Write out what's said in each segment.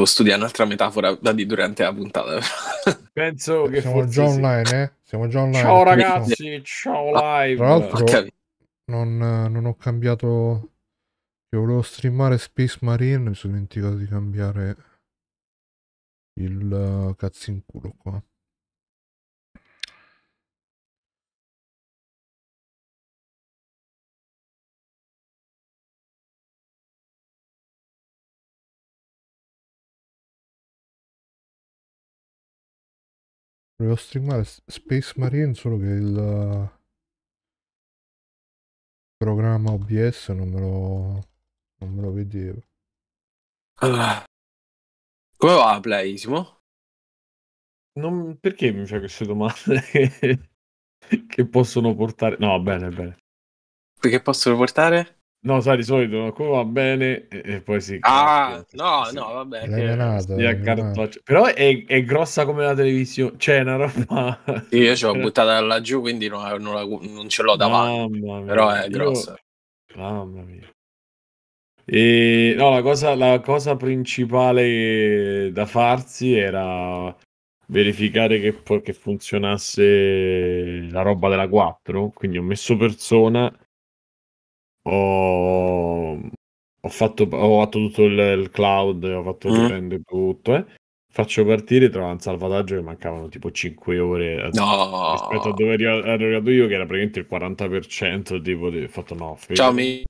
Devo studiare un'altra metafora da dire durante la puntata. Penso che siamo già sì. online, eh? Siamo già online. Ciao ragazzi, no. ciao ah, live. Tra l'altro non, non, ho cambiato Io volevo streamare Space Marine, mi sono dimenticato di cambiare il eh, cazzo in culo qua. Volevo streamare Space Marine solo che il programma OBS non me lo, non me lo vedevo. Ah. Come va Playsimo? Non... Perché mi fai queste domande che possono portare... No, bene, bene. Perché possono portare? No, sai, di solito come va bene e, poi si... Ah, no, no, vabbè. Levenato, che... Però è, è, grossa come la televisione, C'è cioè, una roba... Sì, io ce l'ho buttata laggiù, quindi non, non, la, non ce l'ho davanti, mia, però è io... grossa. Mamma mia. E, no, la cosa, la cosa principale da farsi era verificare che, che funzionasse la roba della 4, quindi ho messo persona ho, ho, fatto, ho fatto tutto il, il cloud, ho fatto mm. tutto. Eh. Faccio partire, trovo un salvataggio che mancavano tipo 5 ore no. rispetto a dove ero arrivato io, che era praticamente il 40%. Tipo, di... fatto no. Figlio. Ciao, mi...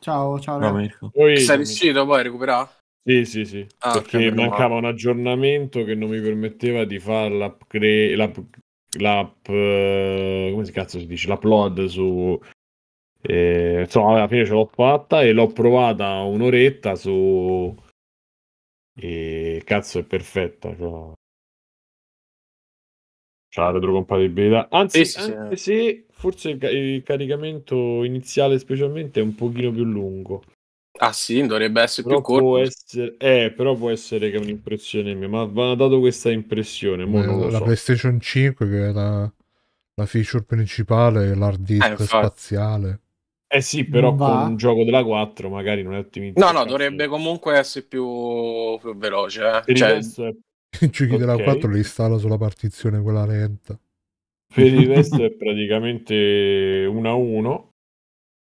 ciao, ciao, Mirko. Sei riuscito poi a recuperare? Sì, sì, sì, ah, perché mancava un aggiornamento che non mi permetteva di fare l'app, l'app, l'app, eh, come si cazzo si dice? L'upload su, e, insomma, alla fine ce l'ho fatta e l'ho provata un'oretta su... E cazzo è perfetta. Cioè... C'è la retrocompatibilità. Anzi, sì, sì, anche eh. se forse il, caricamento iniziale specialmente è un pochino più lungo. Ah sì, dovrebbe essere però più corto. Essere, eh, però può essere che è un'impressione mia, ma mi ha dato questa impressione. Beh, la so. PlayStation 5 che era la feature principale, l'hard eh, disk eh, spaziale. Eh sì, però va. con un gioco della 4 magari non è ottimizzato. No, no, dovrebbe comunque essere più, più veloce. Eh. Cioè... È... I giochi okay. della 4 li installa sulla partizione quella lenta. Per il resto è praticamente 1 a 1,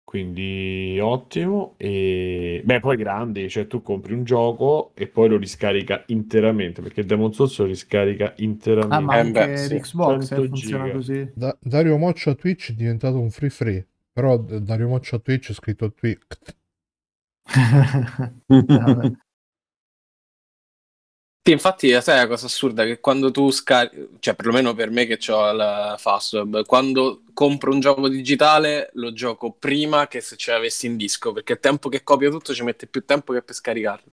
quindi ottimo. E beh, poi grandi, cioè tu compri un gioco e poi lo riscarica interamente perché Demon Souls lo riscarica interamente. Ah, ma eh, anche eh, beh, Xbox eh, funziona giga. così. Da- Dario Moccia Twitch è diventato un free free. Però eh, Dario Riomoccio a Twitch ha scritto Twitch. sì, infatti, sai la cosa assurda che quando tu scarichi, cioè perlomeno per me che ho Fast Web, quando compro un gioco digitale lo gioco prima che se ce l'avessi in disco, perché il tempo che copio tutto ci mette più tempo che per scaricarlo.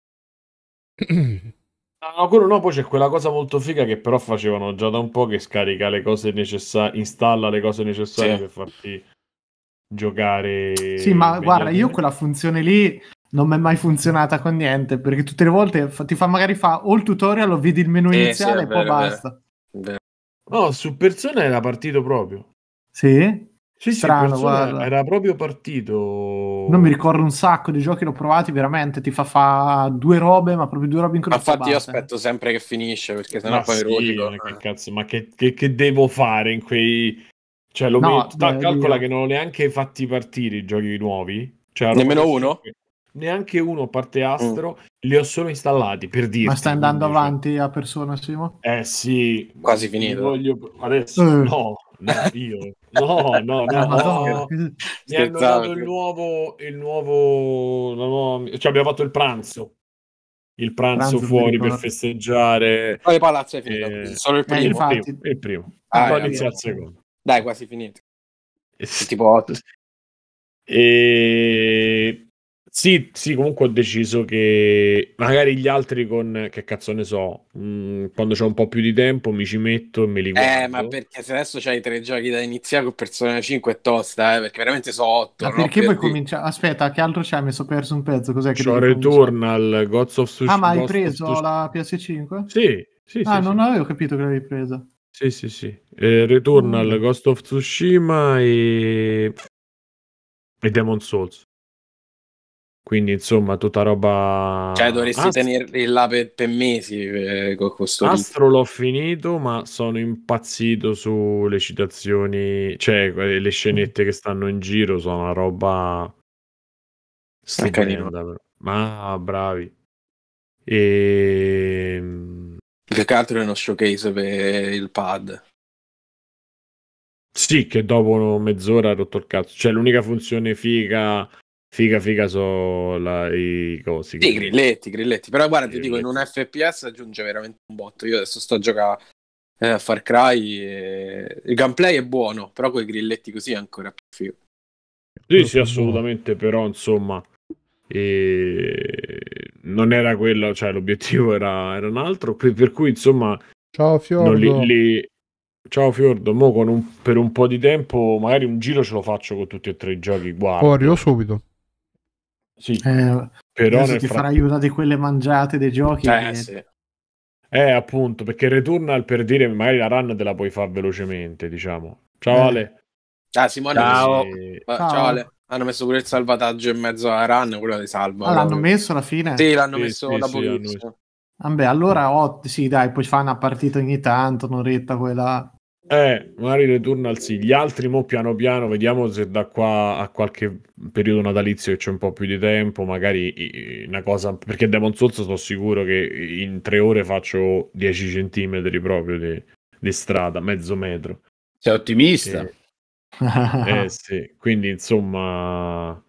Ah, no, quello no, poi c'è quella cosa molto figa che però facevano già da un po' che scarica le cose necessarie, installa le cose necessarie sì. per farti giocare. Sì, ma guarda, io quella funzione lì non mi è mai funzionata con niente perché tutte le volte ti fa magari fa o il tutorial o vedi il menu eh, iniziale sì, e poi basta. Vero. No, su Persona era partito proprio. Sì? Sì, Strano, sì, era proprio partito. Non mi ricordo un sacco di giochi, l'ho provati veramente, ti fa fa due robe, ma proprio due robe in croce. Infatti io aspetto sempre che finisce, perché sennò ma poi sì, rodico. Che cazzo, ma che, che, che devo fare in quei cioè, lo no, met... beh, calcola io... che non ho neanche fatti partire i giochi nuovi. Cioè, Nemmeno uno? Neanche uno, parte mm. Astro, mm. li ho solo installati, per dire. Ma stai andando quindi, avanti a persona, Simo? Eh sì. Quasi finito. Voglio... Adesso, mm. no, no, io. No, no, no. Ah, no. Mi hanno dato il nuovo... Il nuovo... Nuova... Cioè, abbiamo fatto il pranzo il pranzo, pranzo fuori per festeggiare. Poi palazzo è finito, eh, solo il eh, primo. Eh, infatti... il primo. Ah, poi inizia il secondo. Dai, quasi finito. Eh tipo 8. E... Sì, sì, comunque ho deciso che magari gli altri con, che cazzo ne so, mh, mm, quando c'è un po' più di tempo mi ci metto e me li eh, guardo. Eh, ma perché se adesso c'hai tre giochi da iniziare con Persona 5 è tosta, eh, perché veramente so 8. Ma no? perché poi comincia... Aspetta, che altro c'hai? Mi sono perso un pezzo, cos'è che C'ho Returnal, Gods of Sushi. Ah, ma hai preso la PS5? Sì, sì, Ah, sì, non sì. avevo capito che l'avevi presa. Sì, sì, sì. Eh, Returnal, mm. Ghost of Tsushima e... e Demon Souls. Quindi insomma, tutta roba. Cioè, dovresti Ast- tenerli là per, per mesi eh, con questo. Astro l'ho finito, ma sono impazzito sulle citazioni. Cioè, eh, le scenette che stanno in giro sono una roba. Stupenda, ma bravi. Ehm... Più che altro è uno showcase per il pad. Sì, che dopo mezz'ora ha rotto il cazzo. Cioè, l'unica funzione figa Figa, figa, sono i cosi. Sì, grilletti, grilletti. Però guarda, grilletti. ti dico, in un FPS aggiunge veramente un botto. Io adesso sto a giocare eh, a Far Cry. E... Il gameplay è buono, però con i grilletti così è ancora più figo. Sì, sì, mm. assolutamente, però insomma... E non era quello, cioè l'obiettivo era, era un altro, per, cui insomma... Ciao Fiordo. Li, li... Ciao Fiordo, mo un, per un po' di tempo magari un giro ce lo faccio con tutti e tre i giochi, guarda. Oh, arrivo subito. Sì, eh, però... ti fra... farai una di quelle mangiate dei giochi... Eh, che... sì. eh, appunto, perché Returnal per dire magari la run te la puoi fare velocemente, diciamo. Ciao eh. Ale. Ciao Simone. Ciao. Ciao. Ciao Ale. Hanno messo pure il salvataggio in mezzo a Run, quello di salva. Ah, l'hanno messo alla fine? Sì, l'hanno sì, messo sì, dopo sì, Vabbè, allora oh, sì, dai, poi fa una partita ogni tanto, un'oretta quella. Eh, magari al sì, gli altri mo piano piano, vediamo se da qua a qualche periodo natalizio che c'è un po' più di tempo, magari una cosa, perché Demon Souls sono sicuro che in tre ore faccio 10 centimetri proprio di, di strada, mezzo metro. Sei ottimista? E eh sì, quindi insomma,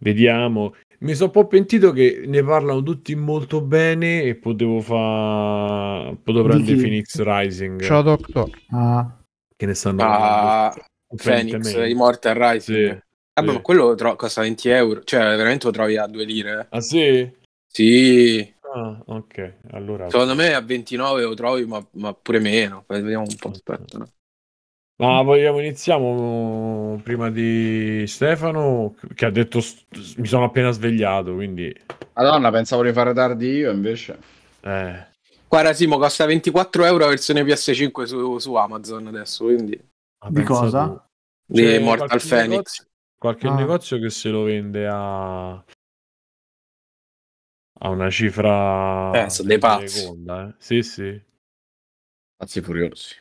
vediamo. Mi sono un po' pentito che ne parlano tutti molto bene e potevo fare. Potevo prendere Phoenix Rising. Ciao, Doctor. Ah. Che ne stanno ah, Phoenix, Immortal Rising. Sì, ah, sì. quello tro- costa 20 euro. Cioè, veramente lo trovi a 2 lire. Eh. Ah, sì? Sì. Ah, ok. Allora. Secondo me a 29 lo trovi, ma, ma pure meno. Vediamo un po'. Aspetta, no? Ma vogliamo iniziamo uh, prima di Stefano che ha detto mi sono appena svegliato, quindi Madonna, pensavo di fare tardi io invece. Eh. Guarda Simo, costa 24 euro la versione PS5 su, su Amazon adesso, quindi... Ah, di cosa? Di C'è Mortal Phoenix. Negozio, qualche ah. negozio che se lo vende a... a una cifra... Eh, sono dei pazzi. Seconda, eh. Sì, sì. Pazzi furiosi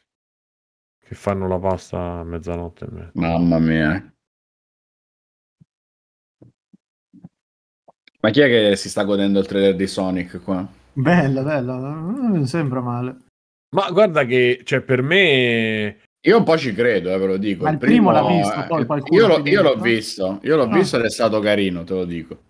che fanno la pasta a mezzanotte. E mezza. Mamma mia. Ma chi è che si sta godendo il trailer di Sonic qua? Bella, bella, eh, non sembra male. Ma guarda che, cioè, per me... Io un po' ci credo, eh, ve lo dico. Ma il, primo, primo l'ha visto, poi qualcuno... Io, l'ho, io l'ho ah". visto, io l'ho no. Ah. visto ed è stato carino, te lo dico.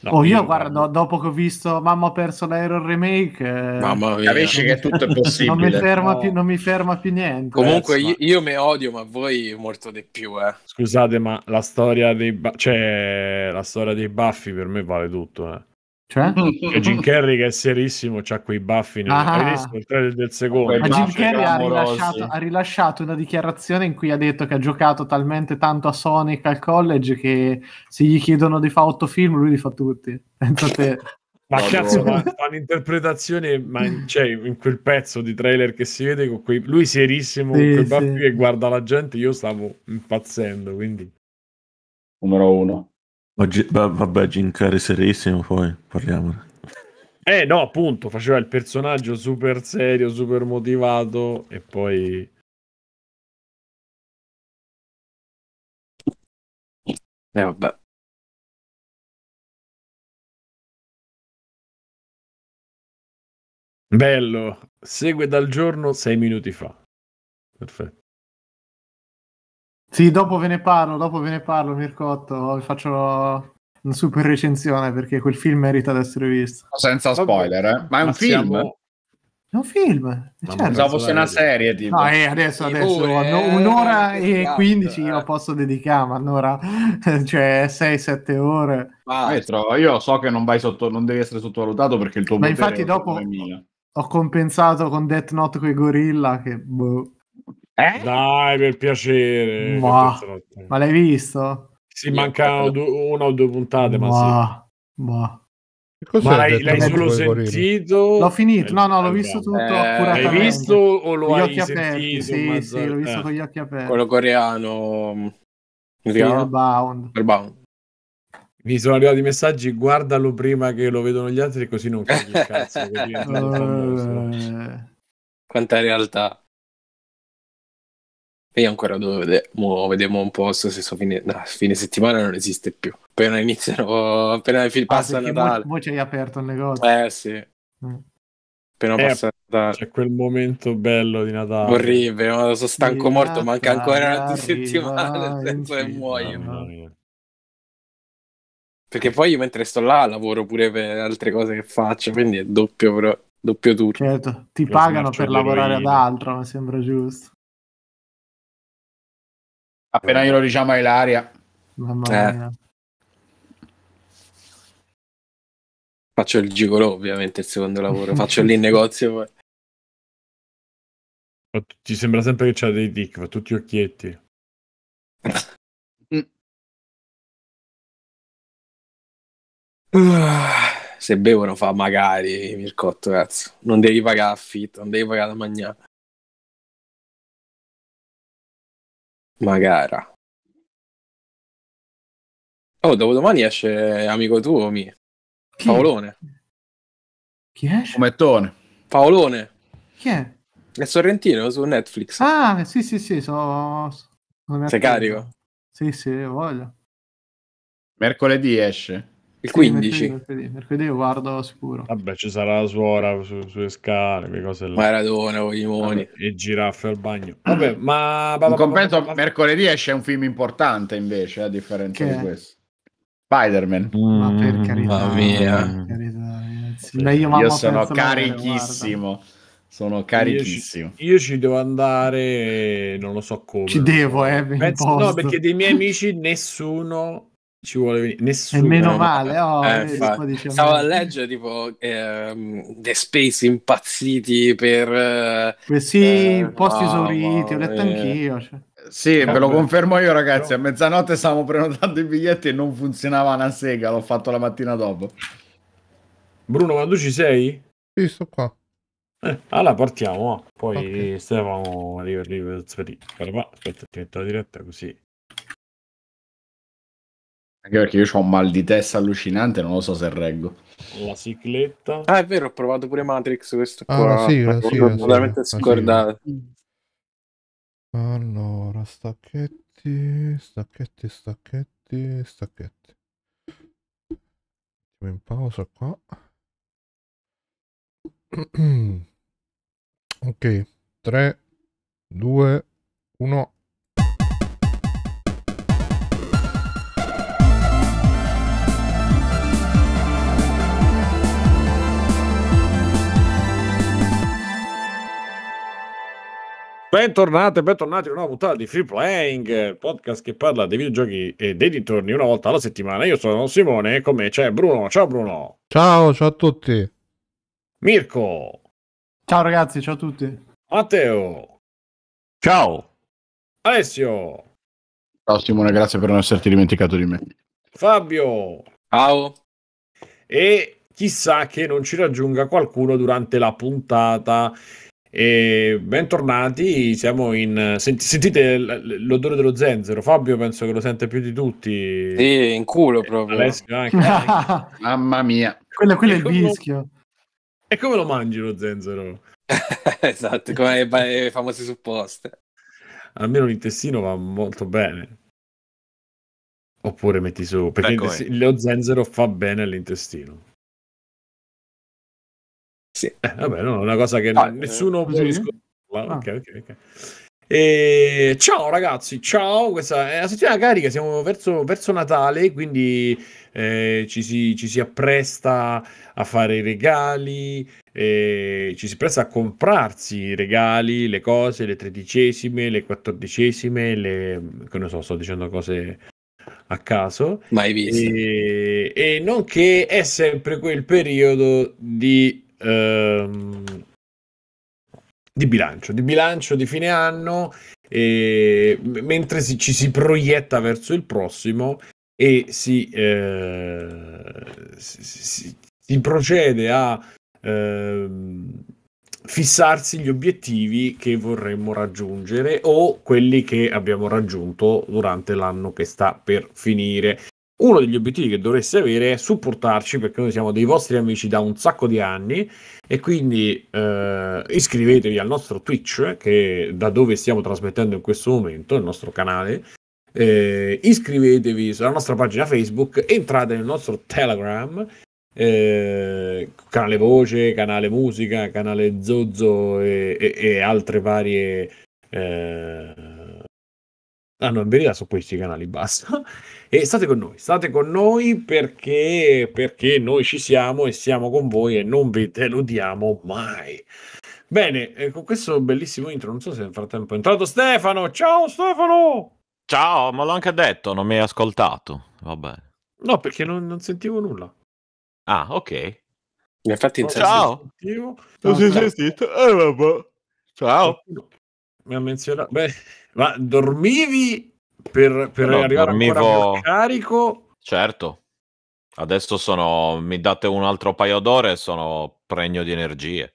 No, oh, io, guardo guarda, dopo che ho visto Mamma ho perso l'aereo remake, eh, Mamma mia. capisci che tutto è possibile. non, mi ferma no. più, non mi ferma più niente. Comunque, io, io mi odio, ma voi molto di più. Eh. Scusate, ma la storia dei, ba- cioè, la storia dei baffi per me vale tutto. Eh. Cioè? Mm-hmm. E Jim Carrey che è serissimo, ha quei baffi. Nel... Ah. visto il trailer del secondo? Ma Jim Carrey ha rilasciato, ha rilasciato, una dichiarazione in cui ha detto che ha giocato talmente tanto a Sonic al college che se gli chiedono di fare otto film lui li fa tutti. Penso te. Ma no, cazzo, ma fa un'interpretazione, ma cioè, in quel pezzo di trailer che si vede con quei... lui serissimo sì, con quel sì. che guarda la gente, io stavo impazzendo, quindi... Numero uno. Oggi, vabbè, Jim Carrey serissimo, poi parliamo. Eh no, appunto, faceva il personaggio super serio, super motivato e poi... Eh vabbè. Bello, segue dal giorno sei minuti fa. Perfetto. Sì, dopo ve ne parlo, dopo ve ne parlo, Mircotto. Faccio una super recensione perché quel film merita di essere visto. Senza spoiler, eh? Ma è un Passiamo... film. È un film. Certo. Pensavo fosse una serie. Tipo. No, eh, adesso, adesso pure, no, un'ora eh, e quindici eh. io posso dedicarmi, un'ora, cioè sei, sette ore. Ma io so che non, vai sotto, non devi essere sottovalutato perché il tuo Ma infatti dopo ho compensato con Death Note quei Gorilla che boh. Eh? Dai, per piacere. Ma, ma l'hai visto? Si mancano eh, do... una o due puntate, ma, ma sì. Ma, ma l'hai, l'hai solo sentito? L'ho finito, eh, no, no, l'hai l'ho visto tutto. Eh, l'hai visto o lo gli hai sentito? Sì, mazza... sì, l'ho visto eh. con gli occhi aperti. Quello coreano. Mm, sì, Airbound. Airbound. Mi sono arrivati messaggi, guardalo prima che lo vedono gli altri, così non cagli il cazzo. Eh. Quanta realtà. E io ancora devo vedere. Mo vediamo un po' se sto fine... No, fine settimana non esiste più. Appena iniziano, appena fi... Ah, passa Natale. Poi ci hai aperto il negozio. Eh sì. Mm. Appena eh, passa Natale. C'è quel momento bello di Natale. Orribile, ma sono stanco arriva, morto, ah, manca ancora arriva, una settimana senso che muoio. No? Perché poi io mentre sto là lavoro pure per altre cose che faccio, quindi è doppio però doppio turno. Certo, ti pagano per lavorare ad altro, mi sembra giusto. Appena glielo diciamo a Ilaria. Mamma eh. mia. Faccio il gigolo, ovviamente, il secondo lavoro. Faccio lì in negozio poi. Ci sembra sempre che c'ha dei dick, fa tutti gli occhietti. Se bevono fa magari, Mircotto, cazzo. Non devi pagare affitto, non devi pagare la magnata. Magara. Oh, dopodomani esce amico tuo, mi. Chi? Paolone. Chi esce? Fumettone. Paolone. Chi è? È Sorrentino su Netflix. Ah, sì, sì, sì, sono... sono Sei carico? Sì, sì, voglio. Mercoledì esce. Il 15? Sì, mercoledì, mercoledì, guardo sicuro. Vabbè, ci sarà la suora su, sulle scale, le cose là. Maradona, Limoni. e giraffe al bagno. Vabbè, ma... In compenso, mercoledì esce un film importante invece, eh, a differenza che... di questo. Spider-Man. Mm, ma per carità. Mamma mia. Carità, Beh, io, io sono carichissimo. Sono carichissimo. Io ci, io ci, devo andare, non lo so come. Ci devo, eh. Penso, no, perché dei miei amici nessuno ci vuole venire nessuno. E meno eh, male, eh, oh, eh, vedi, diciamo... stavo a leggere tipo ehm, The Space impazziti per... Eh, sì, eh, posti no, esauriti, ho letto anch'io. Cioè. Sì, ve lo confermo io ragazzi, a mezzanotte stavamo prenotando i biglietti e non funzionava una sega, l'ho fatto la mattina dopo. Bruno, ma tu ci sei? Sì, sto qua. Eh, allora partiamo, ah. poi okay. Stefano arriva, arriva, aspetta, aspetta, diventa la diretta così anche perché io ho un mal di testa allucinante, non lo so se reggo. La sigletta. Ah, è vero, ho provato pure Matrix questo ah, qua. Ah, sì, la eh, sigla, eh, veramente scordato. Allora, stacchetti, stacchetti, stacchetti, stacchetti. Mettiamo in pausa qua. ok, 3, 2, 1. Bentornate, bentornati a una puntata di Free Playing, podcast che parla dei videogiochi e dei dintorni una volta alla settimana. Io sono Simone e con me c'è Bruno. Ciao Bruno. Ciao, ciao a tutti. Mirko. Ciao ragazzi, ciao a tutti. Matteo. Ciao. Alessio. Ciao Simone, grazie per non esserti dimenticato di me. Fabio. Ciao. E chissà che non ci raggiunga qualcuno durante la puntata e bentornati, siamo in... sentite l'odore dello zenzero, Fabio penso che lo sente più di tutti. Sì, in culo eh, proprio. Alessio anche. Mamma mia. Quello, quello è il come... E come lo mangi lo zenzero? esatto, come le famose supposte. Almeno l'intestino va molto bene. Oppure metti su, perché lo zenzero fa bene all'intestino. Sì, eh, vabbè, no, una cosa che ah, eh, nessuno eh, può riscontrare. Ah, ah. Okay, okay, okay. E... ciao ragazzi, ciao, questa è la settimana carica, siamo verso, verso Natale, quindi eh, ci, si, ci, si, appresta a fare i regali, eh, ci si appresta a comprarsi i regali, le cose, le tredicesime, le quattordicesime, le... che ne so, sto dicendo cose a caso. Mai viste. E, e non che è sempre quel periodo di ehm, di bilancio, di bilancio di fine anno, e, mentre si, ci si proietta verso il prossimo e si, eh, si, si, si procede a eh, fissarsi gli obiettivi che vorremmo raggiungere o quelli che abbiamo raggiunto durante l'anno che sta per finire uno degli obiettivi che dovreste avere è supportarci perché noi siamo dei vostri amici da un sacco di anni e quindi eh, iscrivetevi al nostro Twitch che da dove stiamo trasmettendo in questo momento, il nostro canale. Eh, iscrivetevi sulla nostra pagina Facebook, entrate nel nostro Telegram, eh, canale voce, canale musica, canale zozzo e, e, e altre varie... Eh, ah no, in verità su questi canali basta. E state con noi, state con noi perché, perché noi ci siamo e siamo con voi e non vi deludiamo mai. Bene, eh, con questo bellissimo intro, non so se nel frattempo è entrato Stefano. Ciao Stefano! Ciao, ma l'ho anche detto, non mi hai ascoltato. Vabbè. No, perché non, non sentivo nulla. Ah, ok. Infatti, in oh, ciao. Sentivo. Non si è sentito? Eh, vabbè. Ciao. Mi ha menzionato. Beh, ma dormivi per, per no, arrivare dormivo... ancora carico. Certo. Adesso sono, mi date un altro paio d'ore e sono pregno di energie.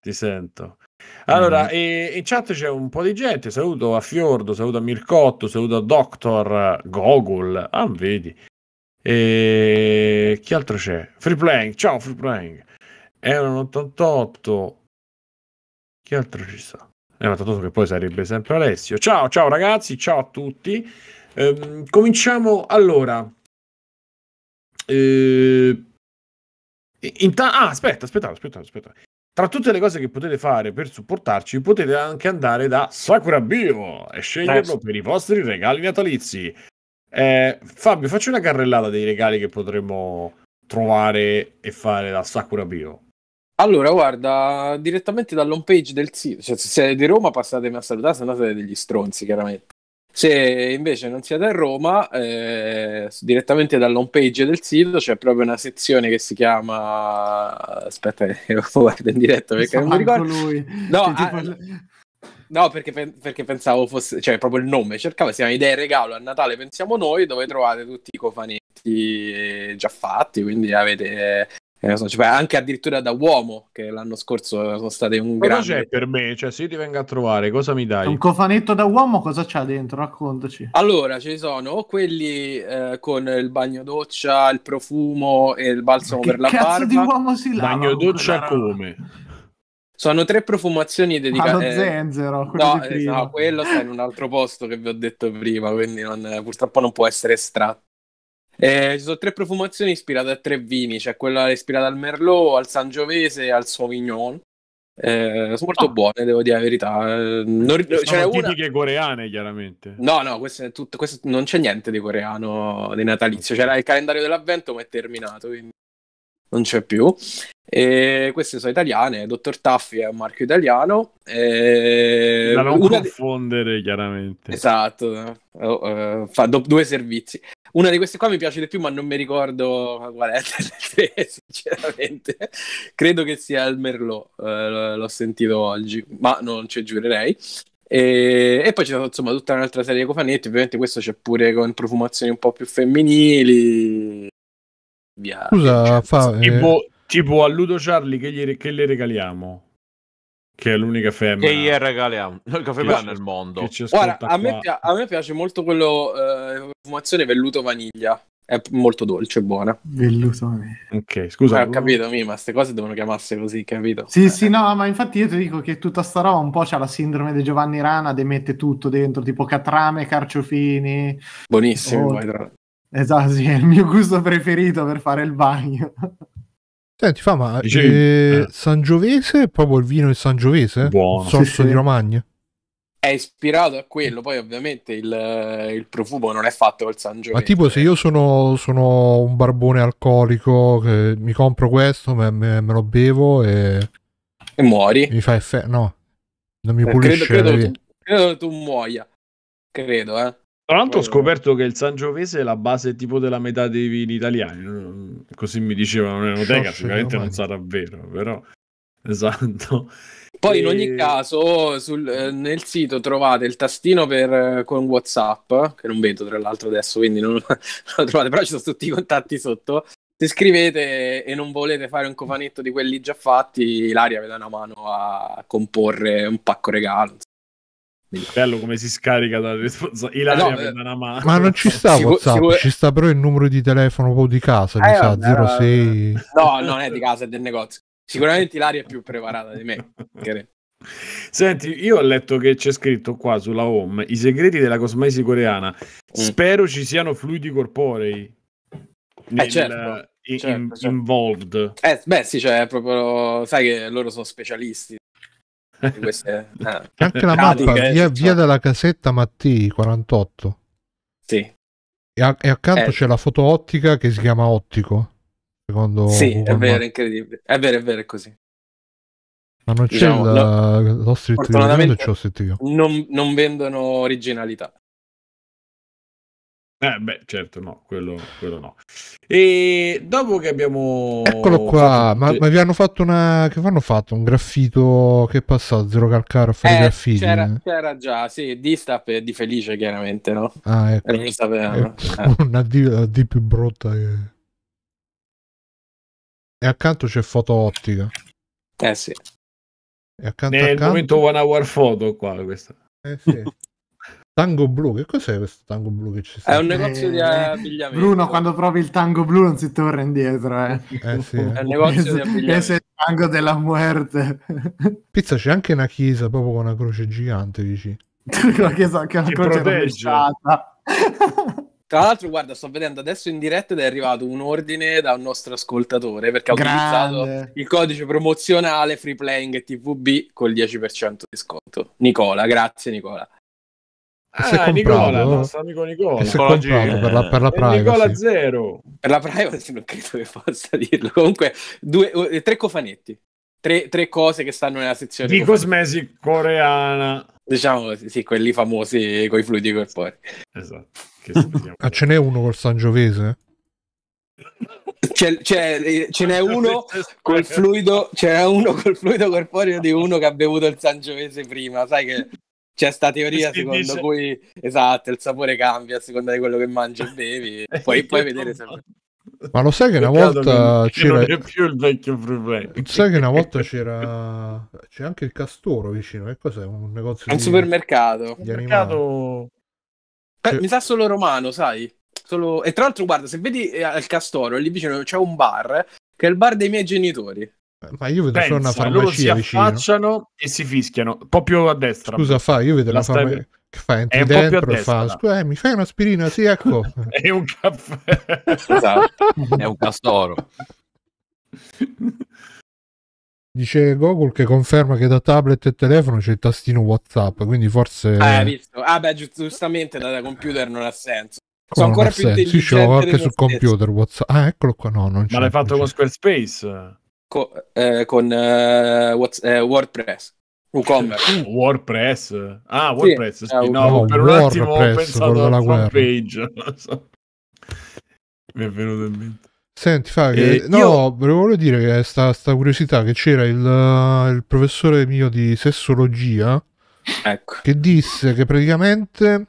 Ti sento. Allora, mm. e, in chat c'è un po' di gente. Saluto a Fiordo, saluto a Mircotto, saluto a Doctor Gogol. Ah, vedi. E chi altro c'è? Free Playing, ciao Free Playing. È un 88. Chi altro ci sta? eh, ma che poi sarebbe sempre Alessio. Ciao, ciao ragazzi, ciao a tutti. Ehm, cominciamo allora. Ehm, ta- ah, aspetta, aspetta, aspetta, aspetta. Tra tutte le cose che potete fare per supportarci, potete anche andare da Sakura Bio e sceglierlo per i vostri regali natalizi. Eh, Fabio, faccio una carrellata dei regali che potremmo trovare e fare da Sakura Bio. Allora, guarda, direttamente dall'home page del sito, cioè se siete di Roma passatemi a salutare, se no siete degli stronzi, chiaramente. Se invece non siete a Roma, eh, direttamente dall'home page del sito c'è proprio una sezione che si chiama... Aspetta, lo guardo in diretta perché non mi ricordo. Lui. No, cioè, a... Ah, parla... no perché, pe- perché, pensavo fosse... cioè proprio il nome, cercavo, si chiama Idee Regalo a Natale, pensiamo noi, dove trovate tutti i cofanetti già fatti, quindi avete eh, so, cioè, anche addirittura da uomo, che l'anno scorso sono state un cosa grande... c'è per me? Cioè, se io ti vengo a trovare, cosa mi dai? Un cofanetto da uomo, cosa c'ha dentro? Raccontaci. Allora, ci sono quelli eh, con il bagno doccia, il profumo e il balsamo per la barba. di uomo si lava? Bagno doccia come? Sono tre profumazioni dedicate allo eh, zenzero. Quello no, eh, no, quello sta in un altro posto che vi ho detto prima, quindi non, eh, purtroppo non può essere estratto. Eh, ci sono tre profumazioni ispirate a tre vini, c'è cioè quella ispirata al Merlot, al Sangiovese e al Sauvignon. Eh, sono molto oh. buone, devo dire la verità. Eh, non, sono cioè tipiche una... coreane, chiaramente. No, no, questo è tutto, questo, non c'è niente di coreano di natalizio. C'era il calendario dell'avvento, ma è terminato, quindi non c'è più. E queste sono italiane, Dottor Taffi è un marchio italiano. E... Eh, da non confondere, di... chiaramente. Esatto, oh, eh, fa do- due servizi. Una di queste qua mi piace di più, ma non mi ricordo qual è, sinceramente. Credo che sia il Merlot, eh, l'ho sentito oggi, ma non ci giurerei. E, e poi c'è insomma tutta un'altra serie di cofanetti, ovviamente questo c'è pure con profumazioni un po' più femminili. Via. Scusa, cioè, fa, tipo, eh... tipo a Ludo Charlie che, gli, che le regaliamo che è l'unica femmina che IR regaliamo il caffè nel mondo Guarda, a, me pi- a, me piace molto quello eh, fumazione velluto vaniglia è molto dolce e buona velluto ok scusa eh, ho capito mi, ma queste cose devono chiamarsi così capito sì eh. sì no ma infatti io ti dico che tutta sta roba un po' c'ha la sindrome di Giovanni Rana de mette tutto dentro tipo catrame carciofini buonissimo oh. esatto sì, è il mio gusto preferito per fare il bagno Senti, fa ma eh, eh. Sangiovese, proprio il vino è Sangiovese? Buono. Sorso sì, sì. di Romagna? È ispirato a quello, poi ovviamente il, il profumo non è fatto col Sangiovese. Ma tipo se eh. io sono, sono un barbone alcolico, mi compro questo, me, me, me, lo bevo e... E muori. Mi fa effetto, no, non mi eh, pulisce. Credo, credo, tu, credo tu muoia, credo, eh. Tra l'altro ho scoperto che il Sangiovese è la base tipo della metà dei vini italiani, così mi dicevano l'enoteca, sicuramente non sarà vero, però... Esatto. Poi e... in ogni caso sul, eh, nel sito trovate il tastino per, eh, con Whatsapp, che non vedo tra l'altro adesso, quindi non, non lo trovate, però ci sono tutti i contatti sotto. Se scrivete e non volete fare un cofanetto di quelli già fatti, Ilaria vi dà una mano a comporre un pacco regalo. Bello come si scarica dalla responsabilità. Eh, no, ma non ci sta si WhatsApp, può, ci sta però il numero di telefono poi di casa, eh, mi sa, no, 06. No, non è di casa, è del negozio. Sicuramente Ilaria è più preparata di me. Senti, io ho letto che c'è scritto qua sulla home i segreti della cosmesi coreana. Mm. Spero ci siano fluidi corporei. Eh, nel, eh certo, in, certo, certo. involved. Eh, beh, sì, cioè, proprio sai che loro sono specialisti queste, eh, anche la mappa via, via, dalla casetta Mattei 48 sì. e, a, e accanto eh. c'è la foto ottica che si chiama Ottico secondo sì è vero incredibile è vero è vero è così ma non c'è diciamo, la, lo, lo street view, non, non vendono originalità eh beh, certo, no, quello, quello, no. E dopo che abbiamo... Eccolo qua, fatto... ma, ma, vi hanno fatto una... che hanno fatto? Un graffito che è passato, zero calcare a fare eh, graffiti? C'era, c'era, già, sì, di Stap e di Felice chiaramente, no? Ah, eh, ecco. Non lo sapevano. Eh. eh. Una D, D, più brutta che... E accanto c'è foto ottica. Eh sì. E accanto, Nel accanto... momento one hour photo qua, questa. Eh sì. Tango blu, che cos'è questo tango blu che ci sta? È un negozio di eh, eh, abbigliamento. Bruno, quando provi il tango blu non si torna indietro, eh. eh sì. È un negozio di abbigliamento. è il tango della muerte. Pizza, c'è anche una chiesa proprio con una croce gigante, dici? La chiesa che è una croce rovesciata. Tra l'altro, guarda, sto vedendo adesso in diretta ed è arrivato un ordine da un nostro ascoltatore perché ha utilizzato il codice promozionale free playing TVB col 10% di sconto. Nicola, grazie Nicola. Ah, Nicola, nostro eh? amico Nicola. Nicola G. Per la, per la privacy. Nicola Zero. Per la privacy non credo che possa dirlo. Comunque, due, tre cofanetti. Tre, tre, cose che stanno nella sezione di cosmesi coreana. Diciamo sì, quelli famosi con i fluidi corporei. Esatto. ah, ce n'è uno col Sangiovese? C'è, c'è, ce n'è uno col fluido, c'è uno col fluido corporeo di uno che ha bevuto il Sangiovese prima, sai che c'è sta teoria secondo dice... cui esatto, il sapore cambia a seconda di quello che mangi e bevi, poi puoi vedere se. Ma lo sai che una volta c'era. Non è più il vecchio problema. Sai che una volta c'era. C'è anche il castoro vicino. Che cos'è? Un negozio. È un di... supermercato. Di mercato... eh, mi sa solo romano, sai. Solo... E tra l'altro, guarda, se vedi eh, al castoro lì vicino c'è un bar che è il bar dei miei genitori. Ma io vedo solo una farmacia loro si affacciano e si fischiano, proprio a destra. Scusa, fa, io vedo la, la farmacia stai... che fa, entri è dentro e fa, scusa, eh, mi fai un'aspirina, sì, ecco. è un caffè. esatto, è un castoro. Dice Google che conferma che da tablet e telefono c'è il tastino WhatsApp, quindi forse... Ah, hai visto? Ah, beh, giustamente da, da computer non ha senso. Come Sono ancora più senso? intelligente. Sì, ce l'ho anche sul computer WhatsApp. Ah, eccolo qua, no, non c'è. Ma l'hai fatto con Squarespace? co- eh, con eh, eh WordPress. WooCommerce. Mm, WordPress? Ah, WordPress, sì, sì. No, no, per un WordPress, attimo ho pensato alla homepage. Mi è venuto in mente. Senti, fa, eh, no, io... volevo dire che sta, sta curiosità che c'era il, eh, il, professore mio di sessologia ecco. che disse che praticamente,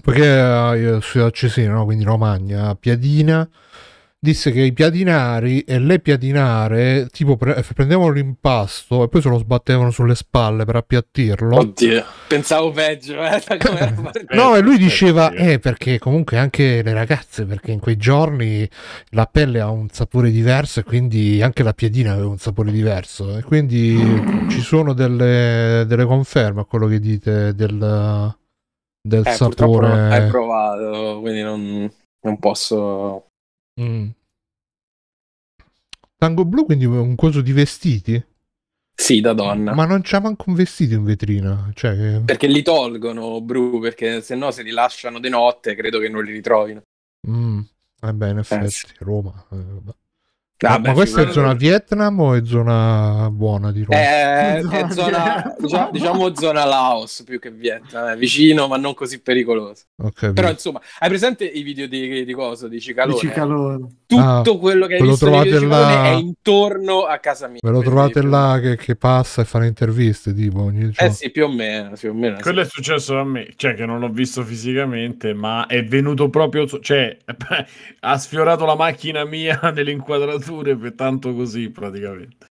perché eh, io studiato a Cesena, no? quindi Romagna, Piadina, disse che i piadinari e le piadinare tipo pre- eh, prendevano l'impasto e poi se lo sbattevano sulle spalle per appiattirlo oddio pensavo peggio eh, no e lui diceva eh perché comunque anche le ragazze perché in quei giorni la pelle ha un sapore diverso e quindi anche la piadina aveva un sapore diverso e quindi ci sono delle, delle conferme a quello che dite del, del eh, sapore hai provato quindi non, non posso Mm. Tango blu quindi un coso di vestiti? Sì, da donna. Ma non c'è manco un vestito in vetrina. Cioè... Eh. Perché li tolgono, Bru, perché se no se li lasciano di notte credo che non li ritrovino. Mm. Eh beh, in effetti, Roma. Eh, Ah, ma questa è zona Vietnam o è zona buona di Roma? Eh, è zona, diciamo, diciamo, zona Laos più che Vietnam, è vicino ma non così pericoloso. Okay, Però via. insomma, hai presente i video di, di cosa? Di Cicalone? Di Cicalone. Tutto ah, quello che hai visto di Cicalone là... è intorno a casa mia. Ve lo trovate più là Che, che, passa e fa le interviste tipo ogni eh giorno. Eh sì, più o meno. Più o meno quello sì. è successo a me, cioè che non l'ho visto fisicamente ma è venuto proprio, cioè ha sfiorato la macchina mia nell'inquadratura avventure per tanto così praticamente.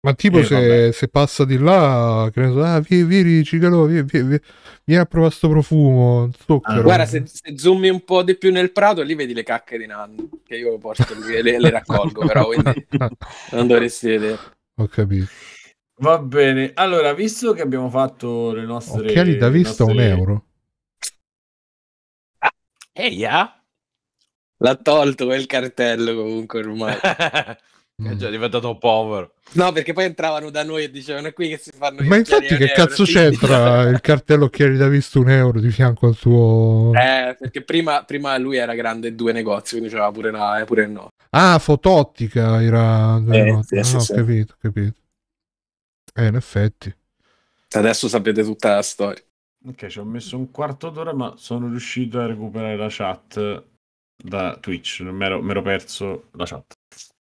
Ma tipo eh, se, se, passa di là, credo, ne so, ah, vieni, vieni Cicalo, vieni, vieni, vieni a provare sto profumo, Ah, guarda, se, se zoomi un po' di più nel prato, lì vedi le cacche di Nando, che io porto, le, le raccolgo però, quindi non dovresti vedere. Ho capito. Va bene, allora, visto che abbiamo fatto le nostre... Occhiali da vista nostre... un euro. Ah, eia? yeah. L'ha tolto quel cartello comunque ormai. È già diventato povero. No, perché poi entravano da noi e dicevano qui che si fanno. Ma infatti, che cazzo euro, c'entra il cartello che hai visto un euro di fianco al suo. Eh, perché prima, prima lui era grande due negozi, quindi c'era pure la e eh, pure no. Ah, fotottica era. Eh, no, sì, no, sì, no, ah, sì. capito. Eh, in effetti. Adesso sapete tutta la storia. Ok, ci ho messo un quarto d'ora, ma sono riuscito a recuperare la chat da Twitch, mi ero perso la chat.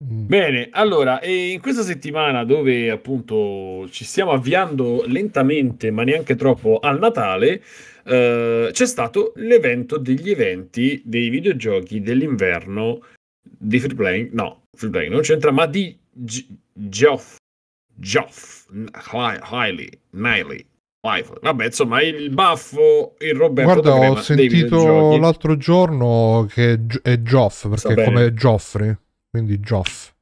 Mm. Bene, allora, in questa settimana dove appunto ci stiamo avviando lentamente, ma neanche troppo, al Natale, eh, c'è stato l'evento degli eventi dei videogiochi dell'inverno di Free Playing, no, Free Playing non c'entra, ma di Geoff, Geoff, Hailey, Niley, iPhone. Vabbè, insomma, il baffo, il Roberto. Guarda, ho sentito l'altro giorno che è Geoff, perché è come Geoffrey, quindi Geoff.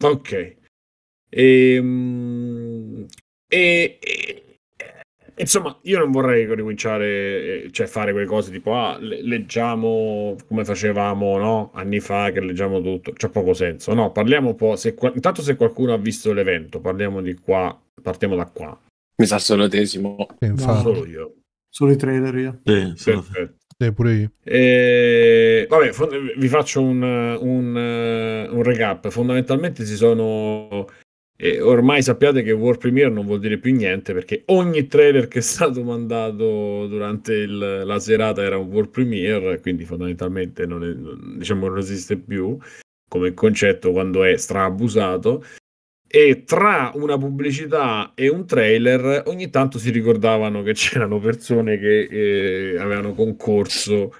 Ok. E, ehm, e, e, insomma, io non vorrei ricominciare, eh, cioè fare quelle cose tipo, ah, leggiamo come facevamo no? anni fa, che leggiamo tutto, c'è poco senso. No, parliamo un po', se, intanto se qualcuno ha visto l'evento, parliamo di qua, partiamo da qua. Mi sa solo Tesimo. Sì, no, solo io. Solo i trailer io. Sì, Perfetto. Sì, pure io. E, vabbè, vi faccio un, un, un recap. Fondamentalmente si sono... E ormai sappiate che World Premiere non vuol dire più niente perché ogni trailer che è stato mandato durante il, la serata era un World Premiere, quindi fondamentalmente non, è, diciamo, non esiste più come concetto quando è straabusato e tra una pubblicità e un trailer ogni tanto si ricordavano che c'erano persone che eh, avevano concorso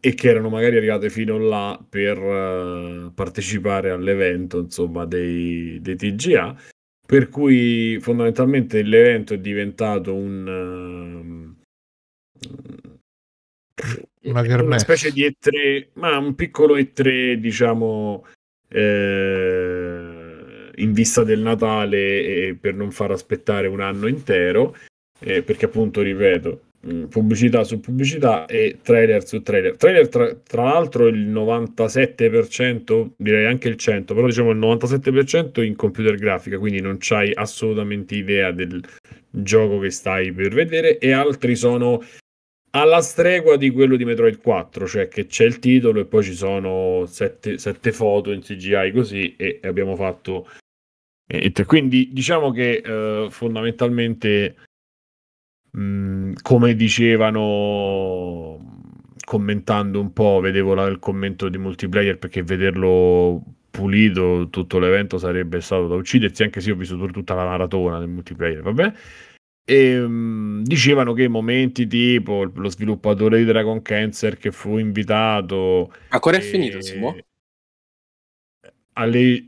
e che erano magari arrivate fino là per uh, partecipare all'evento insomma dei, dei, TGA per cui fondamentalmente l'evento è diventato un uh, una, una specie di E3 ma un piccolo E3 diciamo eh, in vista del Natale per non far aspettare un anno intero, eh, perché appunto, ripeto, mm, pubblicità su pubblicità e trailer su trailer. Trailer tra, tra, l'altro il 97%, direi anche il 100%, però diciamo il 97% in computer grafica, quindi non c'hai assolutamente idea del gioco che stai per vedere e altri sono alla stregua di quello di Metroid 4, cioè che c'è il titolo e poi ci sono sette, sette foto in CGI così e abbiamo fatto e, quindi diciamo che eh, fondamentalmente, mh, come dicevano commentando un po', vedevo la, il commento di multiplayer perché vederlo pulito tutto l'evento sarebbe stato da uccidersi, anche se io ho visto tutta la maratona del multiplayer, vabbè. E, ehm, mh, dicevano che momenti tipo lo sviluppatore di Dragon Cancer che fu invitato. Ancora è finito, Simo? Alle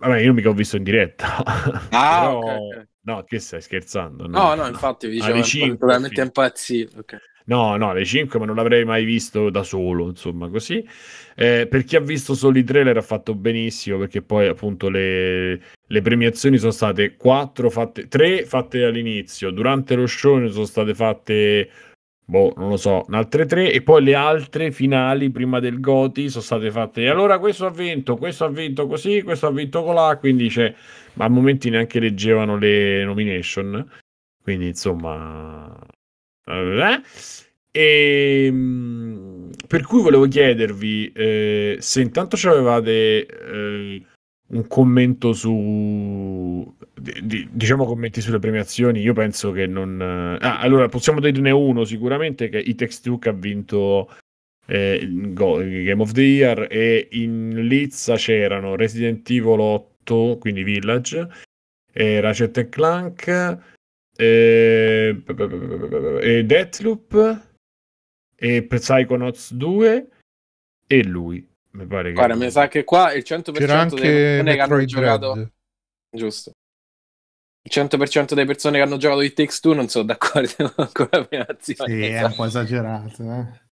Vabbè, io mica ho visto in diretta. Ah, Però... okay, okay. No, che stai scherzando? No, no, no infatti vi dicevo, è veramente impazzito. Okay. No, no, alle 5, ma non l'avrei mai visto da solo, insomma, così. Eh, per chi ha visto solo i trailer ha fatto benissimo, perché poi appunto le, le premiazioni sono state 4 fatte, 3 fatte all'inizio, durante lo show ne sono state fatte boh, non lo so, altre tre e poi le altre finali prima del Goti sono state fatte. Allora questo ha vinto, questo ha vinto così, questo ha vinto colà, quindi c'è, ma a momenti neanche leggevano le nomination. Quindi insomma... Eh? E, eh. ehm, per cui volevo chiedervi eh, se intanto avevate eh, un commento su di, diciamo commenti sulle premiazioni, io penso che non... Eh, ah, allora possiamo dirne uno sicuramente che i Text Two ha vinto eh, Game of the Year e in Lizza c'erano Resident Evil 8, quindi Village, eh, Ratchet Clank, eh, e Deathloop, e Psychonauts 2 e lui. Mi pare che... Guarda, mi sa che qua il 100% C'era anche dei che hanno giocato... Giusto. Il 100% delle persone che hanno giocato di Takes Two non sono d'accordo con la prima azione. Sì, è un po' esagerato, eh.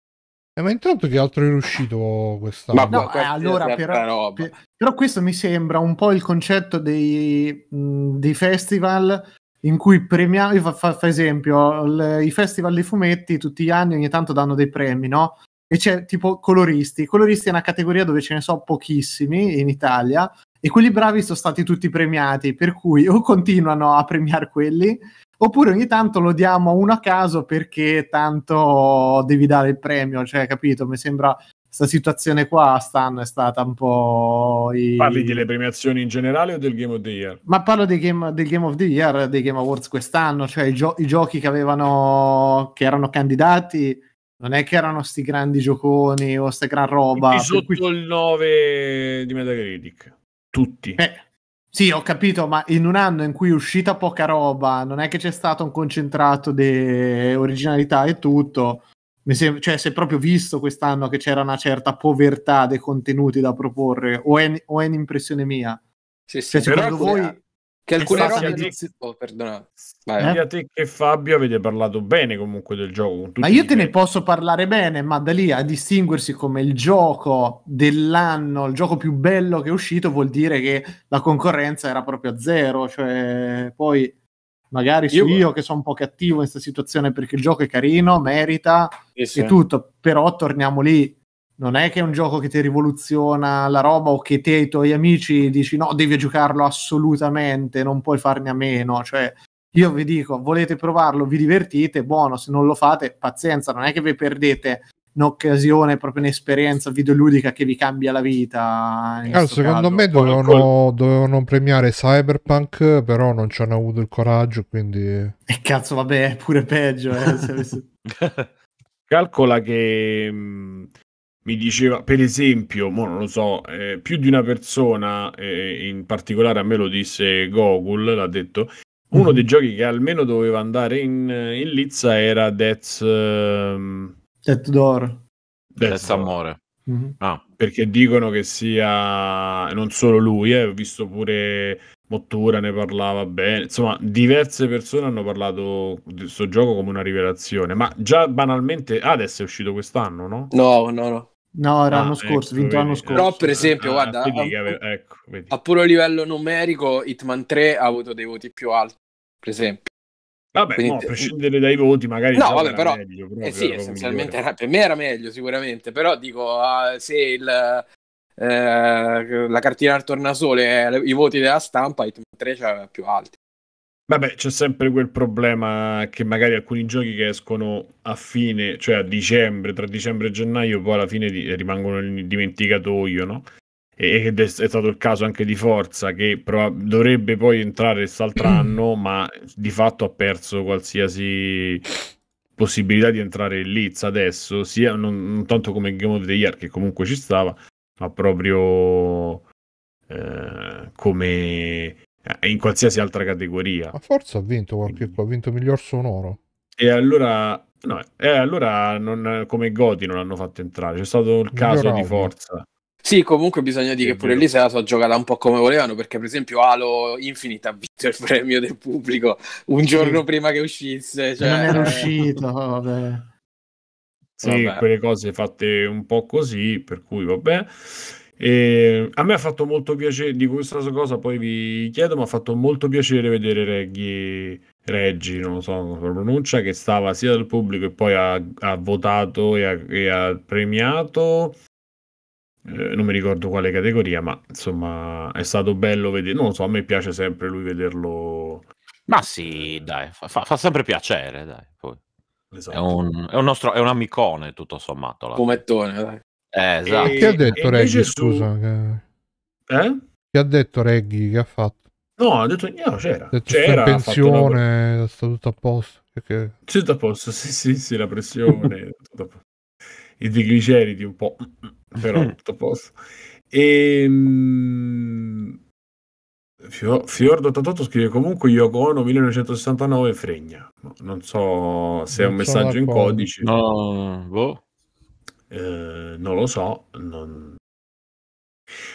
Eh, ma intanto che altro è riuscito quest'anno? Ma no, eh, allora, però, per, però, questo mi sembra un po' il concetto dei, mh, dei festival in cui premiamo, io fa, fa, fa esempio, l, i festival dei fumetti tutti gli anni ogni tanto danno dei premi, no? E c'è tipo coloristi. Coloristi è una categoria dove ce ne so pochissimi in Italia, e quelli bravi sono stati tutti premiati, per cui o continuano a premiare quelli, oppure ogni tanto lo diamo uno a caso perché tanto devi dare il premio, cioè capito, mi sembra questa situazione qua Stan è stata un po' i... parli delle premiazioni in generale o del Game of the Year? ma parlo game, del Game of the Year dei Game Awards quest'anno cioè i, gio- i giochi che avevano che erano candidati non è che erano sti grandi gioconi o sta gran roba. Quindi sotto cui... il 9 di Metacritic tutti. Eh, sì, ho capito, ma in un anno in cui è uscita poca roba, non è che c'è stato un concentrato di originalità e tutto. Mi sem- cioè, si è proprio visto quest'anno che c'era una certa povertà dei contenuti da proporre, o è, o è un'impressione mia? Sì, sì, cioè, secondo voi che eh, alcune robe... Te... Di... Oh, perdona. Vai. Sia te che Fabio avete parlato bene comunque del gioco. Ma io te ne posso parlare bene, ma da lì a distinguersi come il gioco dell'anno, il gioco più bello che è uscito, vuol dire che la concorrenza era proprio a zero. Cioè, poi magari io, io che sono un po' cattivo in questa situazione perché il gioco è carino, merita sì, sì. tutto, però torniamo lì non è che è un gioco che ti rivoluziona la roba o che te e i tuoi amici dici no, devi giocarlo assolutamente, non puoi farne a meno, cioè io vi dico, volete provarlo, vi divertite, buono, se non lo fate, pazienza, non è che vi perdete un'occasione, proprio un'esperienza videoludica che vi cambia la vita. Allora, eh, secondo caso. me dovevano, dovevano, premiare Cyberpunk, però non ci hanno avuto il coraggio, quindi... E cazzo, vabbè, è pure peggio. Eh, avessi... Calcola che mm, mi diceva, per esempio, mo non lo so, eh, più di una persona, eh, in particolare a me lo disse Gogol, l'ha detto, uno mm-hmm. dei giochi che almeno doveva andare in, in lizza era Death... Um... Death Door. Death, Death Amore. Mm-hmm. Ah. Perché dicono che sia non solo lui, eh, ho visto pure Mottura ne parlava bene, insomma diverse persone hanno parlato di questo gioco come una rivelazione, ma già banalmente ah, adesso è uscito quest'anno, no? No, no, no. No, era ah, l'anno ecco, scorso, ecco, vinto l'anno scorso. Però per esempio, ah, guarda, diga, a, ecco, a, puro livello numerico Hitman 3 ha avuto dei voti più alti, per esempio. Vabbè, Quindi... no, a prescindere dai voti, magari no, vabbè, però... meglio. eh sì, essenzialmente era, per me era meglio sicuramente, però dico, uh, se il, uh, la cartina al tornasole, eh, i voti della stampa, Hitman 3 c'era più alti. Vabbè, c'è sempre quel problema che magari alcuni giochi che escono a fine, cioè a dicembre, tra dicembre e gennaio, poi alla fine di, rimangono nel dimenticatoio, no? E, ed è, è, stato il caso anche di Forza, che prov- dovrebbe poi entrare quest'altro anno, ma di fatto ha perso qualsiasi possibilità di entrare in Liz adesso, sia non, non, tanto come Game of the Year, che comunque ci stava, ma proprio eh, come eh, in qualsiasi altra categoria. Ma forza ha vinto qualche qua, ha vinto miglior sonoro. E allora, no, e allora non, come Godi non l'hanno fatto entrare, c'è stato il caso di forza. Sì, comunque bisogna dire che pure lì se la so giocata un po' come volevano, perché per esempio Halo Infinite ha vinto il premio del pubblico un giorno sì. prima che uscisse. Cioè... Non era eh. uscito, vabbè. Sì, vabbè. quelle cose fatte un po' così, per cui vabbè. E a me ha fatto molto piacere, di questa cosa poi vi chiedo, ma ha fatto molto piacere vedere Reggie, Reggi non lo so come pronuncia, che stava sia dal pubblico e poi ha, ha votato e ha, e ha premiato, eh, non mi ricordo quale categoria, ma insomma è stato bello vedere, non lo so, a me piace sempre lui vederlo. Ma sì, dai, fa, fa sempre piacere, dai. Esatto. È, un, è, un nostro, è un amicone tutto sommato. Là. Fumettone, dai. Eh, esatto. E, che eh? ha detto Reggie, scusa? Su... Che... Eh? che ha detto Reggie che ha fatto? No, ha detto no, c'era. Ha detto c'era pensione, una... è tutto a posto. Perché... C'è tutto a posto, sì, sì, sì, la pressione, i trigliceridi un po', però mm. tutto a posto. E, um, 88 scrive comunque Yoko Ono 1969 fregna. Non so se non è un messaggio in codice. No, boh eh, non lo so. Non...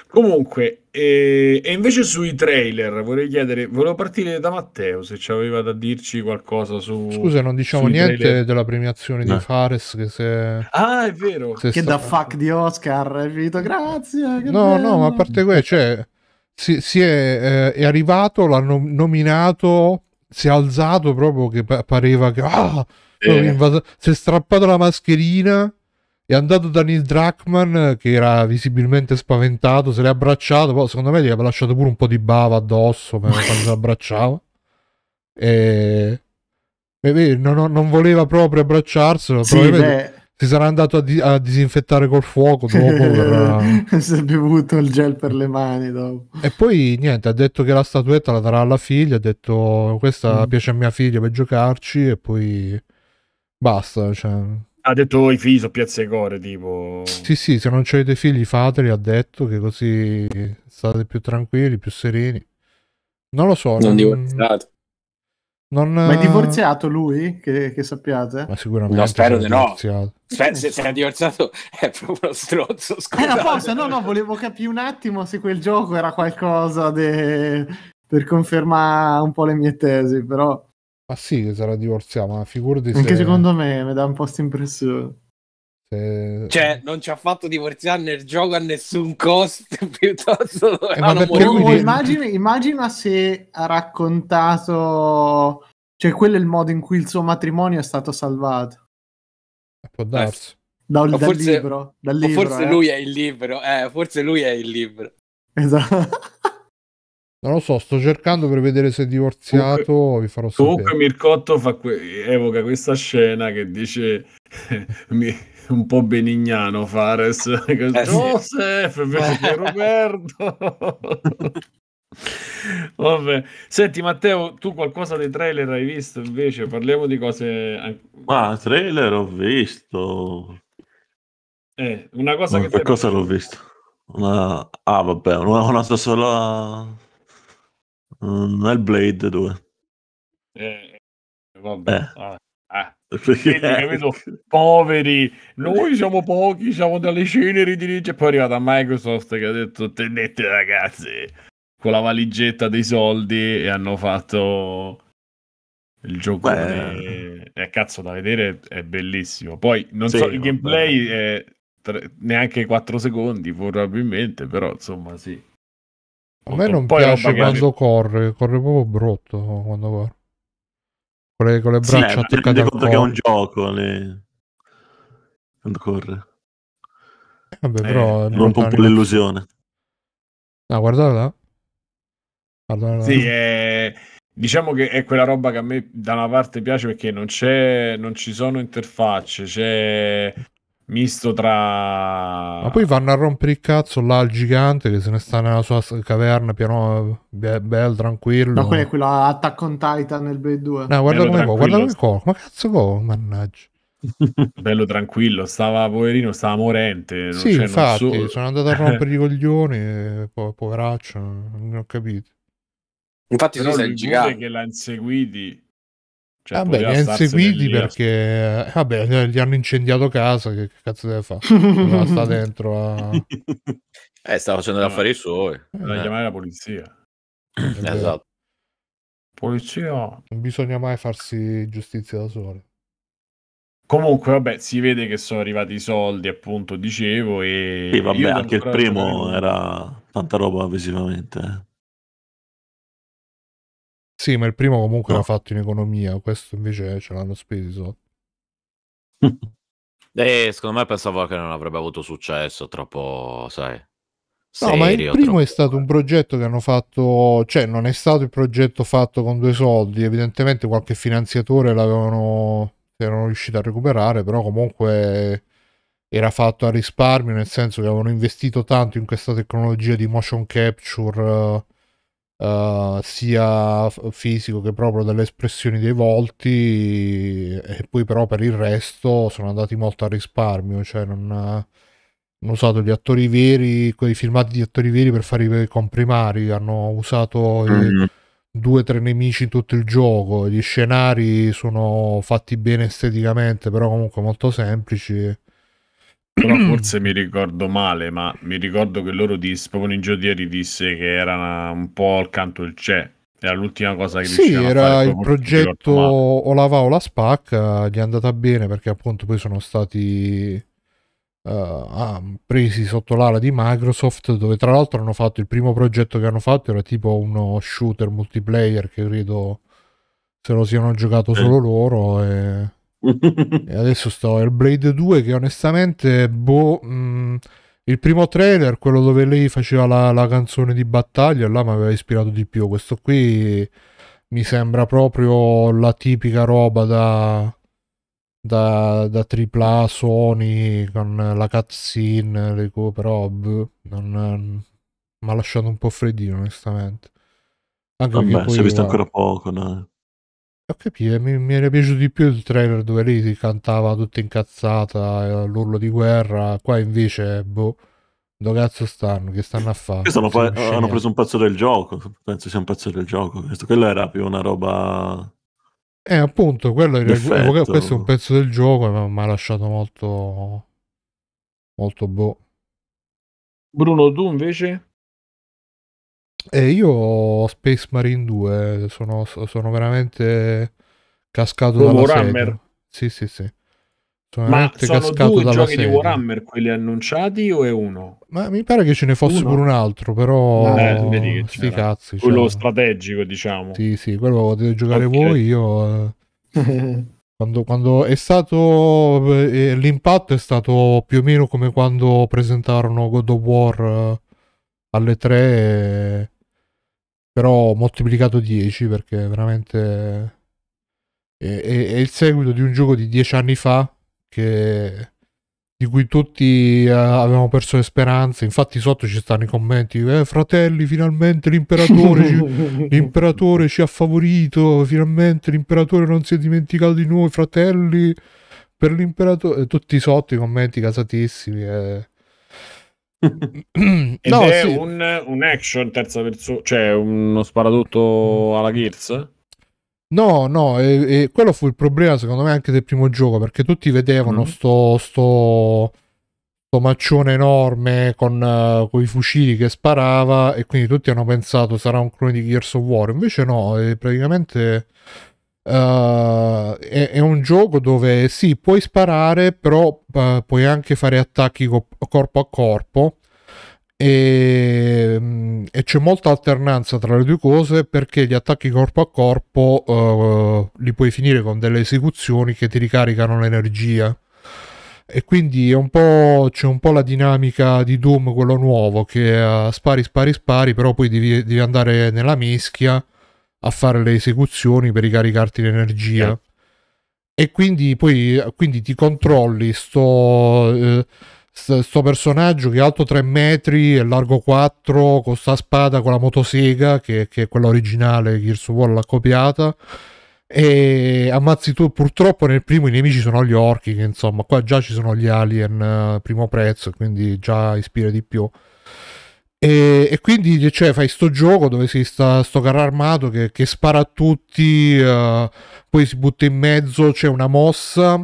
Comunque, eh, e invece sui trailer vorrei chiedere, volevo partire da Matteo se ci aveva da dirci qualcosa su... Scusa, non diciamo niente trailer. della premiazione no. di eh. Fares che se... Ah, è vero! che sta... da fuck di Oscar, è finito, grazie! No, bello. no, ma a parte questo, cioè, si, si è, eh, è, arrivato, l'hanno nominato, si è alzato proprio che pareva che... Ah, eh. Si è strappato la mascherina è andato da Neil Druckmann che era visibilmente spaventato, se l'è abbracciato, poi secondo me gli aveva lasciato pure un po' di bava addosso quando si abbracciava. E... e non, non, voleva proprio abbracciarselo, sì, Beh si sarà andato a, di- a, disinfettare col fuoco dopo per... si è bevuto il gel per le mani dopo. e poi niente ha detto che la statuetta la darà alla figlia ha detto questa mm. piace a mia figlia per giocarci e poi basta cioè ha detto oh, i figli sono piazze core tipo sì sì se non avete figli fateli ha detto che così state più tranquilli più sereni non lo so non, non... divorziato non... ma è eh, divorziato lui che, che sappiate ma sicuramente no spero di no Sper- se, se è divorziato è proprio uno strozzo eh, scusate. era pausa no no volevo capire un attimo se quel gioco era qualcosa de... per confermare un po' le mie tesi però ma sì, che sarà divorziata, ma figurati Anche se... Anche secondo me mi dà un po' impressione. Se... Cioè, non ci ha fatto divorziare nel gioco a nessun costo, piuttosto... Eh, ma perché lui... Dice... immagina, immagina se ha raccontato... Cioè, quello è il modo in cui il suo matrimonio è stato salvato. Eh, può darsi. Da, dal, forse, libro, dal libro, Forse eh. lui è il libro, eh, forse lui è il libro. Esatto. Non lo so, sto cercando per vedere se è divorziato. Comunque, vi farò sapere. Comunque, Mircotto que- evoca questa scena che dice un po' benignano Fares, che eh, Joseph invece che Roberto. Vabbè. Senti Matteo, tu qualcosa dei trailer hai visto invece? Parliamo di cose... Ma trailer ho visto. Eh, una cosa Ma che... Per cosa l'ho visto? Una... Ah vabbè, una, una sola Um, Hellblade 2. Eh, vabbè. Eh. Ah, eh. vedo, poveri, noi siamo pochi, siamo dalle ceneri di Ninja. Poi è arrivata Microsoft che ha detto: Tenete ragazzi con la valigetta dei soldi e hanno fatto il gioco. E Eh, cazzo, da vedere è bellissimo. Poi non sì, so, il gameplay è tre, neanche 4 secondi, probabilmente, però insomma, sì. A me non Poi piace quando che... corre, corre proprio brutto quando corre. Con le, con le braccia sì, attaccate al conto che è un gioco le... quando corre. Vabbè, eh, però è un po' l'illusione. Ah, guardala là. Guardala là. Sì, è... diciamo che è quella roba che a me da una parte piace perché non, c'è... non ci sono interfacce, c'è misto tra... Ma poi vanno a rompere il cazzo là al gigante che se ne sta nella sua caverna piano, be- bel, tranquillo. No, quello è quello Attack on Titan nel Blade 2. No, guarda come co, guarda come co, ma cazzo co, mannaggia. Bello tranquillo, stava poverino, stava morente. Non sì, infatti, so... sono andato a rompere i coglioni, po- poveraccio, non ho capito. Infatti, sono il gigante che l'ha inseguiti cioè, vabbè, li ha inseguiti perché vabbè, gli hanno incendiato casa. Che, cazzo deve fare? sta dentro a... eh, sta facendo gli affari suoi. Eh, Doveva eh. chiamare la polizia. Esatto. Polizia. Non bisogna mai farsi giustizia da soli. Comunque, vabbè, si vede che sono arrivati i soldi, appunto, dicevo. E sì, vabbè, anche il primo era tanta roba visivamente. Eh. Sì, ma il primo comunque no. l'ha fatto in economia, questo invece ce l'hanno speso i soldi. eh, secondo me pensavo che non avrebbe avuto successo, troppo, sai, Serio, no, ma il primo troppo... è stato un progetto che hanno fatto, cioè non è stato il progetto fatto con due soldi, evidentemente qualche finanziatore l'avevano, erano riusciti a recuperare, però comunque era fatto a risparmio, nel senso che avevano investito tanto in questa tecnologia di motion capture uh, sia fisico che proprio delle espressioni dei volti e poi però per il resto sono andati molto a risparmio, cioè non, hanno usato gli attori veri, quei filmati di attori veri per fare i comprimari, hanno usato... Mm-hmm. I, due o tre nemici in tutto il gioco. Gli scenari sono fatti bene esteticamente, però comunque molto semplici. Però forse mi ricordo male, ma mi ricordo che loro disse, proprio Ninjodieri disse che era una, un po' al canto il c'è. Era l'ultima cosa che sì, era il progetto o la va o la spacca, eh, gli è andata bene perché appunto poi sono stati uh, presi sotto l'ala di Microsoft dove tra l'altro hanno fatto il primo progetto che hanno fatto era tipo uno shooter multiplayer che credo se lo siano giocato solo eh. loro e e adesso sto Hellblade 2 che onestamente, boh, mh, mm, il primo trailer, quello dove lei faceva la, la canzone di battaglia, là mi aveva ispirato di più. Questo qui mi sembra proprio la tipica roba da da, da AAA Sony con la cutscene, le co, però boh, mi ha lasciato un po' freddino onestamente. Anche Vabbè, si è visto ancora poco, no? Ho capito, eh, mi, mi era piaciuto di più il trailer dove lì si cantava tutta incazzata, l'urlo di guerra, qua invece, boh, dove cazzo stanno, che stanno a fare? Questo fa- hanno eh. preso un pezzo del gioco, penso sia un pezzo del gioco, questo, quello era più una roba... Eh, appunto, quello era, questo è un pezzo del gioco, ma mi ha lasciato molto... molto boh. Bruno, tu invece? E io Space Marine 2 sono, sono veramente cascato Come dalla Warhammer. Sì, sì, sì. Sono Ma sono due giochi sedia. di Warhammer quelli annunciati o è uno? Ma mi pare che ce ne fosse uno. pure un altro, però eh, vedi sti cazzi, quello cioè. strategico, diciamo. Sì, sì, quello potete giocare okay. voi, io quando, quando, è stato eh, eh, l'impatto è stato più o meno come quando presentarono God of War eh, alle 3 però moltiplicato 10 perché veramente eh, è, è, è il seguito di un gioco di 10 anni fa che di cui tutti eh, avevamo perso le speranze. Infatti, sotto ci stanno i commenti: eh, fratelli, finalmente l'imperatore ci, l'imperatore ci ha favorito. Finalmente l'imperatore non si è dimenticato di noi, fratelli. Per l'imperatore, tutti sotto i commenti casatissimi. Eh. Ed no, è sì. un, un, action terza persona, cioè uno sparatutto alla Gears? No, no, e, e, quello fu il problema secondo me anche del primo gioco perché tutti vedevano mm. sto, sto, sto, maccione enorme con, uh, eh, con i fucili che sparava e quindi tutti hanno pensato sarà un clone di Gears of War, invece no, è praticamente Uh, è, è, un gioco dove sì, puoi sparare, però uh, puoi anche fare attacchi co- corpo a corpo. E, mm, e, c'è molta alternanza tra le due cose perché gli attacchi corpo a corpo uh, li puoi finire con delle esecuzioni che ti ricaricano l'energia. E quindi un c'è un po' la dinamica di Doom, quello nuovo, che spari, spari, spari, però poi devi, devi andare nella mischia a fare le esecuzioni per ricaricarti l'energia. Yeah. E quindi poi quindi ti controlli sto, eh, sto, personaggio che è alto 3 metri e largo 4 con sta spada con la motosega che, che è quella originale che il suo War l'ha copiata e ammazzi tu purtroppo nel primo i nemici sono gli orchi che insomma qua già ci sono gli alien eh, primo prezzo quindi già ispira di più e, e, quindi cioè, fai sto gioco dove si sta sto carro armato che, che spara a tutti, uh, poi si butta in mezzo, c'è una mossa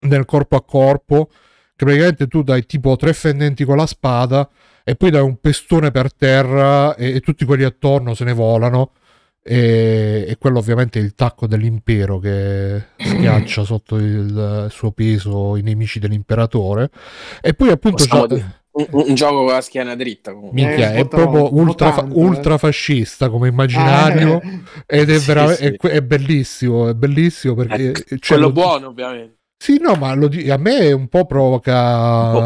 nel corpo a corpo, che praticamente tu dai tipo tre fendenti con la spada e poi dai un pestone per terra e, e tutti quelli attorno se ne volano. E, e, quello ovviamente è il tacco dell'impero che schiaccia sotto il, il suo peso i nemici dell'imperatore. E poi appunto... Possiamo, già un, un, gioco con la schiena dritta. Minchia, eh, è, è proprio ultra, fa, eh. ultra, fascista come immaginario. Eh, ed è, sì, vera- sì. È, è, bellissimo, è bellissimo perché... Cioè, quello lo, buono, ovviamente. Sì, no, ma lo, a me un po' provoca.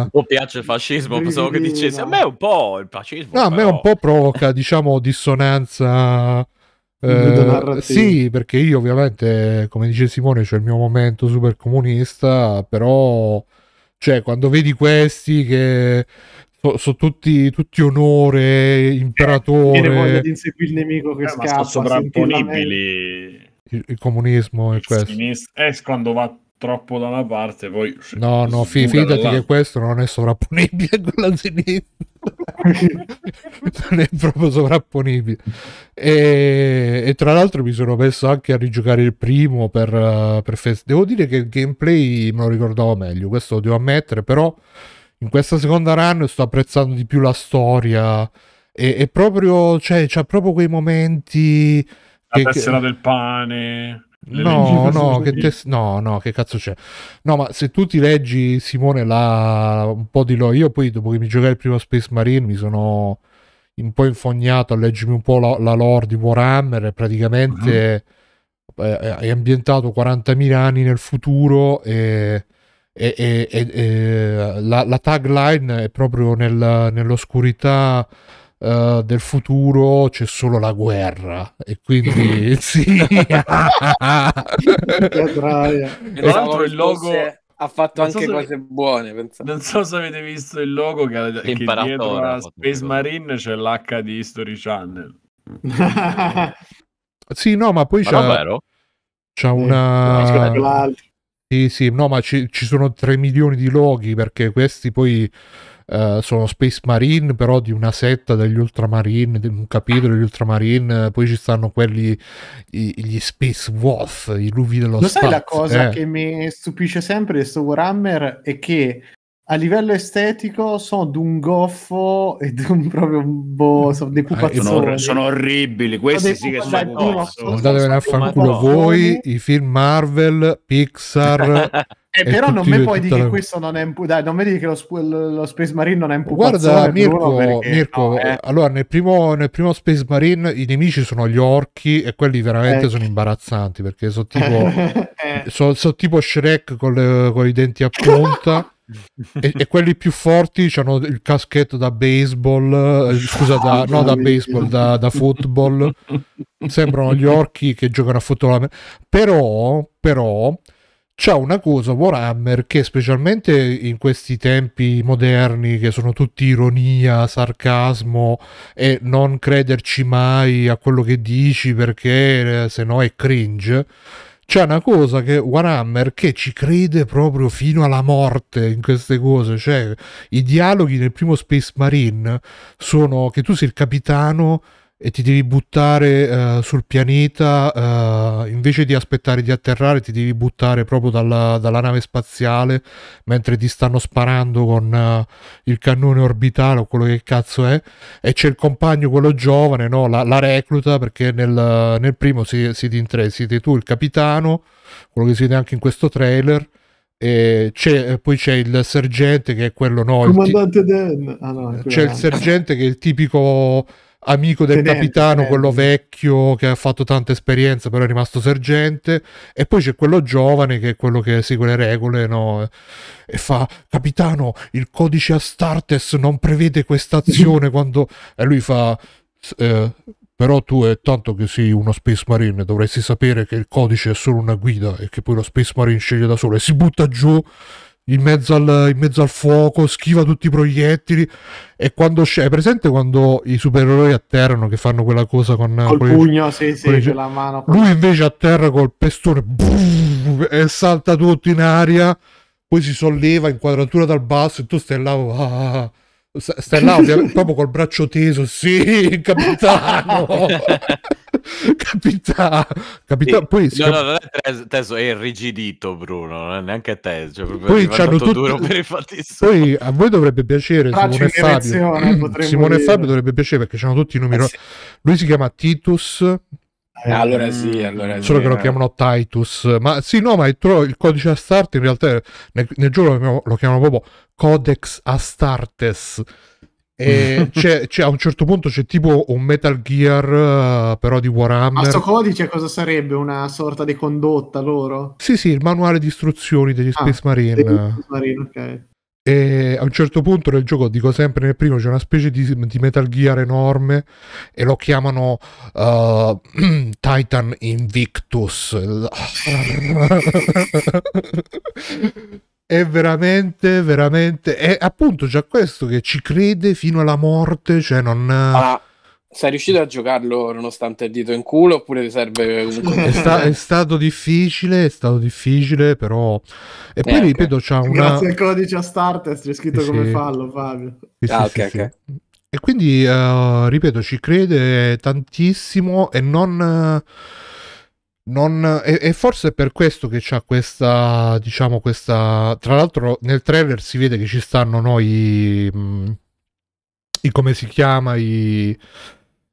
Un po', piace il fascismo, pensavo che dicessi. A me un po' il fascismo. No, però. a me un po' provoca, diciamo, dissonanza. Eh, sì, perché io ovviamente, come dice Simone, c'è il mio momento super comunista, però cioè, quando vedi questi che sono so tutti, tutti, onore, imperatore... Viene voglia di inseguire il nemico che eh, scappa. sono sovrapponibili. Il, il, comunismo è questo. Sinistra, eh, quando va troppo da una parte, poi... No, no, fi- fidati dall'altro. che questo non è sovrapponibile con sinistra. non è proprio sovrapponibile. E, e, tra l'altro mi sono messo anche a rigiocare il primo per, eh, per fest- Devo dire che il gameplay me lo ricordavo meglio, questo lo devo ammettere, però in questa seconda run sto apprezzando di più la storia e, e proprio, cioè, c'ha proprio quei momenti... La tessera che... del pane No no che, te... no, no, che cazzo c'è? No, ma se tu ti leggi Simone la... un po' di lore, io poi dopo che mi giocai il primo Space Marine mi sono un po' infognato a leggermi un po' la, la lore di Warhammer praticamente uh-huh. eh, è ambientato 40.000 anni nel futuro e, e, e, e la, la, tagline è proprio nel, nell'oscurità uh, del futuro c'è solo la guerra e quindi sì esatto, il logo ha fatto non anche so cose avete... buone. Pensate. Non so se avete visto il logo che, che, che dietro a Space Marine c'è l'H di History Channel. sì, no, ma poi ma c'è, davvero? c'è una... Sì, sì, no, ma ci, ci sono 3 milioni di loghi perché questi poi eh, sono Space Marine, però di una setta degli Ultramarine, di un capitolo degli Ultramarine, eh, poi ci stanno quelli, i, gli Space Wolf, i luvi dello Lo spazio. Lo sai la cosa eh. che mi stupisce sempre di questo Warhammer è che a livello estetico sono d'un goffo e d'un proprio boh, ah, sono dei pupazzoni. Sono, sono orribili, questi sono sì che sono pupazzoni. Andatevene a fanculo voi, i film Marvel, Pixar... eh, eh però non mi puoi dire che questo non è un pu- dai, non mi dici che lo, sp- lo, Space Marine non è un pupazzone. Guarda eh, Mirko, perché... Mirko no, eh. allora nel primo, nel primo, Space Marine i nemici sono gli orchi e quelli veramente eh. sono imbarazzanti perché sono tipo, eh. so, so tipo Shrek con, le, con i denti a punta e, e, quelli più forti hanno il caschetto da baseball, eh, scusa, da, no da baseball, da, da football. Sembrano gli orchi che giocano a football. Però, però, c'è una cosa Warhammer che specialmente in questi tempi moderni che sono tutti ironia, sarcasmo e non crederci mai a quello che dici perché eh, se no è cringe c'è una cosa che Warhammer che ci crede proprio fino alla morte in queste cose, cioè i dialoghi nel primo Space Marine sono che tu sei il capitano e ti devi buttare uh, sul pianeta, uh, invece di aspettare di atterrare ti devi buttare proprio dalla, dalla nave spaziale mentre ti stanno sparando con uh, il cannone orbitale o quello che cazzo è, e c'è il compagno, quello giovane, no? la, la recluta, perché nel, nel primo si, siete in tre, siete tu il capitano, quello che siete anche in questo trailer, e c'è, poi c'è il sergente che è quello no, comandante ti- Dan ah, no, c'è il sergente che è il tipico amico del tenente, capitano, tenente. quello vecchio che ha fatto tanta esperienza, però è rimasto sergente, e poi c'è quello giovane che è quello che segue le regole, no? E fa: Capitano, il codice Astartes non prevede questa azione quando. E lui fa. Eh, però tu è tanto che sei uno Space Marine, dovresti sapere che il codice è solo una guida e che poi lo Space Marine sceglie da solo e si butta giù in mezzo, al, in mezzo al fuoco, schiva tutti i proiettili e quando scende, presente quando i supereroi atterrano che fanno quella cosa con col pugno, sì, sì, con la mano. Lui invece atterra col pestone brrr, e salta tutto in aria, poi si solleva inquadratura dal basso e tu stai là ah, stai là proprio col braccio teso, sì, capitano. capita, capita sì. poi, no, scap- no, non è teso, teso, è irrigidito Bruno, non è neanche teso, cioè proprio poi c'hanno tutto duro per i fatti Poi a voi dovrebbe piacere ah, Simone Fabio. Simone dire. Fabio dovrebbe piacere perché c'hanno tutti i numeri. Eh, sì. Lui si chiama Titus eh, allora sì, mm. allora Solo sì, che eh. lo chiamano Titus. Ma sì, no, ma il, il codice Astarte in realtà nel, nel gioco lo chiamano proprio Codex Astartes. E c'è, c'è, a un certo punto c'è tipo un Metal Gear, eh, però di Warhammer. Questo codice cosa sarebbe? Una sorta di condotta loro? Sì, sì, il manuale di istruzioni degli ah, Space Marine. Degli Space Marine okay. E a un certo punto nel gioco, dico sempre nel primo, c'è una specie di, di Metal Gear enorme e lo chiamano uh, Titan Invictus. è veramente, veramente. È appunto già questo che ci crede fino alla morte. Cioè, non. Ah, sei riuscito a giocarlo nonostante il dito in culo? Oppure ti serve un... è, sta- è, stato difficile, è stato difficile, però. E poi eh, okay. ripeto, c'ha una. Grazie al codice a Startest c'è scritto eh, come sì. fallo, Fabio. Eh, ah, sì, ok, sì, E quindi, uh, ripeto, ci crede tantissimo e non. Uh non, e, e, forse è per questo che c'ha questa, diciamo, questa. Tra l'altro, nel trailer si vede che ci stanno noi. Mm, I, come si chiama? I,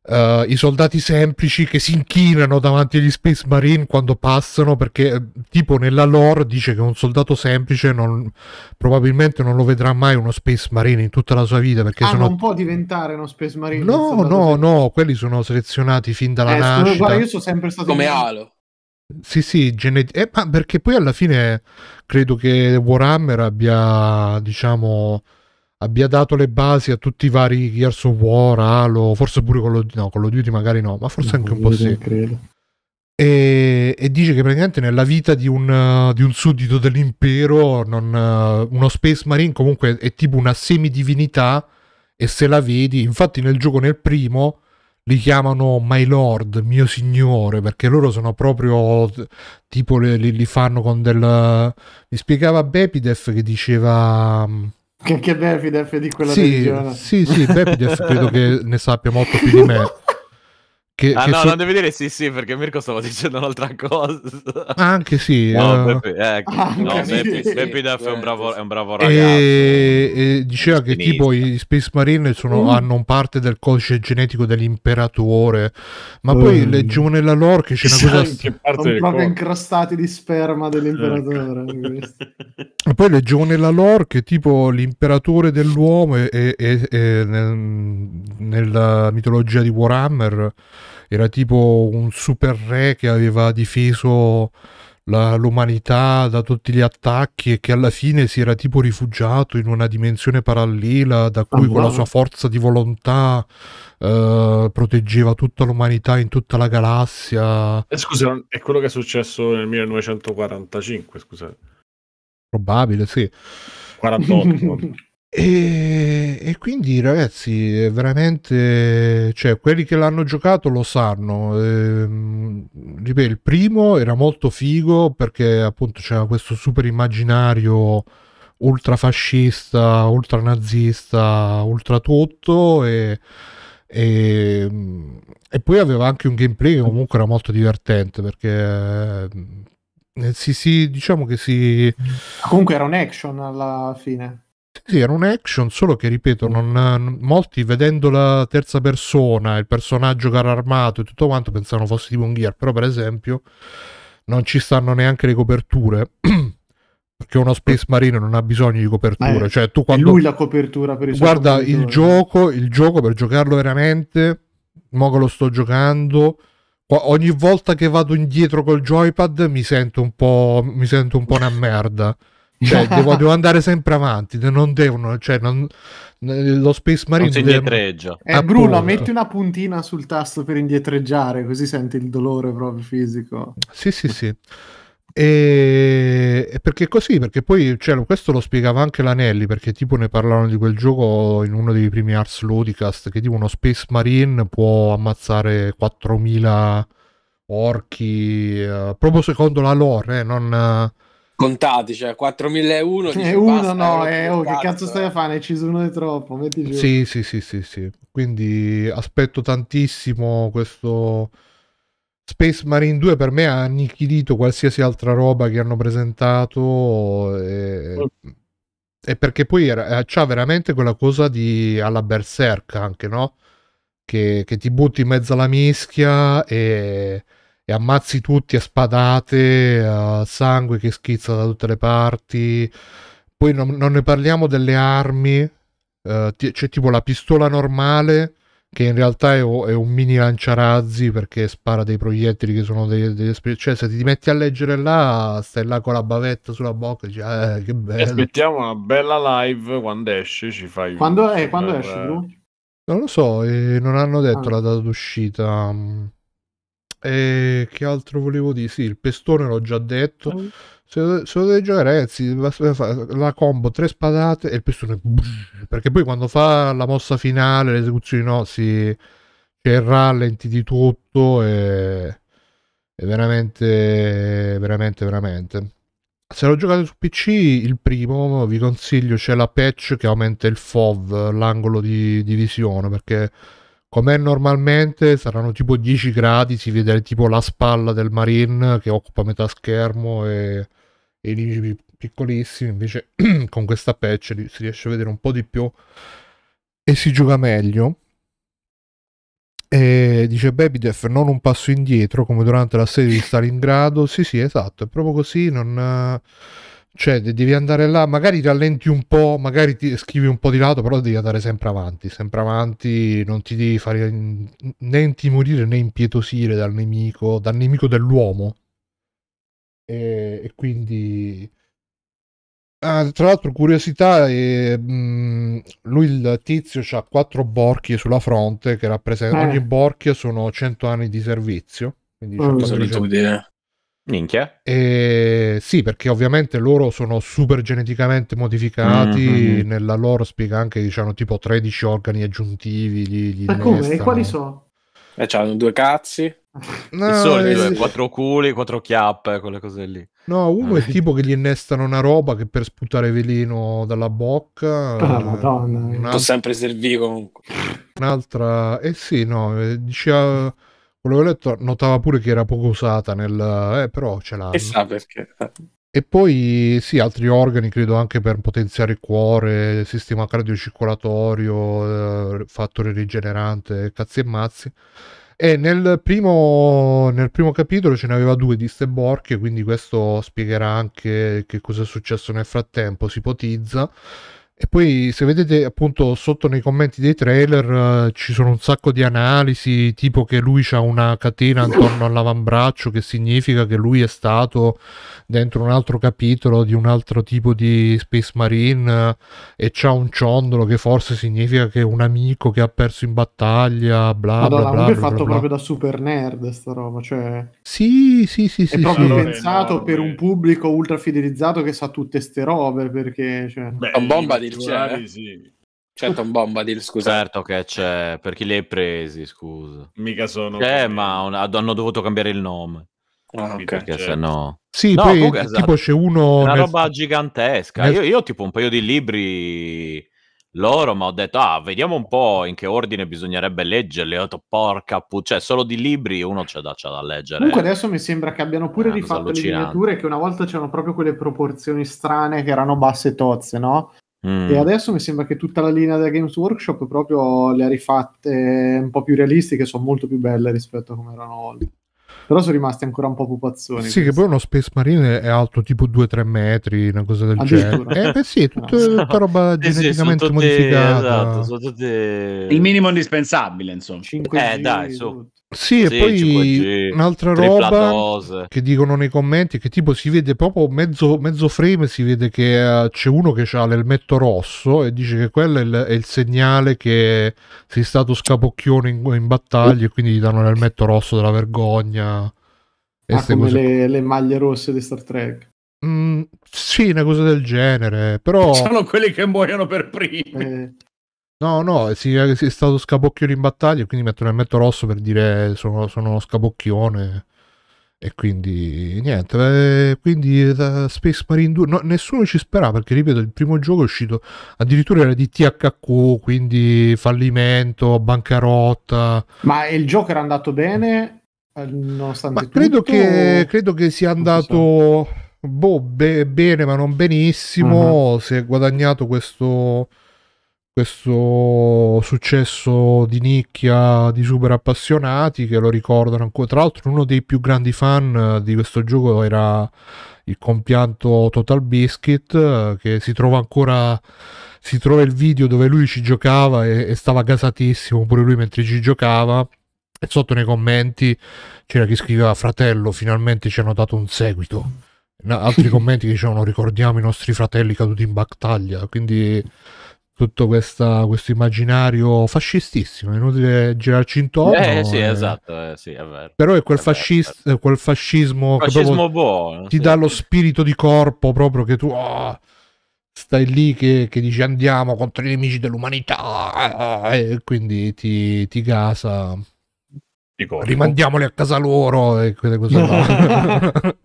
uh, I, soldati semplici che si inchinano davanti agli Space Marine quando passano. Perché, eh, tipo, nella lore dice che un soldato semplice non, probabilmente non lo vedrà mai uno Space Marine in tutta la sua vita. Perché ah, sono... non può diventare uno Space Marine. No, no, semplice. no, quelli sono selezionati fin dalla eh, nascita. Guarda, io sono sempre stato. Come in... Sì, sì, genet- eh, perché poi alla fine credo che Warhammer abbia, diciamo, abbia dato le basi a tutti i vari Gears of War, Halo, forse pure con lo, no, con lo Duty magari no, ma forse no, anche un po' sì. Credo. E, e, dice che praticamente nella vita di un, di un suddito dell'impero non, uno Space Marine comunque è tipo una semidivinità e se la vedi, infatti nel gioco nel primo li chiamano My Lord, mio signore, perché loro sono proprio tipo li, li fanno con del... Mi spiegava Bepidef che diceva... Mm, che, che Bepidef di quella sì, religione. Sì, sì, Bepidef credo che ne sappia molto più di me. Che, ah che no, so... andiamo a vedere sì sì perché Mirko stava dicendo un'altra cosa. Anche sì. No, uh... Peppi, eh, ecco. Anche no, sì. Peppi, Peppi Duff è un bravo, è un bravo ragazzo. E, e diceva che tipo i Space Marine sono, mm. hanno parte del codice genetico dell'imperatore, ma mm. poi leggiamo nella lore che c'è una cosa... Sì, sono proprio incrostati di sperma dell'imperatore. Ecco. e poi leggiamo nella lore che tipo l'imperatore dell'uomo è, è, è nel, nella mitologia di Warhammer era tipo un super re che aveva difeso la, l'umanità da tutti gli attacchi e che alla fine si era tipo rifugiato in una dimensione parallela da cui oh, con la sua forza di volontà eh, proteggeva tutta l'umanità in tutta la galassia. Eh, scusa, è quello che è successo nel 1945, scusate. Probabile, sì. 48. E, e, quindi ragazzi, veramente, cioè, quelli che l'hanno giocato lo sanno. Ehm, ripeto, il primo era molto figo perché appunto c'era questo super immaginario ultrafascista, ultranazista, ultra tutto e, e, e, poi aveva anche un gameplay che comunque era molto divertente perché eh, si, si, diciamo che si... Comunque era un action alla fine sì, era un action, solo che ripeto, non, molti vedendo la terza persona, il personaggio caro armato e tutto quanto pensavano fosse tipo un gear, però per esempio non ci stanno neanche le coperture. perché uno Space Marine non ha bisogno di coperture, è, eh, cioè tu quando lui la copertura per esempio. Guarda, il gioco, il gioco per giocarlo veramente, mo che lo sto giocando, ogni volta che vado indietro col joypad mi sento un po', mi sento un po' una merda cioè devo, devo, andare sempre avanti non devono cioè non, lo Space Marine non si indietreggia deve... eh, Bruno metti una puntina sul tasto per indietreggiare così senti il dolore proprio fisico sì sì sì e perché così perché poi cioè, questo lo spiegava anche l'Anelli perché tipo ne parlavano di quel gioco in uno dei primi Ars Ludicast che tipo uno Space Marine può ammazzare 4000 orchi eh, proprio secondo la lore eh, non contati, cioè 4001 eh, dici, uno basta, no, eh, oh, che cazzo stai a fare? Hai ucciso uno di troppo, metti giù. Sì, sì, sì, sì, sì. Quindi aspetto tantissimo questo Space Marine 2 per me ha annichilito qualsiasi altra roba che hanno presentato e, e perché poi eh, c'ha veramente quella cosa di alla berserk anche, no? Che, che ti butti in mezzo alla mischia e e ammazzi tutti a spadate, a sangue che schizza da tutte le parti. Poi non, non ne parliamo delle armi, eh, c'è tipo la pistola normale che in realtà è, è, un mini lanciarazzi perché spara dei proiettili che sono dei, dei cioè se ti metti a leggere là stai là con la bavetta sulla bocca e dici eh, che bello aspettiamo una bella live quando esce ci fai quando, un... eh, quando esce Bru? non lo so eh, non hanno detto ah. la data d'uscita mm. E eh, che altro volevo dire? Sì, il pestone l'ho già detto. Mm. Se, se, lo devi giocare, ragazzi, la, combo tre spadate e il pestone. Perché poi quando fa la mossa finale, l'esecuzione no, si c'è il rallenti di tutto. E, è veramente, veramente, veramente. Se lo giocate su PC, il primo vi consiglio c'è la patch che aumenta il FOV, l'angolo di, di visione, perché Com'è normalmente saranno tipo 10 gradi, si vede tipo la spalla del Marine che occupa metà schermo e, e i limiti piccolissimi, invece con questa patch si riesce a vedere un po' di più e si gioca meglio. E dice Bebidef non un passo indietro come durante la serie di Stalingrado. Sì, sì, esatto, è proprio così, non cioè, devi andare là, magari rallenti un po', magari ti schivi un po' di lato, però devi andare sempre avanti, sempre avanti, non ti devi fare né intimorire né impietosire dal nemico, dal nemico dell'uomo. E, e quindi... Ah, tra l'altro, curiosità, eh, mh, mm, lui il tizio ha quattro borchie sulla fronte che rappresentano, eh. ogni borchia sono 100 anni di servizio. Quindi mm, 100 anni Minchia. E, sì, perché ovviamente loro sono super geneticamente modificati, mm-hmm. nella loro spiega anche diciamo tipo 13 organi aggiuntivi. Gli, gli Ma come? E quali sono? Eh, c'hanno due cazzi. No, solo eh, quattro culi, quattro chiappe, quelle cose lì. No, uno ah. è tipo che gli innestano una roba che per sputare veleno dalla bocca. Oh, eh, madonna. Una... Può sempre servire comunque. Un'altra... Eh sì, no, eh, diceva quello che ho letto notava pure che era poco usata nel... Eh, però ce l'ha. Chissà perché. E poi sì, altri organi credo anche per potenziare il cuore, sistema cardiocircolatorio, eh, fattore rigenerante, cazzi e mazzi. E nel primo, nel primo capitolo ce n'aveva due di ste borche, quindi questo spiegherà anche che cosa è successo nel frattempo, si ipotizza. E poi se vedete appunto sotto nei commenti dei trailer eh, ci sono un sacco di analisi, tipo che lui ha una catena intorno all'avambraccio che significa che lui è stato dentro un altro capitolo di un altro tipo di Space Marine eh, e c'ha un ciondolo che forse significa che è un amico che ha perso in battaglia, bla Madonna, bla bla. Ma è fatto bla, proprio bla. da super nerd sta roba, cioè... Sì, sì, sì, sì. È sì, proprio sì. pensato no, per un pubblico ultra fidelizzato che sa tutte ste robe perché... Cioè... Beh, bomba di Particolari, c'è. sì. C'è Tom Bombadil, scusa. Certo che c'è, perché li hai presi, scusa. Mica sono... Eh, ma un- hanno dovuto cambiare il nome. Ah, okay. Perché certo. se no... Sì, no, poi comunque, esatto. tipo c'è uno... Una nel... roba gigantesca. Nel... Io, io tipo un paio di libri loro, ma ho detto, ah, vediamo un po' in che ordine bisognerebbe leggerli. Ho detto, porca puttana, cioè solo di libri uno c'è da, c'è da leggere. Comunque adesso mi sembra che abbiano pure eh, rifatto le miniature che una volta c'erano proprio quelle proporzioni strane che erano basse e tozze, no? Mm. E adesso mi sembra che tutta la linea della Games Workshop proprio le ha rifatte un po' più realistiche, sono molto più belle rispetto a come erano oggi. Però sono rimasti ancora un po' pupazzoni. Sì, che poi uno Space Marine è alto tipo 2-3 metri, una cosa del genere. Eh, beh, sì, è tutta, tutta roba sì, geneticamente sì, tutte, modificata. Esatto, tutte... Il minimo indispensabile, insomma. 5G, eh, dai, su. Tutto. Sì, sì, e poi 5G, un'altra roba dose. che dicono nei commenti che tipo si vede proprio mezzo, mezzo frame, si vede che uh, c'è uno che ha l'elmetto rosso e dice che quello è il, è il segnale che sei stato scapocchione in, in battaglia e quindi gli danno l'elmetto rosso della vergogna. E ah, come le, le, maglie rosse di Star Trek. Mm, sì, una cosa del genere, però... Sono quelli che muoiono per primi. Eh. No, no, si è, si è stato scapocchione in battaglia, quindi mettono il metto rosso per dire eh, sono, sono scapocchione. E quindi niente, eh, quindi eh, da Space Marine 2 no, nessuno ci sperava perché ripeto il primo gioco è uscito addirittura era di THQ, quindi fallimento, bancarotta. Ma il gioco era andato bene eh, nonostante Ma credo tutto, che credo che sia andato boh, be- bene ma non benissimo, mm-hmm. si è guadagnato questo questo successo di nicchia di super appassionati che lo ricordano ancora. Tra l'altro, uno dei più grandi fan eh, di questo gioco era il compianto Total Biscuit, eh, che si trova ancora. Si trova il video dove lui ci giocava e, e stava gasatissimo pure lui mentre ci giocava. E sotto nei commenti c'era chi scriveva: Fratello, finalmente ci hanno dato un seguito. Altri commenti che dicevano: Ricordiamo i nostri fratelli caduti in battaglia. Quindi tutto questa, questo immaginario fascistissimo. È inutile girarci intorno. Eh sì, eh, esatto, eh, sì, è vero. Però è quel, è fascist, vero. quel fascismo, fascismo buono, ti sì. dà lo spirito di corpo proprio che tu oh, stai lì che, che, dici andiamo contro i nemici dell'umanità eh, eh, e quindi ti, ti gasa. Ricordo. Rimandiamoli a casa loro e quelle cose là.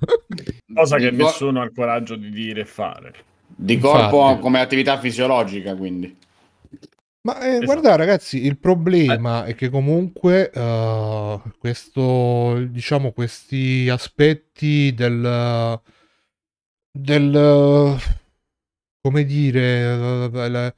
Cosa che nessuno ha il coraggio di dire e fare. Di corpo Infatti. come attività fisiologica, quindi. Ma eh, esatto. guarda ragazzi, il problema eh. è che comunque uh, questo, diciamo, questi aspetti del, del come dire, eh, eh,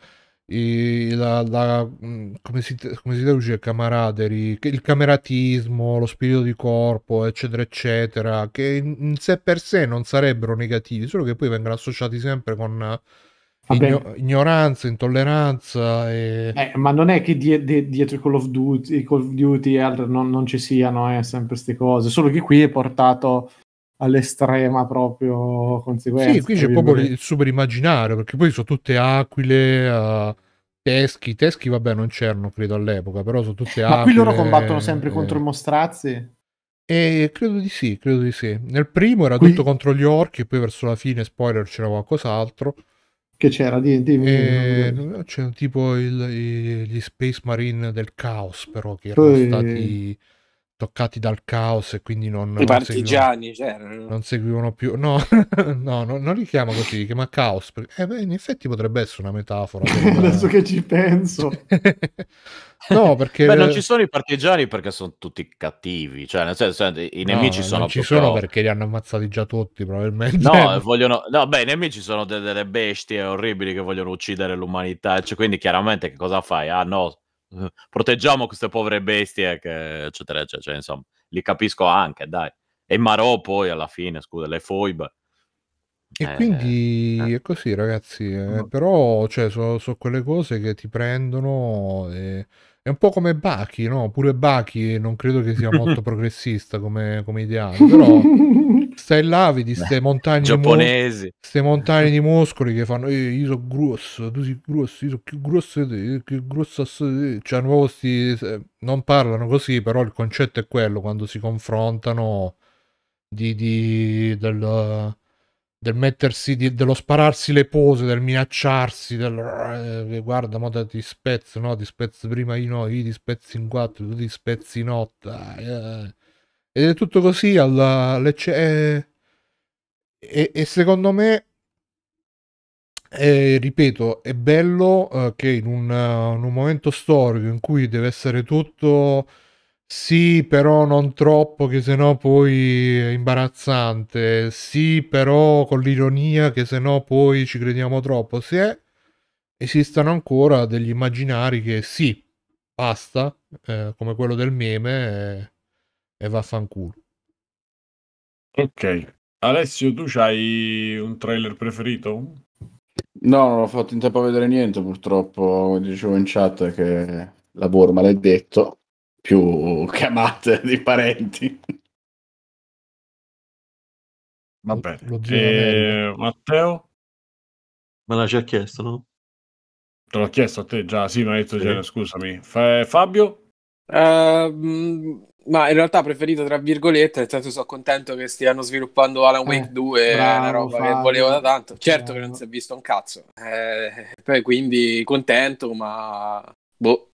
e la, la, mm, come, si, come si traduce camaraderi, il cameratismo, lo spirito di corpo, eccetera, eccetera, che in, sé per sé non sarebbero negativi, solo che poi vengono associati sempre con eh, igno- ignoranza, intolleranza. E... Eh, ma non è che die- die- dietro Call of Duty, Call of Duty e altro non, non ci siano eh, sempre queste cose, solo che qui è portato all'estrema proprio conseguenza. Sì, qui c'è proprio il super immaginario, perché poi sono tutte aquile, uh, teschi, teschi vabbè non c'erano credo all'epoca, però sono tutte aquile. Ma qui loro combattono sempre e... Eh, contro i mostrazzi? E eh, credo di sì, credo di sì. Nel primo era qui... tutto contro gli orchi, poi verso la fine, spoiler, c'era qualcos'altro. Che c'era? Dimmi, dimmi, e... dimmi. C'era tipo il, i, gli Space Marine del Caos, però, che erano poi... stati toccati dal caos e quindi non... I partigiani, seguivano, cioè... Non seguivano più... No, no, no, non li chiama così, li chiama caos. Perché, eh, beh, in effetti potrebbe essere una metafora. Per... Adesso che ci penso. no, perché... Beh, non ci sono i partigiani perché sono tutti cattivi, cioè nel senso eh, i nemici no, sono... Non ci proprio... sono perché li hanno ammazzati già tutti probabilmente. No, vogliono... No, beh, i nemici sono delle bestie orribili che vogliono uccidere l'umanità, cioè, quindi chiaramente che cosa fai? Ah no proteggiamo queste povere bestie, che, eccetera, eccetera. Cioè, insomma, li capisco anche, dai. E Marò poi alla fine, scusa, le foibe. E eh, quindi eh. è così, ragazzi. Eh, mm. però, cioè, sono so quelle cose che ti prendono e è un po' come Bachi, no? Pure Bachi non credo che sia molto progressista come, come ideale, però stai là, vedi queste montagne, giapponesi. Mo- montagne di muscoli che fanno, eh, io sono grosso, tu sei grosso, io sono più grosso di te, più grosso assoluto. Cioè, nuovo sti, non parlano così, però il concetto è quello, quando si confrontano di... di del, del mettersi di, dello spararsi le pose del minacciarsi del eh, guarda mo ti spezzo no ti spezzo prima io no io ti spezzo in quattro tu ti spezzi in otto eh. ed è tutto così alla lecce eh, e, e, secondo me eh, ripeto è bello eh, che in un, eh, in un, momento storico in cui deve essere tutto sì, però non troppo, che sennò poi è imbarazzante. Sì, però con l'ironia, che sennò poi ci crediamo troppo. Se esistono ancora degli immaginari che sì, basta, eh, come quello del meme, e, eh, e vaffanculo. Ok. Alessio, tu hai un trailer preferito? No, non ho fatto in tempo a vedere niente, purtroppo. Come dicevo in chat che la Borma l'hai detto più chiamate di parenti. Va bene. E... Eh, Matteo? Me l'ha già chiesto, no? Te l'ho chiesto a te già, sì, mi hai detto sì. già, scusami. Fa... Eh, Fabio? Uh, ma in realtà preferito tra virgolette, nel senso sono contento che stiano sviluppando Alan eh, Wake eh, 2, bravo, una roba Fabio. che volevo da tanto. Certo bravo. che non si è visto un cazzo, eh, quindi contento, ma boh,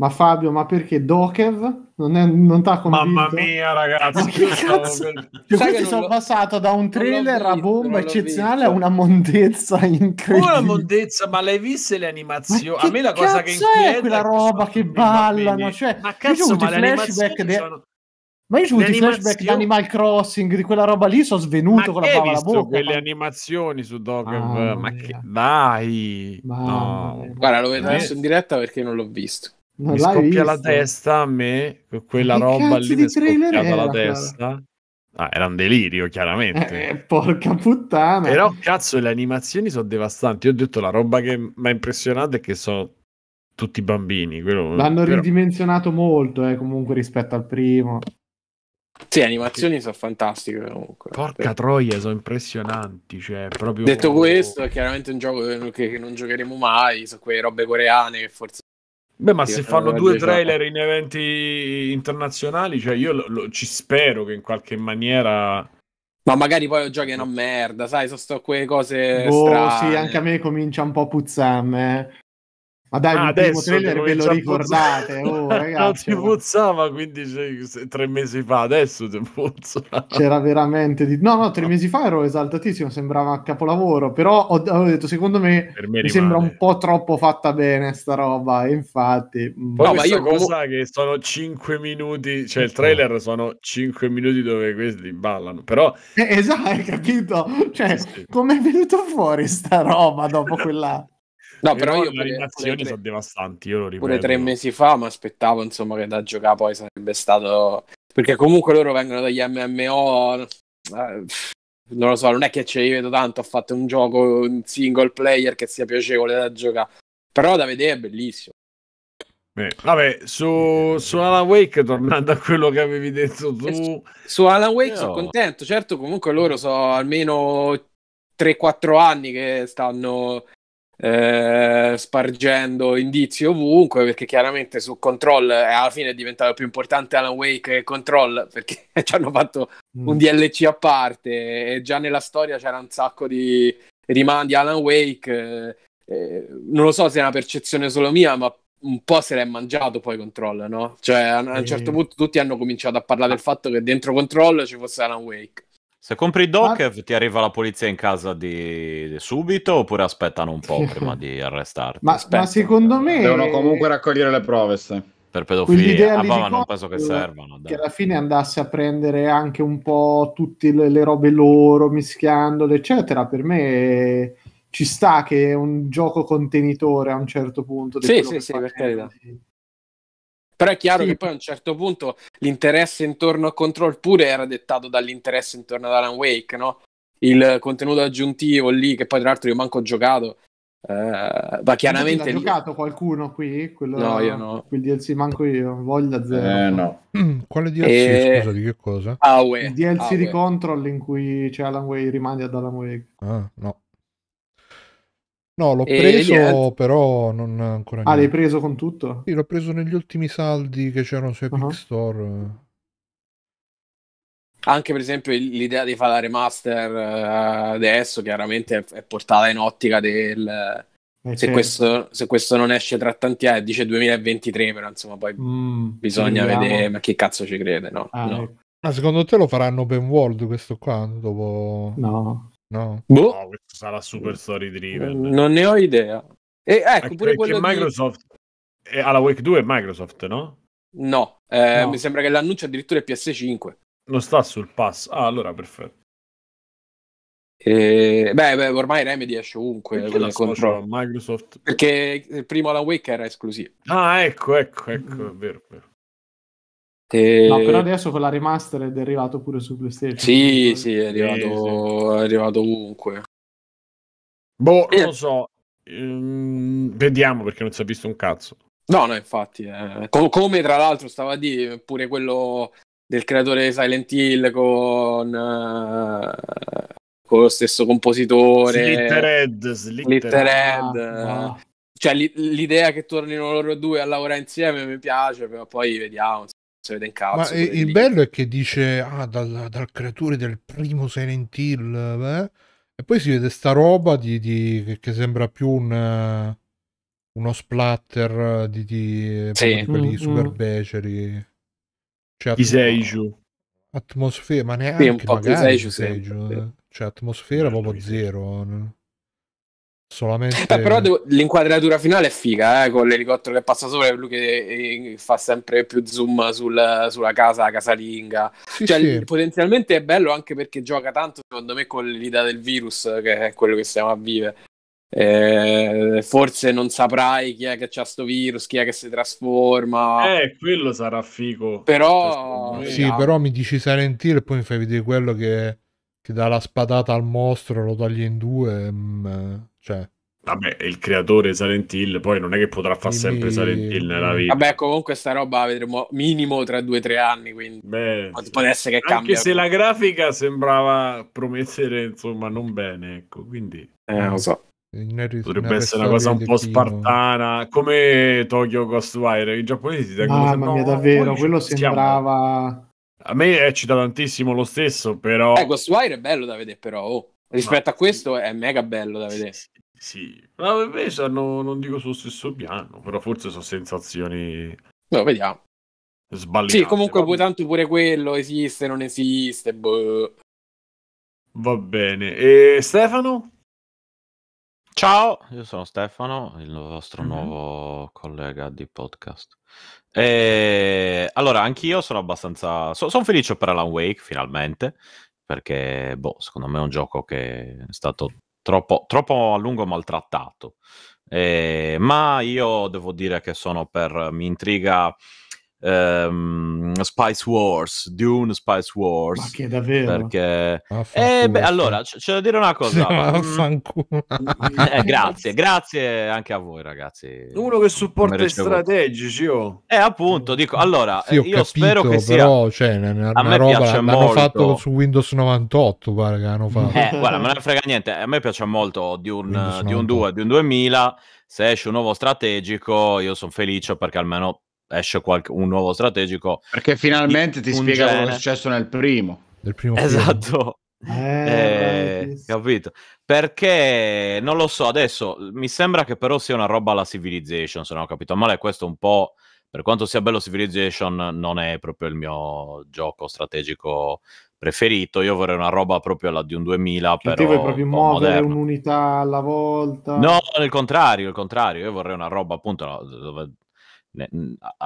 ma Fabio, ma perché Dokev non, è, non t'ha convinto? Mamma mia, ragazzi! Ma cazzo? Per... Cioè, io sono lo... passato da un trailer visto, a bomba eccezionale a una mondezza incredibile. Una montezza, ma l'hai vista le animazioni? A me la cosa che inquieta è quella roba che, ballano, cioè, ma cazzo, ma flashback de... sono... Ma io i flashback di Animal Crossing, di quella roba lì, sono svenuto ma con la palla alla visto quelle ma... animazioni su Docker, ma che... Dai! Ma... No. Guarda, lo vedo eh. adesso in diretta perché non l'ho visto. Ma mi scoppia visto? la testa a me, quella che roba lì mi scoppia la testa. Ah, era un delirio, chiaramente. Eh, eh porca puttana. Però, cazzo, le animazioni sono devastanti. Io ho detto, la roba che mi ha impressionato è che sono tutti bambini. Quello, L'hanno però... ridimensionato molto, eh, comunque, rispetto al primo. Sì, animazioni sì. sono fantastiche comunque. Porca troia, sono impressionanti. Cioè, proprio... Detto questo, è chiaramente un gioco che non giocheremo mai. Sono quelle robe coreane che forse Beh, ma se eh, fanno eh, due trailer in eventi internazionali, cioè io lo, lo, ci spero che in qualche maniera. Ma magari poi lo giochi una merda, sai, sono sto, quelle cose. Oh, strane. sì, anche a me comincia un po' a puzzarmi. Eh. Ma dai, ah, adesso trailer ve lo ricordate? Puzz- oh, ragazzi, non oh. ti puzzava 15, tre mesi fa, adesso ti puzza. C'era veramente di... No, no, tre mesi fa ero esaltatissimo, sembrava un capolavoro, però ho, ho detto, secondo me, me mi rimane. sembra un po' troppo fatta bene sta roba, infatti... Mm. no, ma io cosa com- che sono 5 minuti, cioè il esatto. trailer sono 5 minuti dove questi ballano, però... Eh, esatto, hai capito? Cioè, sì, sì. come è venuto fuori sta roba dopo quella... No, però, però io le animazioni sono devastanti, io lo Pure tre mesi fa mi aspettavo, insomma, che da giocare poi sarebbe stato... Perché comunque loro vengono dagli MMO... Eh, non lo so, non è che ce li vedo tanto, ho fatto un gioco in single player che sia piacevole da giocare. Però da vedere è bellissimo. Beh, vabbè, su, su, Alan Wake, tornando a quello che avevi detto tu... Su, su Alan Wake no. sono contento, certo comunque loro so almeno 3-4 anni che stanno eh, spargendo indizi ovunque, perché chiaramente su Control eh, alla fine è diventato più importante Alan Wake che Control, perché ci hanno fatto mm. un DLC a parte e già nella storia c'era un sacco di rimandi Alan Wake. Eh, eh, non lo so se è una percezione solo mia, ma un po' se l'è mangiato poi Control, no? Cioè a un certo punto tutti hanno cominciato a parlare del ah. fatto che dentro Control ci fosse Alan Wake. Se compri i Docker ma... ti arriva la polizia in casa di... subito oppure aspettano un po' prima di arrestarti? ma, ma secondo me... Devono comunque raccogliere le prove, se. Per pedofilia, ah, ma non penso che servano. Dai. Che alla fine andasse a prendere anche un po' tutte le, le robe loro, mischiandole, eccetera, per me ci sta che è un gioco contenitore a un certo punto. Sì, sì, sì, per carità. Di però è chiaro sì. che poi a un certo punto l'interesse intorno a Control pure era dettato dall'interesse intorno ad Alan Wake, no? Il contenuto aggiuntivo lì, che poi tra l'altro io manco ho giocato, Uh, ma chiaramente. Ha lì... giocato qualcuno qui? Quello... No, io no. Quel DLC manco io, voglia zero. Eh, no. Mm, quale DLC? E... Eh, scusa, di che cosa? Ah, Il DLC ah, di Control in cui c'è cioè, Alan Wake, rimandi ad Alan Wake. Ah, no. No, l'ho e preso, niente. però non ancora niente. Ah, l'hai preso con tutto? Sì, l'ho preso negli ultimi saldi che c'erano su Epic uh-huh. Store. Anche per esempio l'idea di fare la remaster eh, adesso chiaramente è portata in ottica del... Eh, se, certo. questo, se, questo, non esce tra tanti anni, dice 2023, però insomma poi mm, bisogna vediamo. vedere ma chi cazzo ci crede, no? Ah, no. Ecco. Ma secondo te lo faranno open world questo qua? Dopo... No. No, boh. no questa sarà Super Story Driven. Mm, non ne ho idea. E ecco, pure quello che Microsoft di... alla Wake 2 è Microsoft, no? No, eh, no. mi sembra che l'annuncio addirittura è PS5. Non sta sul pass. Ah, allora perfetto. E... Beh, beh, ormai Remedy esce ovunque Microsoft. Perché il primo la Wake era esclusivo. Ah, ecco, ecco, ecco, mm. è vero, è vero. Te... No, però adesso con la remastered è arrivato pure su PlayStation. Sì, sì, è arrivato, eh, sì. È arrivato ovunque. Boh, non lo so. Ehm, vediamo perché non si è visto un cazzo. No, no, infatti. Eh. Co- come tra l'altro stava a dire pure quello del creatore Silent Hill con, uh, con lo stesso compositore. Slittered. Slittered. Ah, ah. Cioè, l- l'idea che tornino loro due a lavorare insieme mi piace, però poi vediamo se vede in cazzo. Ma il lì. bello è che dice, ah, dal, dal creatore del primo Silent Hill, beh, e poi si vede sta roba di, di, che sembra più un, uno splatter di, di, sì. di quelli mm-hmm. super beceri. Cioè, Iseiju. Atmosfera, ma neanche sì, un po magari Iseiju, Iseiju, eh. cioè atmosfera proprio zero. No? Solamente... Eh, però devo... l'inquadratura finale è figa, eh, con l'elicottero che passa sopra e lui che eh, fa sempre più zoom sul, sulla casa, casalinga. Sì, cioè, sì. potenzialmente è bello anche perché gioca tanto, secondo me, con l'idea del virus, che è quello che stiamo a vivere. Eh, forse non saprai chi è che c'ha sto virus, chi è che si trasforma. Eh, quello sarà figo. Però... Cioè, sì, no. però mi dici Silent Hill e poi mi fai vedere quello che, che dà la spadata al mostro, lo toglie in due. Mh mm, cioè... Vabbè, il creatore Silent Hill poi non è che potrà fare sempre Silent Hill nella vita. Vabbè, comunque sta roba vedremo minimo tra due o tre anni, quindi Beh, può essere che cambia. Anche se la grafica sembrava promettere, insomma, non bene, ecco, quindi... Eh, lo so. Potrebbe essere una cosa un po' spartana, come Tokyo Ghostwire, i giapponesi tengono Mamma sempre... mia, oh, davvero, quello sembrava... A me eccita tantissimo lo stesso, però... Eh, Ghostwire è bello da vedere, però, oh. Rispetto Ma... a questo è mega bello da vedere. Sì, sì, ma per me sono, non dico sullo stesso piano, però forse sono sensazioni... No, vediamo. Sbagliate. Sì, comunque pure, tanto pure quello esiste, non esiste, boh. Va bene. E Stefano? Ciao, io sono Stefano, il vostro mm-hmm. nuovo collega di podcast. E... Allora, anch'io sono abbastanza... So- sono felice per Alan Wake, finalmente, perché, boh, secondo me è un gioco che è stato troppo, troppo a lungo maltrattato. Eh, ma io devo dire che sono per. mi intriga Um, Spice Wars, Dune Spice Wars. Ma che davvero? Perché... Eh, beh, allora, c- c'è da dire una cosa. Ma... Mm. eh, grazie, grazie anche a voi ragazzi. Uno che supporta i strategici, oh. Eh, appunto, dico, allora, sì, io capito, spero che sia... Però, cioè, una, a me roba piace l'hanno molto. fatto su Windows 98, pare che hanno fatto. Eh, guarda, me ne frega niente, a me piace molto Dune, Dune 2, Dune 2000, se esce un nuovo strategico io sono felice perché almeno esce qualche, un nuovo strategico. Perché finalmente ti spiega genere. quello è successo nel primo. Nel primo esatto. Eh, eh, capito perché non lo so adesso mi sembra che però sia una roba alla Civilization se non ho capito male questo un po' per quanto sia bello Civilization non è proprio il mio gioco strategico preferito. Io vorrei una roba proprio alla di un 2000. Che cioè, però vuoi proprio un muovere moderno. un'unità alla volta? No, il contrario, il contrario. Io vorrei una roba appunto dove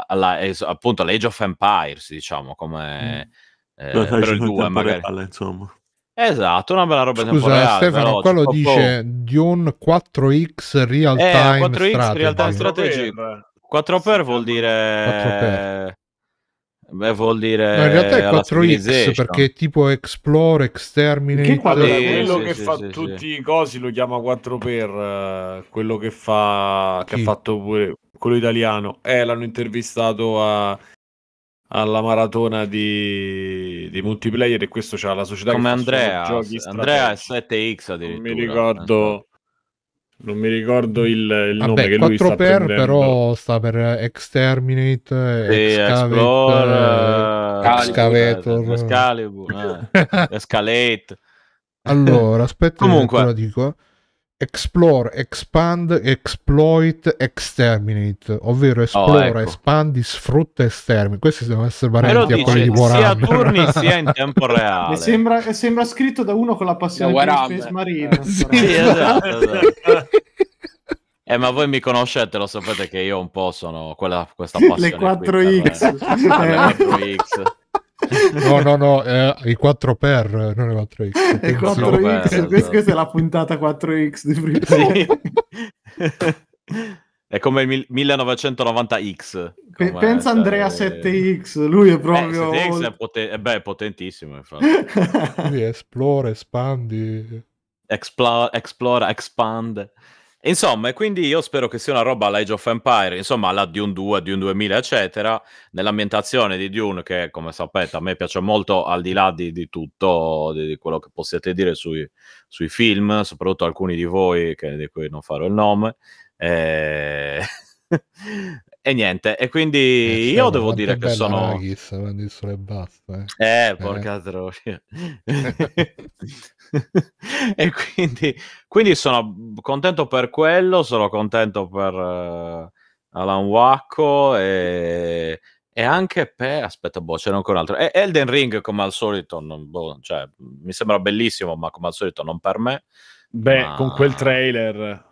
alla, appunto all'Age of Empires, diciamo, come mm. eh, per il 2 magari. Insomma. Esatto, una bella roba Scusa, temporale. Stefano, qua lo boh. dice Dune 4X Real eh, Time 4X Strategy. Real Time Strategy. 4 x vuol dire Beh, vuol dire no, in realtà è 4x perché tipo explore, exterminate che quando sì, quello sì, che sì, fa tutti i cosi lo chiama 4x eh, quello che fa Chi? che ha fatto pure quello italiano eh, l'hanno intervistato a, alla maratona di, di, multiplayer e questo c'ha la società come Andrea Andrea è 7x addirittura non mi ricordo eh, eh non mi ricordo il, il Vabbè, nome che lui sta per, però sta per Exterminate, sì, Excavate, Explore, eh, eh, Excavator, Excalibur, eh, Escalate. Allora, aspetta, Comunque, dico. Explore, expand, exploit, exterminate, ovvero oh, esplora, oh, ecco. espandi, sfrutta, estermi. Questi devono essere parenti a quelli di Warhammer. Sia a turni sia in tempo reale. sembra, sembra, scritto da uno con la passione per Space Marine. Eh, sì, esatto, esatto, esatto. Eh, ma voi mi conoscete, lo sapete che io un po' sono quella, questa passione. Le 4X. per, per le 4X. no, no, no, eh, i 4x, non i 4x. E 4x, questa, è la puntata 4x di Free sì. È come il 1990X. Come Pensa è, cioè, Andrea eh, sai... 7X, lui è eh, proprio... Beh, 7X è, poten- eh, beh, è potentissimo, infatti. esplora, espandi. Explo- explora expande. Insomma, e quindi io spero che sia una roba alla Age of Empire, insomma alla Dune 2, Dune 2000, eccetera, nell'ambientazione di Dune, che come sapete a me piace molto, al di là di, di tutto, di, di, quello che possiate dire sui, sui, film, soprattutto alcuni di voi, che, di cui non farò il nome, eh... E niente, e quindi eh, io devo dire che sono... Kiss, e basta, eh. eh, eh. porca eh. troia. e quindi, quindi, sono contento per quello, sono contento per uh, Alan Wacco e, e, anche per... Aspetta, boh, c'era ancora un altro. E Elden Ring, come al solito, non, boh, cioè, mi sembra bellissimo, ma come al solito non per me. Beh, ma... con quel trailer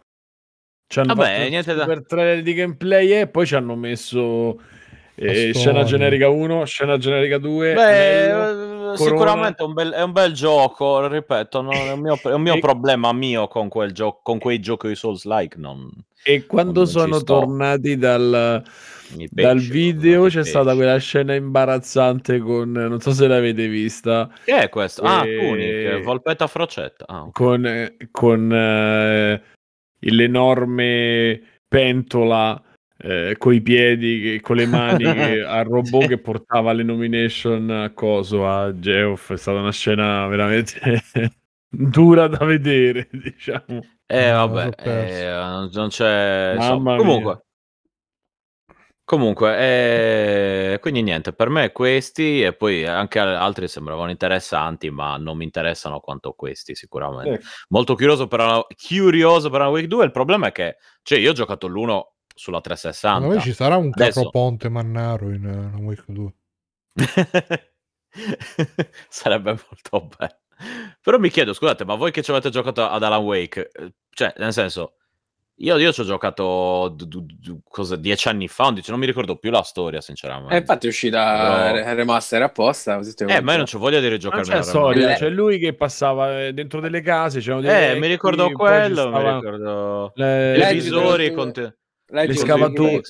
ci hanno Vabbè, fatto da... per trailer di gameplay e poi ci hanno messo eh, scena generica 1, scena generica 2. Beh, anello, eh, sicuramente un bel, è un bel gioco, ripeto, non, è un mio, è un mio e... problema mio con, quel gio- con quei giochi di Souls like. Non, e quando non sono tornati dal, pesce, dal video c'è stata quella scena imbarazzante con, non so se l'avete vista. Che è questo? Ah, e... Ah, Tunic, Volpetta Frocetta. Ah, okay. Con... con eh l'enorme pentola eh, coi piedi, con le mani al robot che portava le nomination a coso a Geoff. È stata una scena veramente dura da vedere, diciamo. Eh vabbè, eh, non c'è... Mamma Comunque, Comunque, eh, quindi niente, per me questi e poi anche altri sembravano interessanti, ma non mi interessano quanto questi sicuramente. Eh. Molto curioso per, una, curioso per una Week 2, il problema è che, cioè, io ho giocato l'1 sulla 360. Ma ci sarà un Adesso... capoponte Mannaro in una Week 2. Sarebbe molto bello. Però mi chiedo, scusate, ma voi che ci avete giocato ad Alan Wake, eh, cioè, nel senso io, io ci ho giocato d- d- cosa, dieci anni fa, 11, non mi ricordo più la storia, sinceramente. Eh, infatti è uscita Però... Eh, remaster apposta. Così eh, ma io non ho voglia di rigiocarmi. Non c'è storia, c'è lui che passava eh, dentro delle case, c'erano dei Eh, vecchi, mi ricordo quello, mi ricordo... Le... Le visori con... Te... Le scavature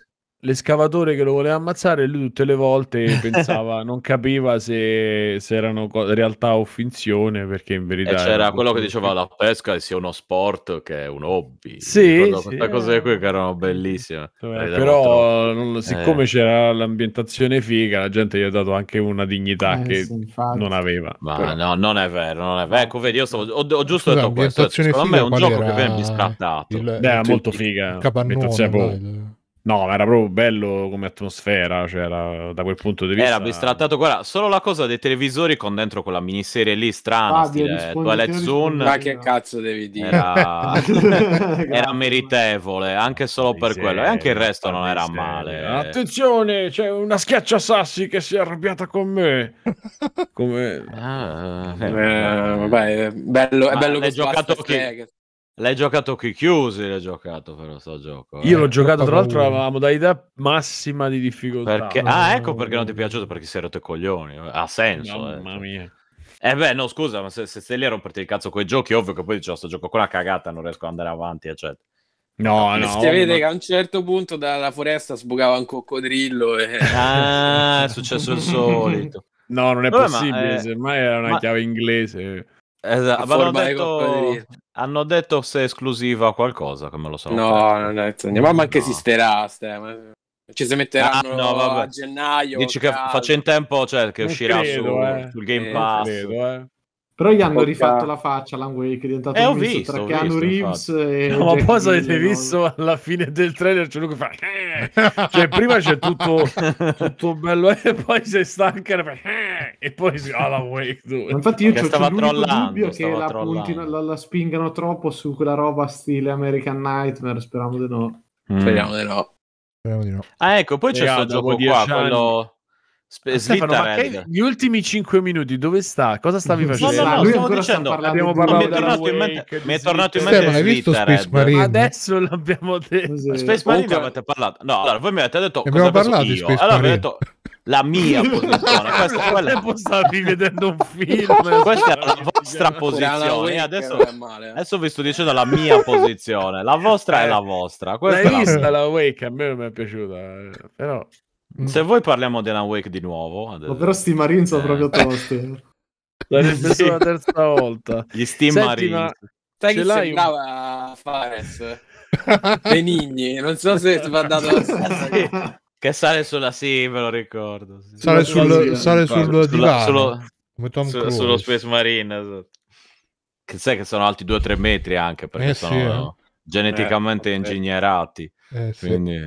l'escavatore che lo voleva ammazzare, lui tutte le volte pensava, non capiva se, se erano co- realtà o finzione, perché in verità... E c'era quello che diceva la pesca sia uno sport che è un hobby. Sì, sì queste cose qui che erano bellissime. Sì, eh, però non, siccome eh. c'era l'ambientazione figa, la gente gli ha dato anche una dignità eh, che sì, non aveva. Ma però. no, non è vero, non è vero. Ecco, vedi, io stavo, ho, ho giusto Scusa, detto questo. Secondo me è un gioco che viene biscattato. Beh, molto figa. Capannone, No, ma era proprio bello come atmosfera, cioè era, da quel punto di vista. Era bistrattato guarda, solo la cosa dei televisori con dentro quella miniserie lì strana, ah, stile Twilight Zone. Ma che cazzo devi dire? Era, era meritevole, anche solo per quello. E anche il resto non era male. Attenzione, c'è una schiaccia sassi che si è arrabbiata con me. Come... Ah, eh, eh, vabbè, bello, è bello che giocato che... che L'hai giocato chi chiusi, l'hai giocato però sto gioco. Eh. Io l'ho eh. giocato tra l'altro alla modalità massima di difficoltà. Perché... Ah, ah ecco perché non ti è piaciuto, perché sei rotto i coglioni. Ha senso. No, eh. Mamma cioè. mia. Eh beh, no, scusa, ma se, se stai lì a romperti il cazzo quei giochi, ovvio che poi dicevo, oh, sto gioco con la cagata, non riesco ad andare avanti, eccetera. No, no. Si vede ma... che a un certo punto dalla foresta sbucava un coccodrillo e... Ah, è successo il solito. No, non è Vabbè, possibile, ma, eh... semmai era una ma... chiave inglese. Esatto, ma detto... Hanno detto se è esclusiva o qualcosa, come lo so. No, non è mia mamma no. esisterà, Stem. Ci si metteranno ah, no, a gennaio. Dici caso. che faccia in tempo, cioè, che non uscirà credo, su, eh. sul Game eh, Pass. Eh, credo, eh. Però gli hanno rifatto la faccia Alan Wake, è diventato eh, un visto, visto, tra Keanu Reeves e no, ma poi avete visto alla fine del trailer c'è lui che fa eh! cioè prima c'è tutto, tutto bello eh, e poi si stanca e, fa, eh! e poi si Alan Wake 2. Infatti io stavo dubbio che la, puntina, la, la, spingano troppo su quella roba stile American Nightmare, speriamo di no. Mm. Speriamo di no. Speriamo di no. Ah ecco, poi c'è questo gioco qua, quello Sp- eh, Stefano, ma che, gli ultimi 5 minuti dove sta? Cosa stavi facendo? No, no, no, ah, stiamo dicendo, abbiamo parlato mi è tornato in mente, mi è tornato in mente Stefano, hai Marine? Adesso l'abbiamo detto. Sì. Space Marine Comunque... avete parlato. No, allora voi mi avete detto ne cosa parlato io. Space allora Marine. detto la mia posizione. Questa quella. stavi vedendo un film. Eh. Questa era la vostra posizione. Adesso, eh. adesso vi sto dicendo la mia posizione. La vostra è la vostra. Questa L'hai vista la wake? A me non mi è piaciuta, però Mm. Se vuoi parliamo di Alan Wake di nuovo. Adesso. Però sti Marine sono eh. proprio tosti. L'ho ripetuto la terza volta. Gli Steam Senti, Marine. Ma... Sai ce chi sembrava un... Fares? Benigni, non so se ti ha dato la stessa Che sale sulla sì, me lo ricordo. Sì. Sale, sul, sul, sale sul sulla, divano, sullo, su, sullo Space Marine. So. Esatto. Che sai che sono alti 2-3 metri anche, perché eh, sono sì, eh. geneticamente eh, ingegnerati. Eh Quindi...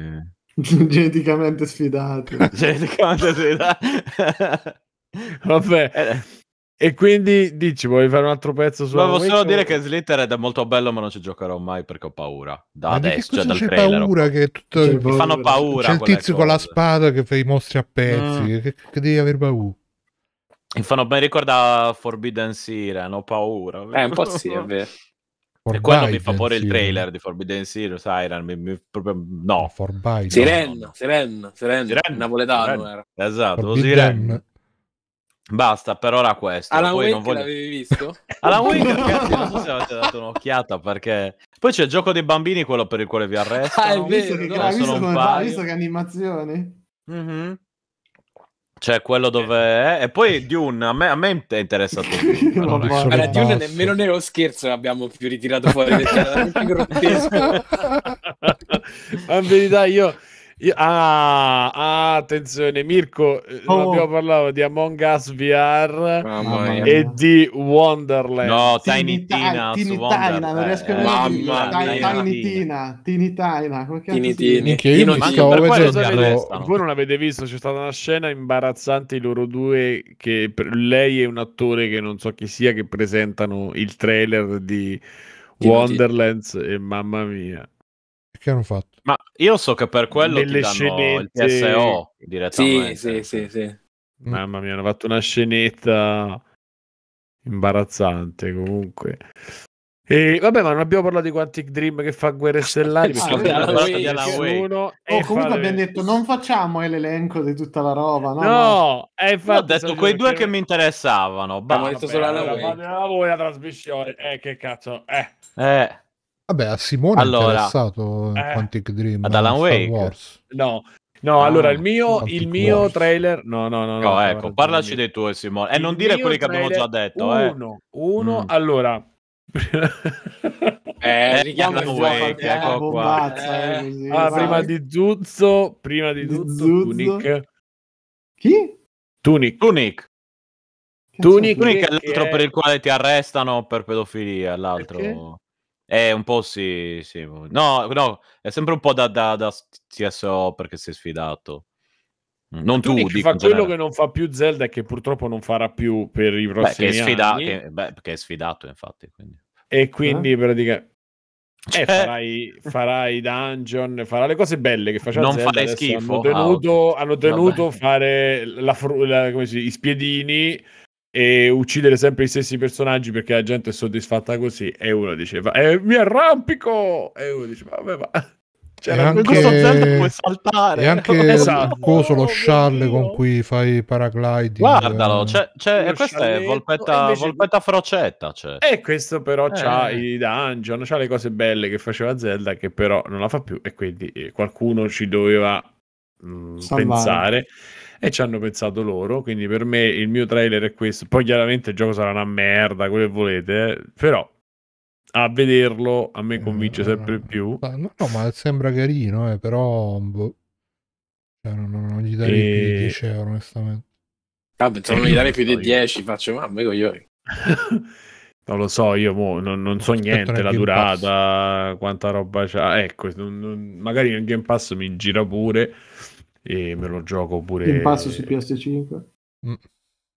Geneticamente sfidato. Geneticamente sfidato. Vabbè. Eh. E quindi dici, vuoi fare un altro pezzo su Ma solo dire che Slitter è molto bello, ma non ci giocherò mai perché ho paura. Da ma adesso, cioè dal c'è trailer. paura che tutto... C'è paura. fanno paura. C'è il tizio con la spada che fa i mostri a pezzi, mm. che, che, devi aver paura. Mi fanno ben ricorda Forbidden Siren, eh, ho paura. Eh, un po' sì, è vero. For e quello mi fa pure il trailer di Forbidden Zero, Siren, mi, mi, proprio, no. For Biden, Siren, no, no. Siren, Siren, Siren, napoletano Siren. era. Esatto, Forbidden. Siren. Basta, per ora questo. Alan Poi Wake non voglio... l'avevi visto? Alan Wake, ragazzi, non so se avete dato un'occhiata perché... Poi c'è il gioco dei bambini, quello per il quale vi arrestano. Ah, è vero, no? visto, che, visto, che animazione. Mm-hmm. Cioè, quello dove è. E poi Dune, a me, a me è interessato. allora, allora Dune nemmeno nello scherzo abbiamo più ritirato fuori. È grottesco. in verità, io ah, ah, attenzione, Mirko, eh, oh. abbiamo parlato di Among Us VR oh, e di Wonderland. No, Tiny, Tina, Tiny Tina, non riesco a eh, vedere. Tiny Tina, Tiny Tina, come cazzo Tini, Tini. Che io non stavo vedendo. Voi non avete visto, c'è stata una scena imbarazzante, i loro due, che lei è un attore che non so chi sia, che presentano il trailer di Wonderlands e mamma mia. Che hanno fatto? Ma io so che per quello Delle ti scenette... TSO direttamente. Sì, sì, sì, sì. Mm. Mamma mia, hanno fatto una scenetta imbarazzante comunque. E vabbè, ma non abbiamo parlato di Quantic Dream che fa guerre stellari. Ah, perché la way, uno, oh, comunque fare... abbiamo detto non facciamo l'elenco di tutta la roba. No, no, no. Infatti, ho detto quei due che mi interessavano. Bah, detto solo alla, alla, alla, alla voi la trasmissione. Eh, che cazzo. Eh. eh. Vabbè, a Simone allora, è interessato eh, Quantic Dream ad Alan Wake. Wars. No. No, ah, allora il mio, il mio trailer. No, no, no. no, no ecco, parlaci dei tuoi, Simone. E eh, non dire quelli che abbiamo già detto. Eh. Uno, eh. uno. Mm. Allora, eh, richiamo il Wake, ecco eh, qua. Eh, eh. Così, ah, prima di Zuzzo, prima di, di Zuzzo, Zuzzo, Tunic. Chi? Tunic. Tunic. Tunic, Tunic è l'altro è... per il quale ti arrestano per pedofilia, l'altro. Perché? È eh, un po' sì, sì. No, no, è sempre un po' da, da, da CSO perché si è sfidato. Mm, non tu, tu dico, fa quello che non fa più Zelda e che purtroppo non farà più per i prossimi beh, che è sfida- anni. Che, beh, perché è sfidato, infatti. Quindi. E quindi eh? praticamente... Eh, cioè... Eh, farai, farai, dungeon, farai le cose belle che facciamo. Non fare schifo. Ah, hanno tenuto, hanno tenuto fare la, fru- la come si, i spiedini e uccidere sempre gli stessi personaggi perché la gente è soddisfatta così e uno diceva eh, mi arrampico e uno diceva vabbè ma c'era cioè, anche... questo puoi saltare e anche esatto. coso lo scialle oh, con cui fai paragliding guardalo ehm. c'è, cioè, c'è cioè, questa è Volpetta, invece... Volpetta Frocetta c'è. e questo però eh. c'ha i dungeon c'ha le cose belle che faceva Zelda che però non la fa più e quindi eh, qualcuno ci doveva mh, mm, pensare e ci hanno pensato loro, quindi per me il mio trailer è questo, poi chiaramente il gioco sarà una merda, quello che volete, però a vederlo a me convince eh, sempre eh, più. No, no, ma sembra carino, eh, però boh. cioè, non, non, gli darei e... più di 10 euro, onestamente. Ah, pensavo non gli darei più di 10, eh, faccio ah, mamma, i coglioni. non lo so, io mo, non, non so niente, la durata, quanta roba c'ha. Ecco, non, magari nel Game Pass mi gira pure e me lo gioco pure in passo su PS5 mm.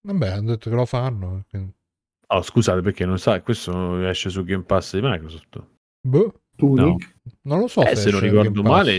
vabbè hanno detto che lo fanno quindi... Eh. oh scusate perché non sai questo esce su Game Pass di Microsoft boh tu no. non lo so eh, se, se lo ricordo male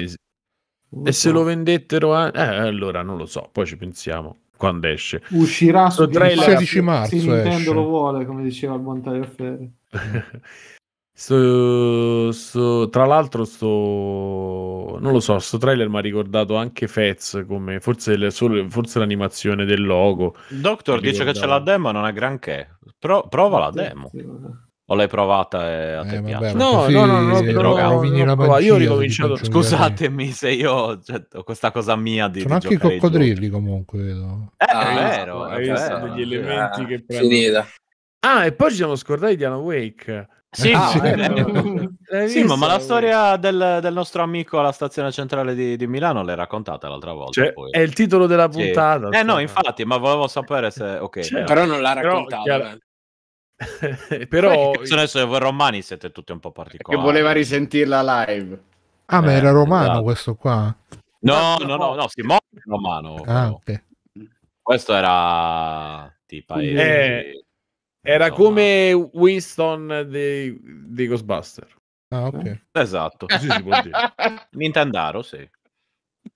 lo e so. se lo vendettero a... eh, allora non lo so poi ci pensiamo quando esce uscirà su il 16 marzo se Nintendo esce. lo vuole come diceva il buon Tagliaferri So, so, tra l'altro, sto, non lo so, sto trailer mi ha ricordato anche Fez, come forse, le, forse l'animazione del logo. Doctor dice che c'è la demo, non è granché. Pro, prova la demo. O l'hai provata e a te eh, piace? Vabbè, no, sì, no, no, no, no, no, no, no io ho ricominciato. Scusatemi se io cioè, ho questa cosa mia di. Sono anche i coccodrilli comunque. Vedo. Eh, ah, è vero, è vero. degli elementi ah, che prendono. Finita. Ah, e poi ci siamo scordati di Anna Wake. Sì, ah, sì. Eh, sì ma, la storia del, del, nostro amico alla stazione centrale di, di Milano l'hai raccontata l'altra volta. Cioè, è il titolo della puntata. Sì. Eh no, infatti, ma volevo sapere se... Okay, cioè, però non l'ha raccontata. Però, eh. Se adesso voi romani siete tutti un po' particolari. Che voleva risentirla live. Ah, eh, ma era romano esatto. questo qua? No, no, no, no, Simone è romano. Ah, okay. Questo era tipo... Eh, era come Winston dei, dei Ghostbuster. Ah, ok. Esatto. Così si può dire. Nintendaro, sì.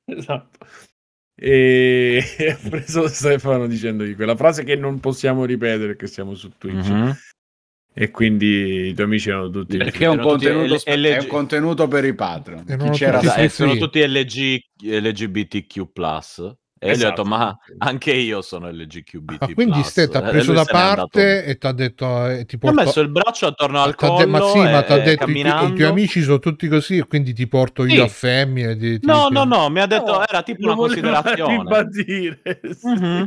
Esatto. E ha preso Stefano dicendogli quella frase che non possiamo ripetere che siamo su Twitch. Mm-hmm. E quindi i tuoi amici erano tutti perché è un, contenuto, LG... è un contenuto per i patron. C'era tutti, da... sono tutti LG, LGBTQ. E esatto. gli ho detto, esatto, ma anche io sono LGQB. Ah, quindi Ste ti ha preso da parte e ti ha detto... Eh, e ti porto... Ho messo il braccio attorno al eh, collo Ma sì, ma ti ha detto, i, i, tuoi amici sono tutti così e quindi ti porto io a femmine. Ti, ti no, no, no, mi ha detto, no, era tipo una considerazione. Ribadire, sì. mm-hmm.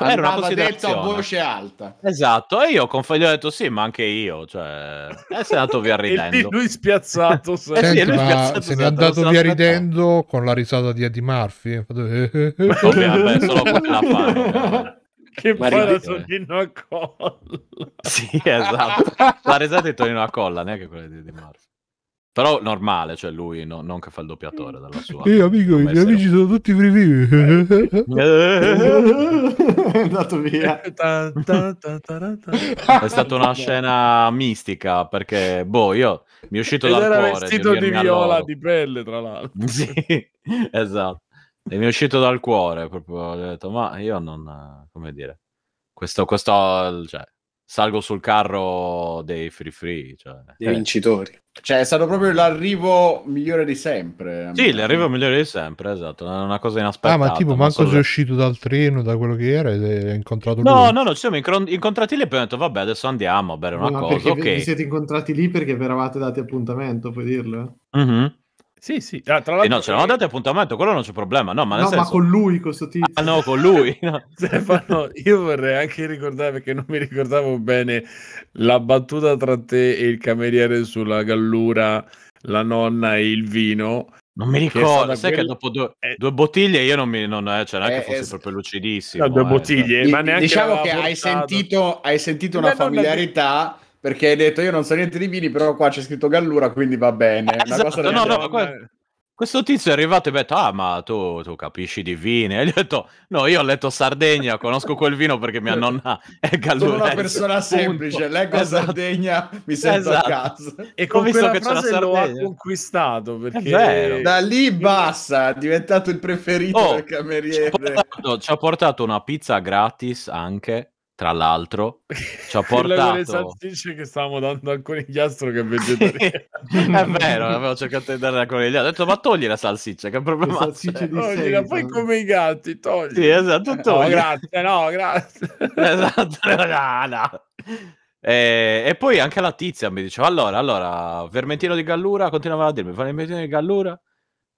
Era una considerazione. detto a voce alta. Esatto, e io conf- gli ho detto sì, ma anche io, cioè, e si è andato via ridendo. lui spiazzato, se... Eh senti, lui spiazzato se ne è andato via ridendo con la risata di Eddie Murphy. Vabbè, solo quella fare. Che poi la Tonino a colla. Sì, esatto. La risata di Tonino a colla, neanche quella di Eddie Murphy. Però normale, cioè lui no, non che fa il doppiatore dalla sua. Io eh, amico, gli amici sono tutti primi. Eh. È andato via. È stata una scena mistica perché, boh, io mi è uscito Ed dal era cuore. vestito di, di viola di pelle, tra l'altro. sì, esatto. E mi è uscito dal cuore proprio. Ho detto, ma io non, come dire, questo, questo cioè, salgo sul carro dei free free. Cioè. Dei eh. vincitori. Cioè, è stato proprio l'arrivo migliore di sempre. Sì, l'arrivo migliore di sempre, esatto. Una cosa inaspettata. Ah, ma tipo, ma manco solo... uscito dal treno, da quello che era, ed è incontrato no, lui. No, no, ci siamo incontrati lì e poi ho detto, vabbè, adesso andiamo a bere una no, cosa. ok. vi siete incontrati lì perché vi eravate dati appuntamento, puoi dirlo? Eh? Mm-hmm. Sì, sì. Ah, tra l'altro... E no, ce l'hanno dato appuntamento, quello non c'è problema. No, ma, no, senso... ma con lui questo tipo. Ah, no, con lui. No. Stefano, io vorrei anche ricordare, perché non mi ricordavo bene, la battuta tra te e il cameriere sulla gallura, la nonna e il vino. Non mi ricordo, che sai quel... che dopo due, eh. due, bottiglie io non mi... Non, eh, cioè, eh, che fossi proprio lucidissimo. No, due eh, bottiglie, cioè. ma neanche... Diciamo che hai sentito, hai sentito, una Beh, familiarità perché hai detto io non so niente di vini, però qua c'è scritto Gallura, quindi va bene. Eh, esatto, no, no, que- questo tizio è arrivato e ha detto, ah ma tu, tu capisci di vini? E gli ho detto, no, io ho letto Sardegna, conosco quel vino perché mia nonna è Gallura. Sono una persona semplice, leggo esatto. Sardegna, mi sento esatto. a casa. E con visto che frase lo ha conquistato, perché da lì basta, è diventato il preferito oh, del cameriere. Ci ha, portato, ci ha portato una pizza gratis anche, tra l'altro, ci ha portato... le salsicce che stavamo dando al conigliastro che è vegetariano. è vero, avevo cercato di dare al conigliastro. Ho detto, ma togli la salsiccia, che problema c'è? Salsicce di Toglila, poi come i gatti, togli. Sì, esatto, eh, togli. No, grazie, no, grazie. esatto, no, no. E, e, poi anche la tizia mi diceva, allora, allora, vermentino di Gallura, continuava a dirmi, vermentino di Gallura...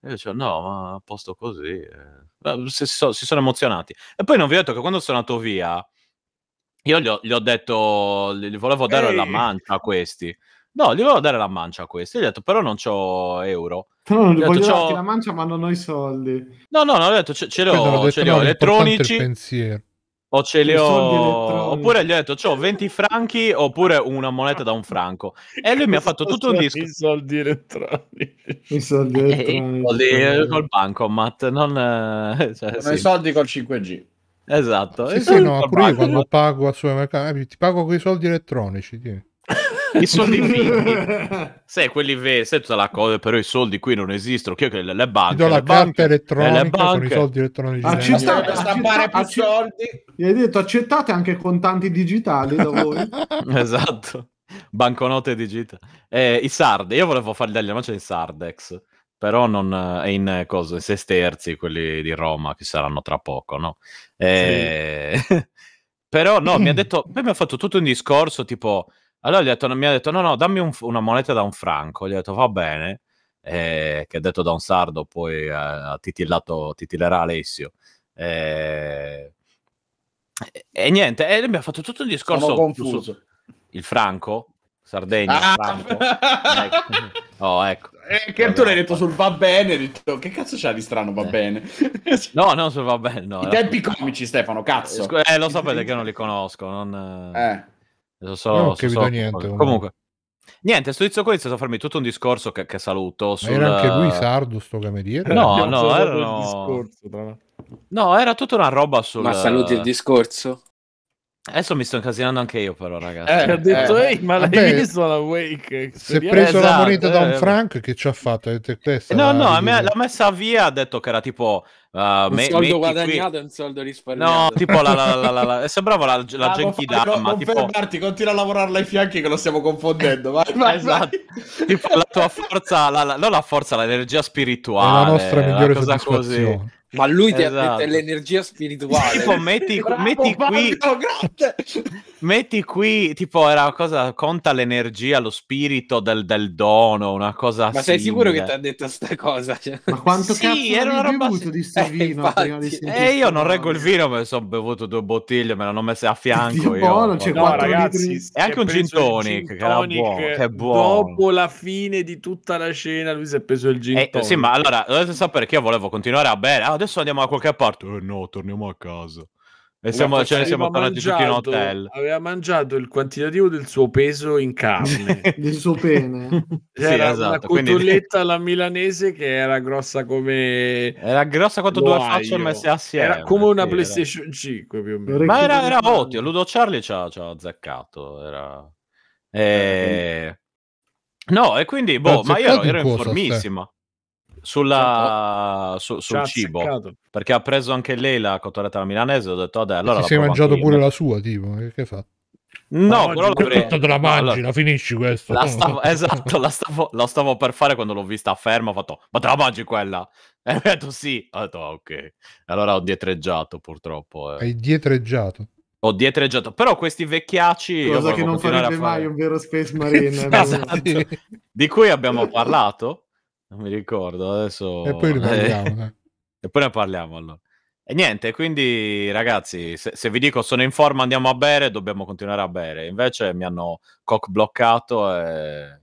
E io dicevo, no, ma a posto così. Eh. Si, so, si, sono emozionati. E poi non vi ho detto che quando sono andato via, io gli ho, gli ho detto, gli volevo dare Ehi. la mancia a questi. No, gli volevo dare la mancia a questi. Gli ho detto, però non c'ho euro. Però non voglio detto, darti la mancia, ma non ho i soldi. No, no, no, ho detto, ce, ce li ho, ce li ho elettronici. o ce li ho oppure gli ho detto ho 20 franchi oppure una moneta da un franco e lui mi ha fatto tutto un disco i soldi elettronici i soldi elettronici eh, i soldi col bancomat non, eh, cioè, non sì. i soldi col 5G Esatto. Sì, sì, no, pure io quando pago al supermercato, eh, ti pago quei soldi elettronici, tieni. I soldi finti, se quelli veri, se tutta la cosa, però i soldi qui non esistono. Che le, le banche, ti do la carta eh, elettronica con i soldi elettronici. Accettate, accettate, stampare più soldi. Gli hai detto accettate anche contanti digitali da voi. esatto. Banconote digitali. Eh, I sardi, io volevo fargli la mancia di Sardex però non, eh, è in, eh, cosa, in sesti quelli di Roma che saranno tra poco, no? E... Eh, sì. però no, mi ha detto, poi mi ha fatto tutto un discorso tipo, allora gli detto, mi ha detto no, no, dammi un, una moneta da un franco, gli ho detto va bene, eh, che ha detto da un sardo, poi ha titillato, titillerà Alessio. Eh, e niente, e mi ha fatto tutto un discorso. Sono confuso. Su, il franco? Sardegna, ah. franco. ecco. Oh, ecco. Eh, che tu l'hai detto sul va bene, detto, che cazzo c'ha di strano va eh. bene? no, non sul va bene, no. I tempi comici, Stefano, cazzo. Eh, lo sapete che non li conosco, non... Eh. eh lo so, non ho so, so, niente. Comunque... Niente, sto tizio qui è stato a farmi tutto un discorso che, che saluto. Sul... Era anche lui sardo, sto cameriere? No, no, era... Erano... No, era tutta una roba sul... Ma saluti il discorso? Adesso mi sto incasinando anche io, però, ragazzi. Eh, ho detto, eh, ma l'hai vabbè, visto la Wake? Si è preso esatto, la moneta eh, da un eh, Frank, che ci ha fatto? Testa, no, no, me, l'ha messa via, ha detto che era tipo... Uh, un me, soldo guadagnato qui. e un soldo risparmiato. No, tipo la... la, la, la, la eh, sembrava la, la ah, Genki Dama. No, tipo... fermarti, continua a lavorarla ai fianchi che lo stiamo confondendo. Vai, vai, esatto. Vai. tipo la tua forza, non la forza, l'energia spirituale. È la nostra migliore cosa così. Ma lui esatto. ti ha esatto. l'energia spirituale. Tipo, metti, metti, qui, metti qui, tipo, era una cosa, conta l'energia, lo spirito del, del dono, una cosa Ma simile. sei sicuro che ti ha detto sta cosa? Cioè, ma quanto sì, cazzo era una roba bevuto di sto eh, vino infatti... Eh, io non reggo il vino, me ne sono bevuto due bottiglie, me l'hanno messa a fianco Dio io. Buono, cioè, no, ragazzi, e anche un gin tonic, gin tonic buono, che è buono. Dopo la fine di tutta la scena lui si è preso il gin eh, Sì, ma allora, dovete sapere che io volevo continuare a bere. Ah, adesso andiamo da qualche parte. Eh no, torniamo a casa. E siamo, cioè, siamo tornati mangiato, tutti in hotel. Aveva mangiato il quantitativo del suo peso in carne. del suo pene. C'era sì, esatto. una cotoletta alla milanese che era grossa come... Era grossa quanto due facce messe assieme. Era come una sì, PlayStation era. 5 più o meno. Ma era, era ottimo, Ludo Charlie ci ha, ci ha azzeccato. Era... E... Eh, eh, no, e quindi, boh, ma io ero, ero informissimo sulla, su, sul cibo seccato. perché ha preso anche lei la cotoletta milanese ho detto vabbè allora si è mangiato pure la sua tipo che fa? No, però l'ho presa. te la mangi, allora, la finisci questo. La stavo, esatto, la stavo, la stavo, per fare quando l'ho vista a ferma, ho fatto, ma te la mangi quella? E mi ha detto sì. Ho detto, ah, ok. Allora ho dietreggiato, purtroppo. Eh. Hai dietreggiato? Ho dietreggiato, però questi vecchiacci... Cosa che non farebbe mai un vero Space Marine. esatto. Di cui abbiamo parlato non mi ricordo adesso. E poi ne parliamo. e poi ne parliamo allora. E niente, quindi ragazzi, se, se, vi dico sono in forma andiamo a bere, dobbiamo continuare a bere. Invece mi hanno cock bloccato e,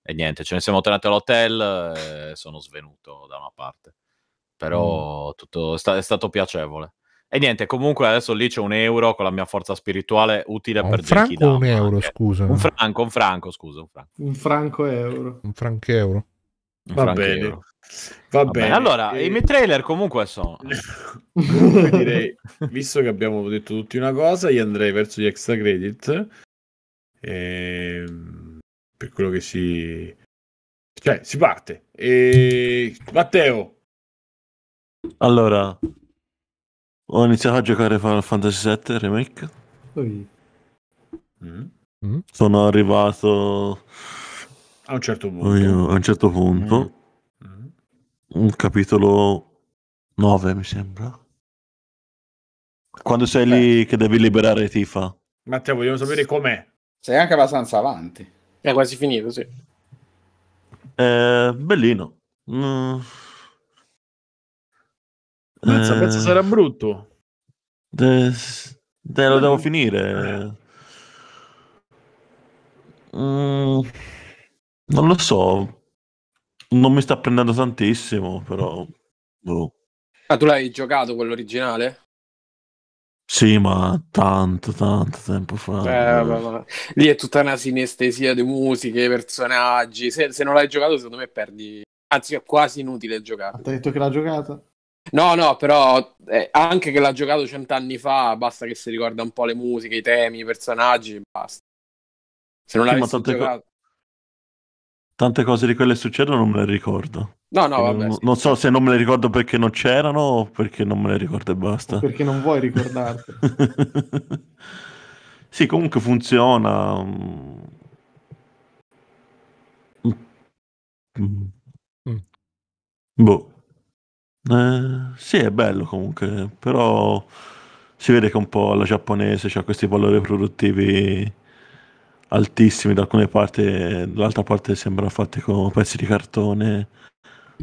e niente, ce ne siamo tornati all'hotel e sono svenuto da una parte. Però mm. tutto è, sta- è, stato piacevole. E niente, comunque adesso lì c'è un euro con la mia forza spirituale utile Ma ah, per Genki Un franco un euro, scusa? Un franco, un franco, scusa, Un franco euro. Un franco euro. Va bene. Va, Va bene. bene. Allora, e... i miei trailer comunque sono. direi, visto che abbiamo detto tutti una cosa, io andrei verso gli extra credit. E... Ehm, per quello che si... Cioè, si parte. E... Matteo. Allora, ho iniziato a giocare Final Fantasy VII Remake. Mm. Mm. Sono arrivato a un certo punto. A un certo punto. Mm. mm. Un capitolo 9, mi sembra. Quando sei Beh. lì che devi liberare Tifa. Matteo, vogliamo sapere com'è. Sei anche abbastanza avanti. È quasi finito, sì. Eh, bellino. Mm. Pensa, eh... pensa sarà brutto. De... De lo devo finire. Eh. Mm. Non lo so, non mi sta prendendo tantissimo, però... Boh. Ah, tu l'hai giocato quello originale? Sì, ma tanto, tanto tempo fa. Beh, vabbè, vabbè. Lì è tutta una sinestesia di musiche, personaggi. Se, se, non l'hai giocato, secondo me perdi. Anzi, è quasi inutile giocare. Ti ha detto che l'ha giocato? No, no, però eh, anche che l'ha giocato cent'anni fa, basta che si ricorda un po' le musiche, i temi, i personaggi, basta. Se non sì, l'avessi giocato tante cose di quelle succedono non me le ricordo. No, no, vabbè. Non, sì. non, so se non me le ricordo perché non c'erano o perché non me le ricordo e basta. O perché non vuoi ricordarti. sì, comunque funziona. Mm. Mm. Boh. Eh, sì, è bello comunque, però si vede che un po' la giapponese ha cioè questi valori produttivi altissimi da alcune parti, dall'altra parte sembrano fatti con pezzi di cartone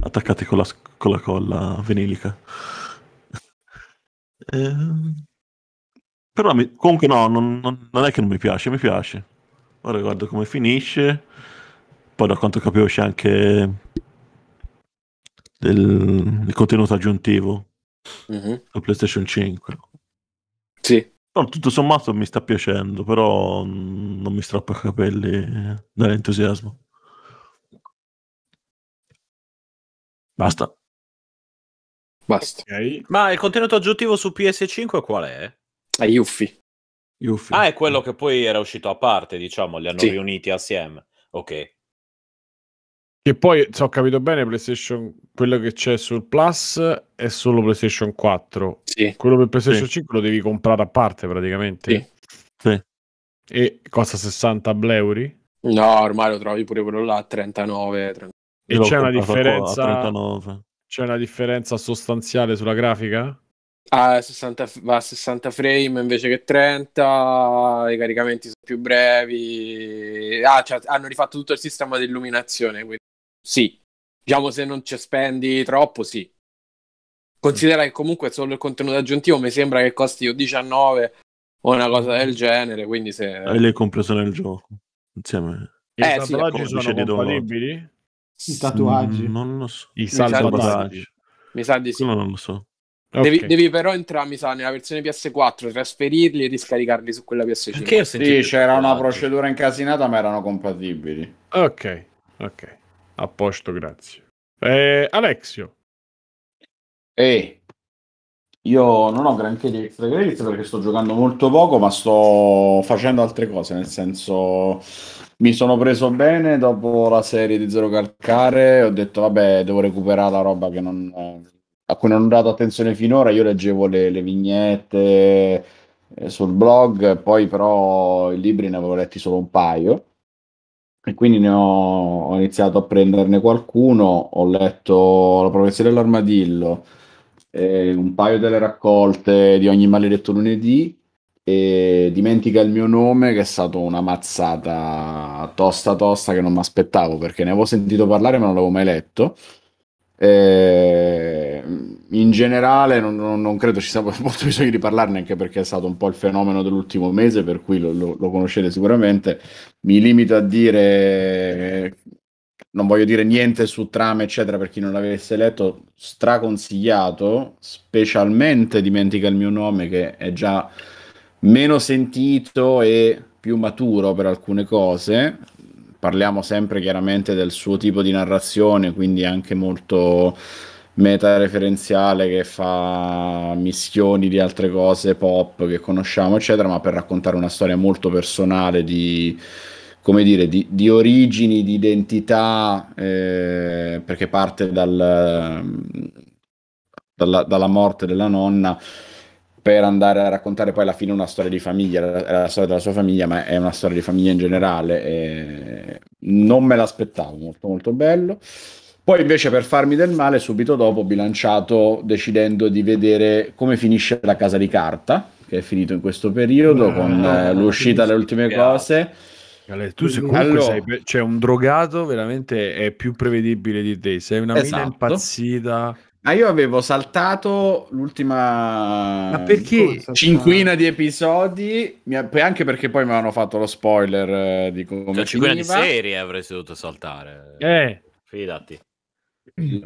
attaccati con la, con la colla vinilica. Eh, però mi, comunque no, non, non, non, è che non mi piace, mi piace. Ora guardo come finisce, poi da quanto capivo c'è anche del, del contenuto aggiuntivo mm-hmm. su PlayStation 5. Sì. No, tutto sommato mi sta piacendo, però non mi strappo i capelli dall'entusiasmo. Basta. Basta. Okay. Ma il contenuto aggiuntivo su PS5 qual è? È Yuffie. Yuffie. Ah, è quello che poi era uscito a parte, diciamo, li hanno sì. riuniti assieme. Ok. Che poi, se ho capito bene, PlayStation, quello che c'è sul Plus è solo PlayStation 4. Sì. Quello per PlayStation sì. 5 lo devi comprare a parte praticamente. Sì. E costa 60 bleuri? No, ormai lo trovi pure quello là a 39. 30... E c'è una differenza... 39. C'è una differenza sostanziale sulla grafica? A 60, va a 60 frame invece che 30, i caricamenti sono più brevi. Ah, cioè, hanno rifatto tutto il sistema di illuminazione, quindi sì. Diciamo se non ci spendi troppo, sì. Considera mm. che comunque solo il contenuto aggiuntivo mi sembra che costi o 19 o una cosa del genere, quindi se... Ah, e le compreso nel gioco, insieme. Eh, I eh, sì, ecco, sono compatibili? I tatuaggi? Mm, non lo so. I salvataggi? Mi sa di sì. Quello non lo so. Okay. Devi, devi, però entrare, mi sa, nella versione PS4, trasferirli e riscaricarli su quella PS5. Perché io sì, c'era una procedura incasinata, ma erano compatibili. Ok, ok. A posto, grazie. Eh, Alexio. Ehi, io non ho granché di extra credit perché sto giocando molto poco, ma sto facendo altre cose, nel senso mi sono preso bene dopo la serie di Zero Calcare, ho detto vabbè, devo recuperare la roba che non, a cui non ho dato attenzione finora, io leggevo le, le vignette eh, sul blog, poi però i libri ne avevo letti solo un paio e quindi ne ho, ho iniziato a prenderne qualcuno, ho letto La profezia dell'armadillo, eh, un paio delle raccolte di ogni maledetto lunedì e Dimentica il mio nome che è stata una mazzata tosta tosta che non mi aspettavo perché ne avevo sentito parlare ma non l'avevo mai letto. Eh, in generale non, non, non, credo ci sia molto bisogno di parlarne, anche perché è stato un po' il fenomeno dell'ultimo mese, per cui lo, lo, lo conoscete sicuramente. Mi limito a dire, non voglio dire niente su trame, eccetera, per chi non l'avesse letto, straconsigliato, specialmente Dimentica il mio nome, che è già meno sentito e più maturo per alcune cose. Parliamo sempre chiaramente del suo tipo di narrazione, quindi anche molto meta referenziale che fa missioni di altre cose pop che conosciamo, eccetera, ma per raccontare una storia molto personale di, come dire, di, di origini, di identità, eh, perché parte dal, dalla, dalla morte della nonna per andare a raccontare poi alla fine una storia di famiglia, la, la storia della sua famiglia, ma è una storia di famiglia in generale. Eh, non me l'aspettavo, molto molto bello. Poi invece per farmi del male subito dopo ho bilanciato decidendo di vedere come finisce la casa di carta, che è finito in questo periodo no, ah, con no, eh, l'uscita delle ultime cose. Ale, tu se comunque allora, sei, cioè un drogato veramente è più prevedibile di te, sei una esatto. mina impazzita. Ma io avevo saltato l'ultima Ma perché? cinquina di episodi, anche perché poi mi hanno fatto lo spoiler eh, di come cioè, cinquina di serie avrei dovuto saltare. Eh, fidati.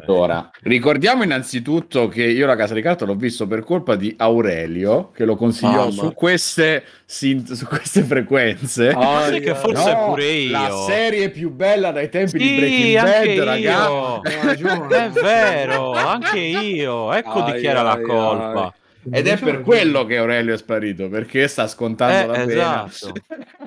Allora, ricordiamo innanzitutto che io la casa di carta l'ho visto per colpa di Aurelio che lo consigliò ah, su, queste, su queste, frequenze. Oh, che forse no, pure io. La serie più bella dai tempi sì, di Breaking Bad, ragazzi. Eh, è vero, anche io. Ecco ai, di chi era ai, la colpa. Ai. Ed è per quello che Aurelio è sparito, perché sta scontando eh, la esatto.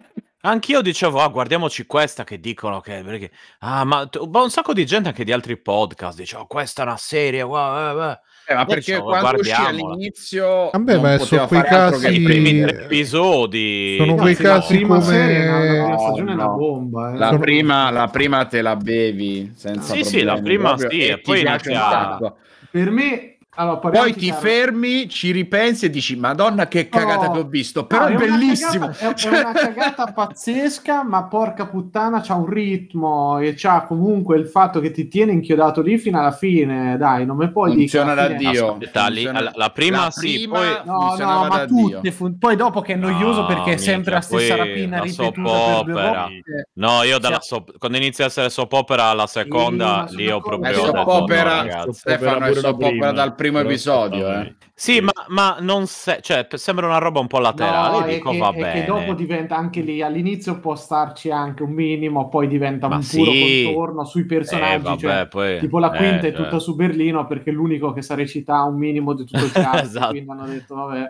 Anch'io dicevo, ah, guardiamoci questa che dicono che... Perché, ah, ma, t- ma un sacco di gente anche di altri podcast dice, oh, questa è una serie, wow, wow, eh, ma perché diciamo, quando uscì all'inizio Vabbè, ma sono quei casi i primi tre episodi sono no, quei casi no, come serie, no, la stagione è una bomba eh. la, sono... prima, la, prima, te la bevi senza ah, sì problemi, sì la prima sì, e poi per me allora, Poi ti chiaro. fermi, ci ripensi e dici: Madonna, che cagata oh, che ho visto! Ah, però no, è bellissimo. Cagata, è, è, una cagata pazzesca, ma porca puttana, c'ha un ritmo e c'ha comunque il fatto che ti tiene inchiodato lì fino alla fine. Dai, non mi puoi funziona dire. Da Dio. la, la prima, la sì, prima, poi no, no, ma tutte. Fun- poi dopo che è noioso no, perché è sempre la stessa rapina ripetuta No, io dalla cioè, so- quando inizia a essere soap opera, la seconda, lì ho proprio. È soap Stefano, è soap opera dal primo primo Però episodio. Eh. Sì, ma, ma, non se- cioè, sembra una roba un po' laterale. No, dico, che, va bene. che dopo diventa anche lì all'inizio può starci anche un minimo, poi diventa ma un sì. puro contorno sui eh, personaggi. Eh, vabbè, cioè, poi... Tipo la eh, quinta eh, è cioè. tutta su Berlino perché è l'unico che sa recita un minimo di tutto il cast. esatto. Quindi hanno detto, vabbè.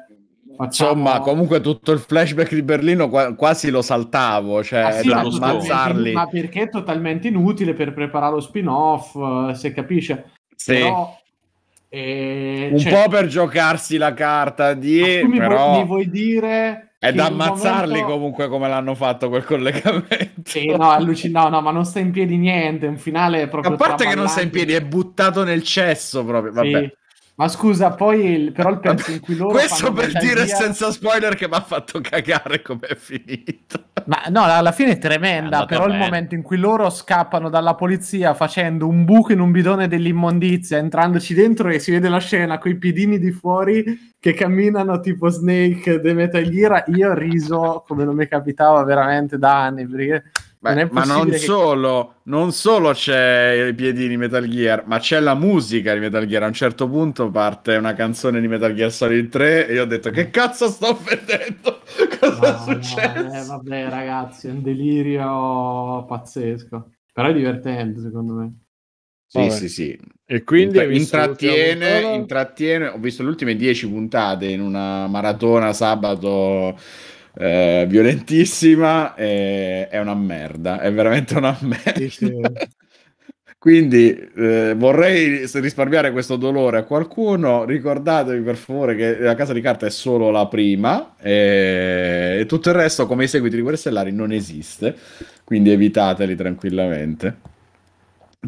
Facciamo... Insomma, comunque tutto il flashback di Berlino qua- quasi lo saltavo, ah, cioè ah, sì, da ammazzarli. Ma perché è totalmente inutile per preparare lo spin-off, eh, se capisce. Sì. Però e, un cioè, po' per giocarsi la carta di... Mi, però... vuoi, mi vuoi dire è da ammazzarli momento... comunque come l'hanno fatto quel collegamento. Sì, no, allucinavo, no, ma non sta in piedi niente, un finale proprio... A parte che non sta in piedi, è buttato nel cesso proprio, vabbè. Sì. Ma scusa, poi il, però il pezzo in cui loro. Questo per dire via... senza spoiler che mi ha fatto cagare come è finito. Ma no, alla fine è tremenda. È però il momento in cui loro scappano dalla polizia facendo un buco in un bidone dell'immondizia, entrandoci dentro e si vede la scena con i piedini di fuori che camminano tipo Snake de Metal Gear. Io riso come non mi capitava veramente da anni perché Beh, non ma non solo, non solo c'è i piedini Metal Gear, ma c'è la musica di Metal Gear. A un certo punto parte una canzone di Metal Gear Solid 3 e io ho detto che cazzo sto vedendo? Cosa no, è successo? No, vabbè ragazzi, è un delirio pazzesco. Però è divertente secondo me. Sì, vabbè. sì, sì. E quindi Int- intrattiene, intrattiene, ho visto le ultime 10 puntate in una maratona sabato eh, violentissima e è una merda, è veramente una merda. Sì, Quindi eh, vorrei risparmiare questo dolore a qualcuno. Ricordatevi per favore che la casa di carta è solo la prima e, e tutto il resto, come i seguiti di Guerre Stellari, non esiste. Quindi evitateli tranquillamente.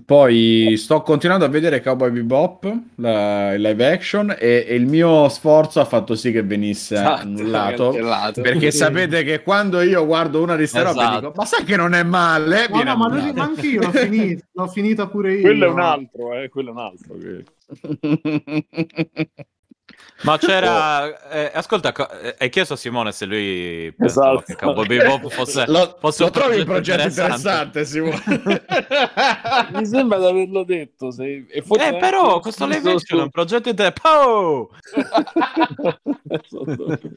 Poi sto continuando a vedere Cowboy Bebop, la, live action, e, e, il mio sforzo ha fatto sì che venisse esatto, annullato. Perché sapete che quando io guardo una di ste esatto. robe dico, ma sai che non è male? No, no, ma, lo dico anch'io l'ho finita, l'ho finita pure io. Quello è un altro, eh, quello è un altro. Che... Ma c'era. Oh. Eh, ascolta, eh, hai chiesto a Simone se lui esatto. che Cowboy Bebop fosse. Lo, fosse lo trovi un progetto interessante, interessante Simone. Mi sembra di averlo detto. Se... E forse eh, però, questo live action è un progetto interessante.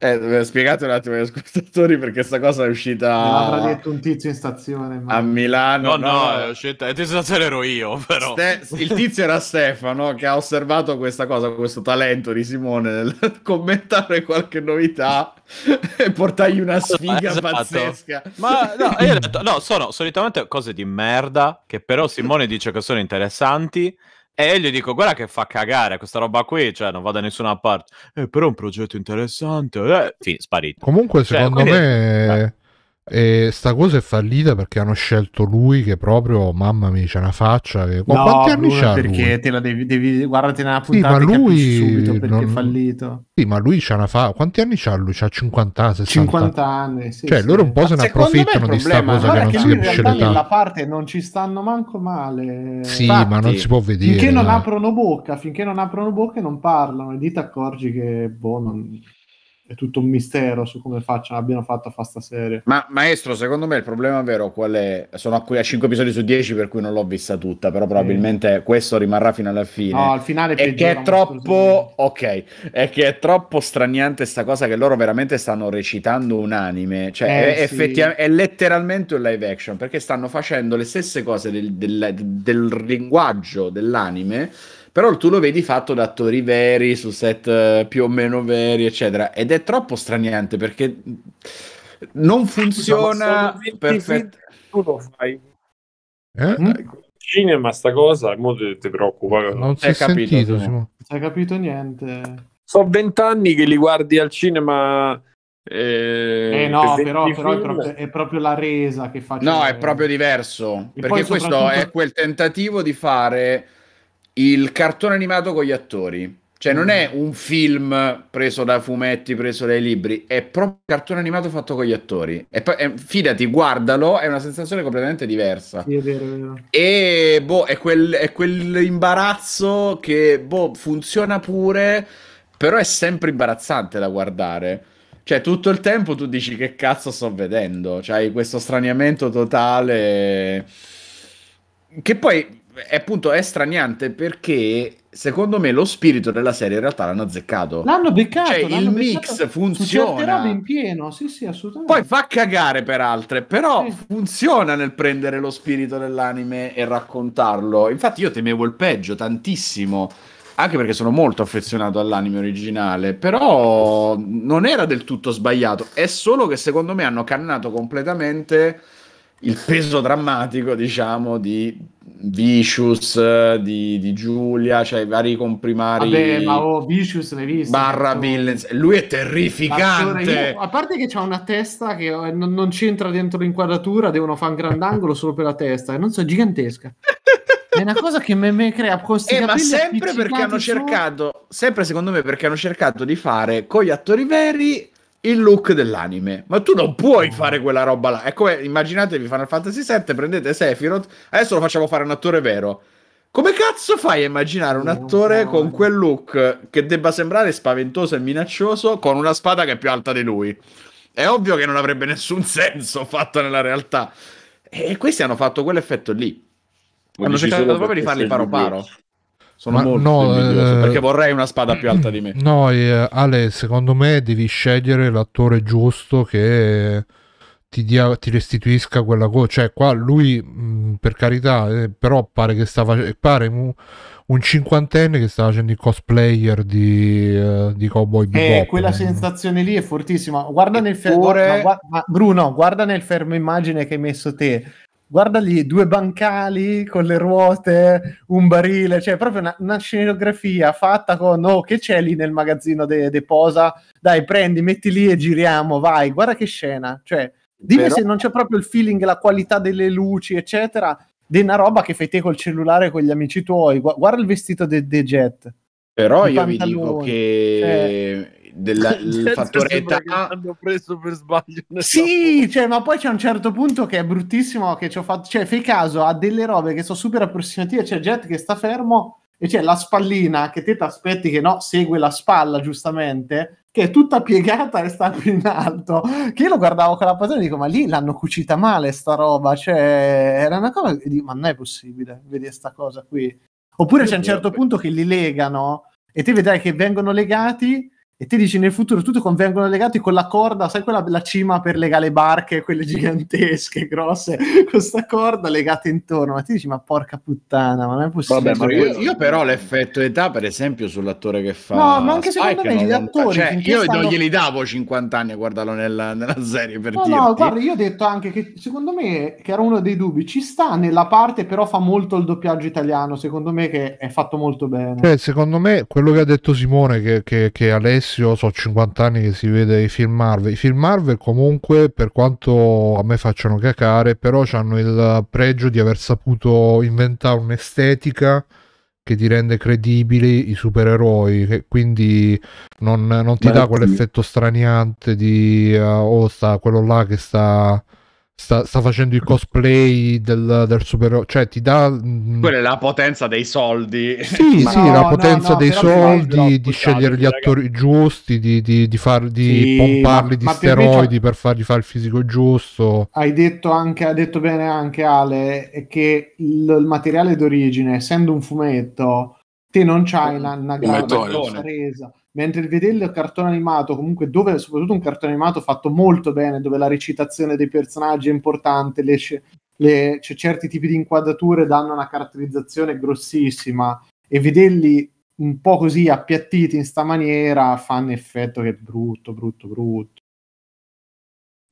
Eh, spiegate un attimo agli ascoltatori perché sta cosa è uscita. L'avrà detto un tizio in stazione. Ma... A Milano. No, no, no, è uscita. È in stazione ero io, però. Ste... Il tizio era Stefano che ha osservato questa cosa, questo talento di Simone nel commentare qualche novità e portargli una sfiga esatto. pazzesca. Ma no, io ho detto, no, sono solitamente cose di merda che però Simone dice che sono interessanti e io gli dico, guarda che fa cagare questa roba qui, cioè non va da nessuna parte. Eh, però è un progetto interessante. Eh, fin, sparito. Comunque, cioè, secondo quindi... me... Eh e sta cosa è fallita perché hanno scelto lui che proprio, mamma mia, c'è una faccia. Che... No, quanti anni c'ha? Perché lui? te la devi, devi guardati nella puntata sì, ma lui subito perché non... è fallito. Sì, ma lui c'ha una fa... Quanti anni c'ha lui? C'ha 50, 60. 50 anni, sì, Cioè, sì. loro un po' ma se ne approfittano di sta cosa che non si capisce l'età. La parte non ci stanno manco male. Sì, Infatti, ma non si può vedere. Finché non aprono bocca, finché non aprono bocca e non parlano, e lì ti accorgi che boh, non è tutto un mistero su come facciano, abbiano fatto a fare sta serie. Ma maestro, secondo me il problema vero qual è? Sono a a 5 episodi su 10 per cui non l'ho vista tutta, però probabilmente eh. questo rimarrà fino alla fine. No, al finale è che è troppo ok, è che è troppo straniante sta cosa che loro veramente stanno recitando un anime, cioè eh, è, sì. effettiva- è, letteralmente un live action perché stanno facendo le stesse cose del, del, del linguaggio dell'anime però tu lo vedi fatto da attori veri, su set eh, più o meno veri, eccetera. Ed è troppo straniante perché non funziona perfetto Tu lo fai. Eh? Mm? eh? Cinema sta cosa, mo ti, ti preoccupa. Non si è capito, sentito, Non si è capito niente. Sono vent'anni che li guardi al cinema eh, eh, no, però, però è, proprio, è, proprio, la resa che fa. No, è proprio diverso. E perché questo soprattutto... è quel tentativo di fare il cartone animato con gli attori. Cioè, non mm. è un film preso da fumetti, preso dai libri, è proprio un cartone animato fatto con gli attori. E poi, eh, fidati, guardalo, è una sensazione completamente diversa. Sì, è vero, è vero. E boh, è, quel, è quell'imbarazzo che boh, funziona pure, però è sempre imbarazzante da guardare. Cioè, tutto il tempo tu dici che cazzo sto vedendo. Cioè, questo straniamento totale. Che poi è appunto è straniante perché secondo me lo spirito della serie in realtà l'hanno azzeccato. L'hanno beccato. Cioè, l'hanno il beccato mix funziona. in pieno, sì, sì, assolutamente. Poi fa cagare per altre, però sì. funziona nel prendere lo spirito dell'anime e raccontarlo. Infatti io temevo il peggio tantissimo, anche perché sono molto affezionato all'anime originale, però non era del tutto sbagliato. È solo che secondo me hanno cannato completamente il peso drammatico, diciamo, di Vicious, di, di Giulia, cioè i vari comprimari. Vabbè, ma oh, Vicious l'hai visto? Barra certo. Villains. Lui è terrificante. Io, a parte che c'ha una testa che eh, non, non c'entra dentro l'inquadratura, devono fare un grandangolo solo per la testa, e eh, non so, gigantesca. è una cosa che me, me crea costi eh, ma sempre perché hanno cercato su... sempre secondo me perché hanno cercato di fare con gli attori veri il look dell'anime. Ma tu non puoi fare quella roba là. È come, immaginatevi Final Fantasy VII, prendete Sephiroth, adesso lo facciamo fare un attore vero. Come cazzo fai a immaginare un attore con quel look che debba sembrare spaventoso e minaccioso con una spada che è più alta di lui? È ovvio che non avrebbe nessun senso fatto nella realtà. E questi hanno fatto quell'effetto lì. Hanno cercato proprio di farli paro paro sono Ma molto no, eh, perché vorrei una spada più alta di me. No, eh, Ale, secondo me devi scegliere l'attore giusto che ti, dia, ti restituisca quella cosa. Cioè, qua lui, mh, mm, per carità, eh, però pare che sta facendo. Pare un, un cinquantenne che sta facendo il cosplayer di, uh, di Cowboy eh, Bebop. Eh, quella sensazione lì è fortissima. Guarda nel, fer- Eppure... no, Bruno, guarda nel fermo immagine che hai messo te guarda lì due bancali con le ruote, un barile, cioè proprio una, una scenografia fatta con oh, che c'è lì nel magazzino de, de, Posa? Dai, prendi, metti lì e giriamo, vai, guarda che scena. Cioè, dimmi Però... se non c'è proprio il feeling, la qualità delle luci, eccetera, di una roba che fai te col cellulare con gli amici tuoi. Guarda il vestito dei de Jet. Però io pantaloni, vi dico che cioè del fattore età. Hanno preso per sbaglio. Sì, cioè, ma poi c'è un certo punto che è bruttissimo che ci ho fatto. Cioè, fai caso a delle robe che sono super approssimative. C'è Jet che sta fermo e c'è la spallina che te ti aspetti che no, segue la spalla giustamente, che è tutta piegata e sta più in alto. Che io lo guardavo con la passione e dico, ma lì l'hanno cucita male sta roba. Cioè, era una cosa che dico, ma non è possibile vedere questa cosa qui. Oppure c'è un certo punto che li legano e te vedrai che vengono legati e ti dici nel futuro tutti convengono legati con la corda, sai quella la cima per legare le barche, quelle gigantesche, grosse, questa corda legata intorno, ma ti dici ma porca puttana, ma non è possibile. Vabbè, io, cioè, io, però l'effetto età per esempio sull'attore che fa... No, ma anche secondo Spike me gli attori... Cioè, io stanno... non glieli davo 50 anni a guardarlo nella, nella serie per no, dirti. No, guarda, io ho detto anche che secondo me, che era uno dei dubbi, ci sta nella parte però fa molto il doppiaggio italiano, secondo me che è fatto molto bene. Cioè, secondo me quello che ha detto Simone, che, che, che Alessio benissimo, sono 50 anni che si vede i film Marvel. I film Marvel comunque, per quanto a me facciano cacare, però hanno il pregio di aver saputo inventare un'estetica che ti rende credibili i supereroi, che quindi non, non ti dà quell'effetto straniante di uh, oh, sta quello là che sta Sta, sta, facendo il cosplay del, del supereroe, cioè ti dà... Mm, Quella è la potenza dei soldi. Sì, sì, no, la potenza no, no, dei soldi, troppo, di scegliere gli attori giusti, di, di, di, far, di sì, pomparli ma, di ma steroidi per fargli fare il fisico giusto. Hai detto, anche, ha detto bene anche Ale che il, il materiale d'origine, essendo un fumetto, te non c'hai una, una grande eh. resa mentre il vederlo il cartone animato, comunque dove, soprattutto un cartone animato fatto molto bene, dove la recitazione dei personaggi è importante, le, le, cioè, certi tipi di inquadrature danno una caratterizzazione grossissima, e vederli un po' così appiattiti in sta maniera fanno effetto che è brutto, brutto, brutto.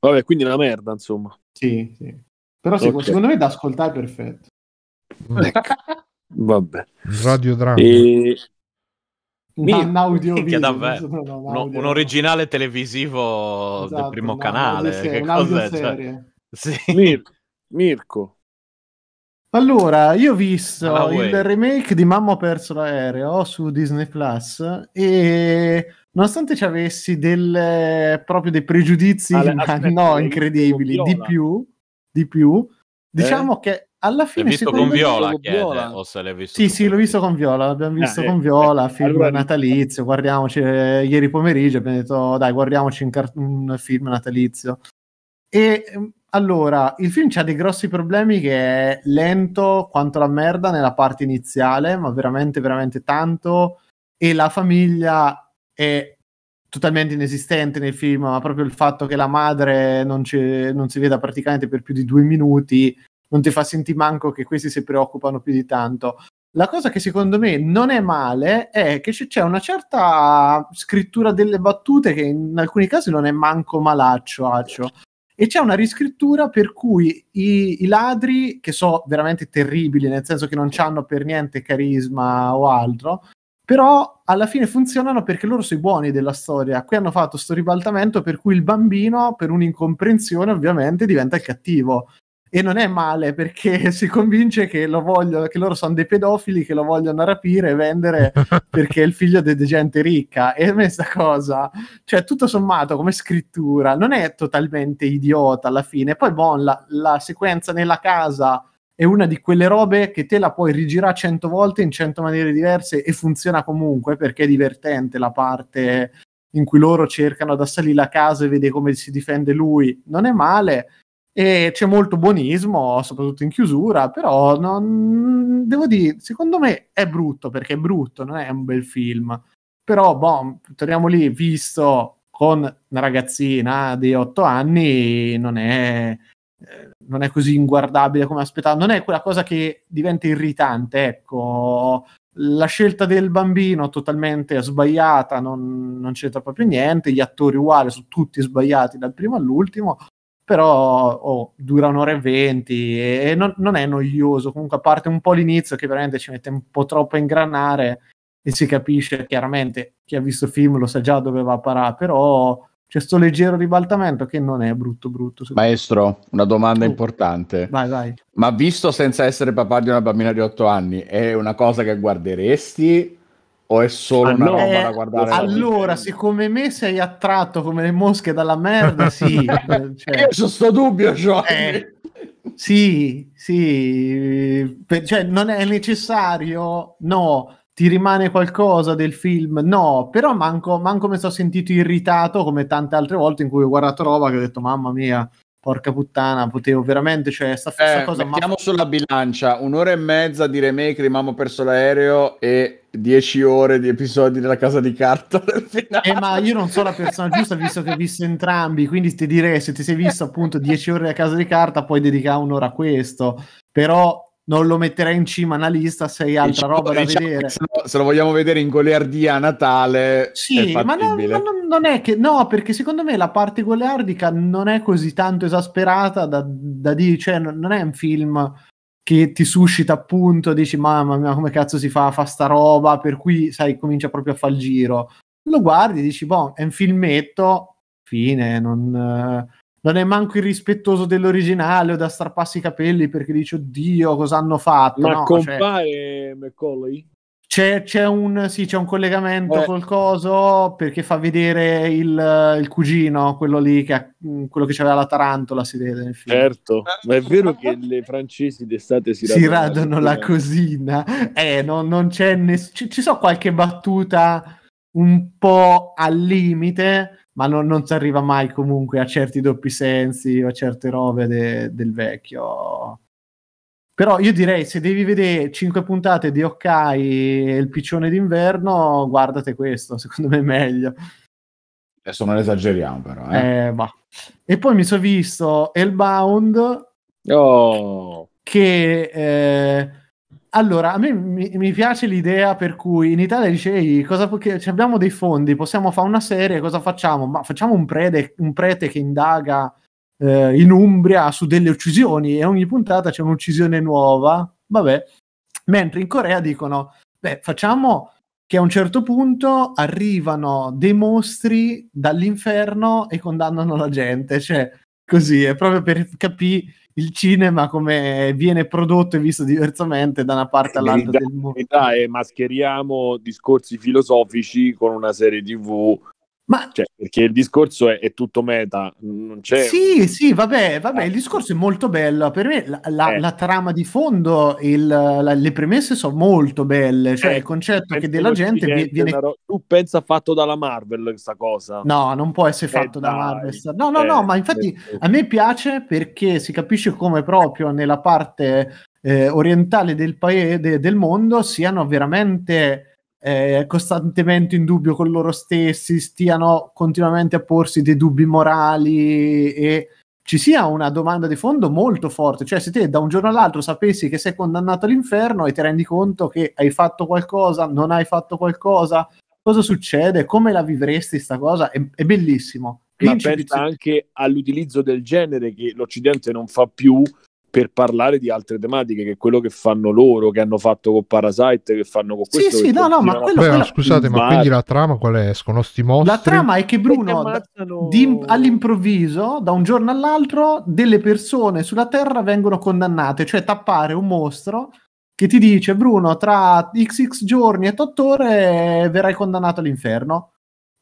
Vabbè, quindi è una merda, insomma. Sì, sì. Però okay. secondo me da ascoltare è perfetto. Ecco. Vabbè. Radio Drama. E un audiovisivo davvero, no, esatto, un, audio, un, originale televisivo esatto, del primo canale serie, che cos'è? Cioè, sì. Mir- Mirko allora io ho visto il remake di Mamma ho perso l'aereo su Disney Plus e nonostante ci avessi del, proprio dei pregiudizi ah, aspetta, no incredibili di più, di più eh? diciamo che alla fine l'hai visto con Viola, con Viola. o se l'hai visto sì sì l'ho visto con Viola l'abbiamo visto ah, con eh, Viola eh, film allora... natalizio guardiamoci eh, ieri pomeriggio abbiamo detto oh, dai guardiamoci un, car- un film natalizio e mm, allora il film ha dei grossi problemi che è lento quanto la merda nella parte iniziale ma veramente veramente tanto e la famiglia è totalmente inesistente nel film ma proprio il fatto che la madre non, non si veda praticamente per più di due minuti non ti fa sentire manco che questi si preoccupano più di tanto. La cosa che secondo me non è male è che c'è una certa scrittura delle battute che in alcuni casi non è manco malaccio, accio. E c'è una riscrittura per cui i, i ladri, che sono veramente terribili, nel senso che non hanno per niente carisma o altro, però alla fine funzionano perché loro sono i buoni della storia. Qui hanno fatto questo ribaltamento per cui il bambino, per un'incomprensione ovviamente, diventa il cattivo e non è male perché si convince che, lo voglio, che loro sono dei pedofili che lo vogliono rapire e vendere perché è il figlio di gente ricca. E questa cosa, cioè tutto sommato come scrittura, non è totalmente idiota alla fine. Poi, bon, la, la sequenza nella casa è una di quelle robe che te la puoi rigirare cento volte in cento maniere diverse e funziona comunque perché è divertente la parte in cui loro cercano di assalire la casa e vede come si difende lui. Non è male, e c'è molto buonismo, soprattutto in chiusura, però non, devo dire, secondo me è brutto perché è brutto, non è un bel film. Però, boh, torniamo lì, visto con una ragazzina di otto anni, non è, eh, non è così inguardabile come aspettavo, non è quella cosa che diventa irritante, ecco. La scelta del bambino totalmente sbagliata, non, non c'entra proprio niente, gli attori uguali sono tutti sbagliati dal primo all'ultimo, però oh, dura un'ora e venti e non, non, è noioso, comunque a parte un po' l'inizio che veramente ci mette un po' troppo a ingranare e si capisce chiaramente, chi ha visto il film lo sa già dove va a parare, però c'è questo leggero ribaltamento che non è brutto brutto. Maestro, una domanda oh. importante. Vai, vai. Ma visto senza essere papà di una bambina di otto anni, è una cosa che guarderesti o è solo allora, una roba da guardare? Eh, allora, siccome me sei attratto come le mosche dalla merda, sì. cioè... Io sono sto dubbio, cioè. Eh, sì, sì. Per, cioè, non è necessario? No. Ti rimane qualcosa del film? No, però manco, manco mi sono sentito irritato come tante altre volte in cui ho guardato roba che ho detto mamma mia, porca puttana, potevo veramente, cioè, sta, eh, cosa... Mettiamo ma... sulla bilancia, un'ora e mezza di remake, rimamo perso l'aereo e dieci ore di episodi della casa di carta eh, ma io non sono la persona giusta visto che ho visto entrambi, quindi ti direi se ti sei visto appunto dieci ore della casa di carta, poi dedica un'ora a questo. Però non lo metterei in cima alla lista, sei altra diciamo, roba da diciamo vedere. Se lo, se lo, vogliamo vedere in goliardia a Natale, sì, ma, no, ma non, non, è che no, perché secondo me la parte goliardica non è così tanto esasperata da, da dire, cioè non è un film che ti suscita appunto, dici mamma mia come cazzo si fa, fa sta roba, per cui sai, comincia proprio a fare il giro. Lo guardi, dici, boh, è un filmetto, fine, non, non è manco irrispettoso dell'originale o da strapparsi i capelli perché dice oddio cosa hanno fatto ma no, cioè compare cioè... McCauley? C'è, c'è, un, sì, c'è, un, collegamento eh. col coso perché fa vedere il, il cugino, quello lì che, ha, mm, quello che c'aveva la tarantola, si vede nel film. Certo, ma è vero che le francesi d'estate si, si radono, la, cosina. Eh, non, non c'è nessuno. ci, ci so qualche battuta un po' al limite, ma non, non si arriva mai comunque a certi doppi sensi o a certe robe de, del vecchio. Però io direi, se devi vedere 5 puntate di Okai e il piccione d'inverno, guardate questo, secondo me è meglio. Adesso non esageriamo però. Eh? Eh, e poi mi sono visto Hellbound, oh. che... Eh, allora, a me mi, mi, piace l'idea per cui in Italia dicevi, cosa, che, abbiamo dei fondi, possiamo fare una serie, cosa facciamo? Ma facciamo un, prede, un prete che indaga eh, in Umbria su delle uccisioni e ogni puntata c'è un'uccisione nuova, vabbè. Mentre in Corea dicono, beh, facciamo che a un certo punto arrivano dei mostri dall'inferno e condannano la gente, cioè così, è proprio per capire il cinema come viene prodotto e visto diversamente da una parte eh, all'altra verità, del mondo. E eh, mascheriamo discorsi filosofici con una serie TV ma... Cioè, perché il discorso è, è, tutto meta, non c'è... Sì, sì, vabbè, vabbè ah. il discorso è molto bello. Per me la, la, eh. la trama di fondo, il, la, le premesse sono molto belle. Cioè, eh, il concetto è che della gente viene... Ro- tu pensa fatto dalla Marvel questa cosa. No, non può essere eh, fatto eh, da Marvel. No, no, no, eh, ma infatti a me piace perché si capisce come proprio nella parte eh, orientale del, paese, del mondo siano veramente eh, costantemente in dubbio con loro stessi, stiano continuamente a porsi dei dubbi morali e ci sia una domanda di fondo molto forte, cioè se te da un giorno all'altro sapessi che sei condannato all'inferno e ti rendi conto che hai fatto qualcosa, non hai fatto qualcosa, cosa succede, come la vivresti sta cosa, è, è bellissimo. Ma pensa anche all'utilizzo del genere che l'Occidente non fa più per parlare di altre tematiche che quello che fanno loro, che hanno fatto con Parasite, che fanno con questo. Sì, sì, no, no, ma quello, Beh, quello... scusate, ma quindi la trama qual è? Escono sti mostri? La trama è che Bruno di, all'improvviso, da un giorno all'altro, delle persone sulla Terra vengono condannate, cioè tappare un mostro che ti dice Bruno tra XX giorni e 8 ore verrai condannato all'inferno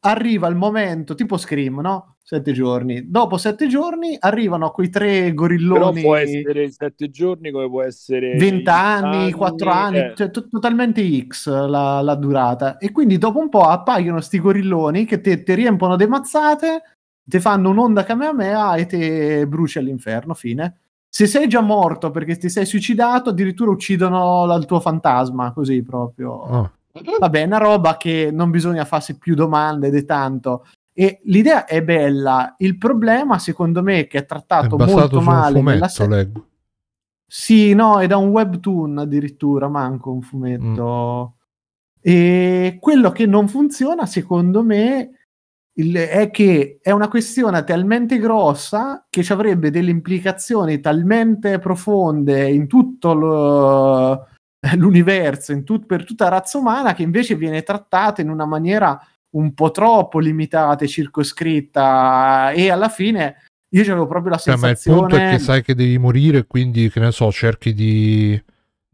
arriva il momento, tipo Scream, no? Sette giorni. Dopo sette giorni arrivano quei tre gorilloni. Però può essere sette giorni, come può essere. Vent'anni, quattro anni, anni eh. cioè to- totalmente X la, la, durata. E quindi dopo un po' appaiono sti gorilloni che ti riempono de mazzate, ti fanno un'onda Kamehameha e ti bruci all'inferno. Fine. Se sei già morto perché ti sei suicidato, addirittura uccidono il tuo fantasma, così proprio. Oh Vabbè, è una roba che non bisogna farsi più domande di tanto. E l'idea è bella. Il problema, secondo me, è che è trattato è molto male. Fumetto, se- sì, no, è da un webtoon addirittura, manco un fumetto. Mm. E quello che non funziona, secondo me, il, è che è una questione talmente grossa che ci avrebbe delle implicazioni talmente profonde in tutto lo, l'universo, tut- per tutta la razza umana, che invece viene trattata in una maniera un po' troppo limitata e circoscritta e alla fine io avevo proprio la sensazione... Cioè, sì, ma il punto è che sai che devi morire, quindi che ne so, cerchi di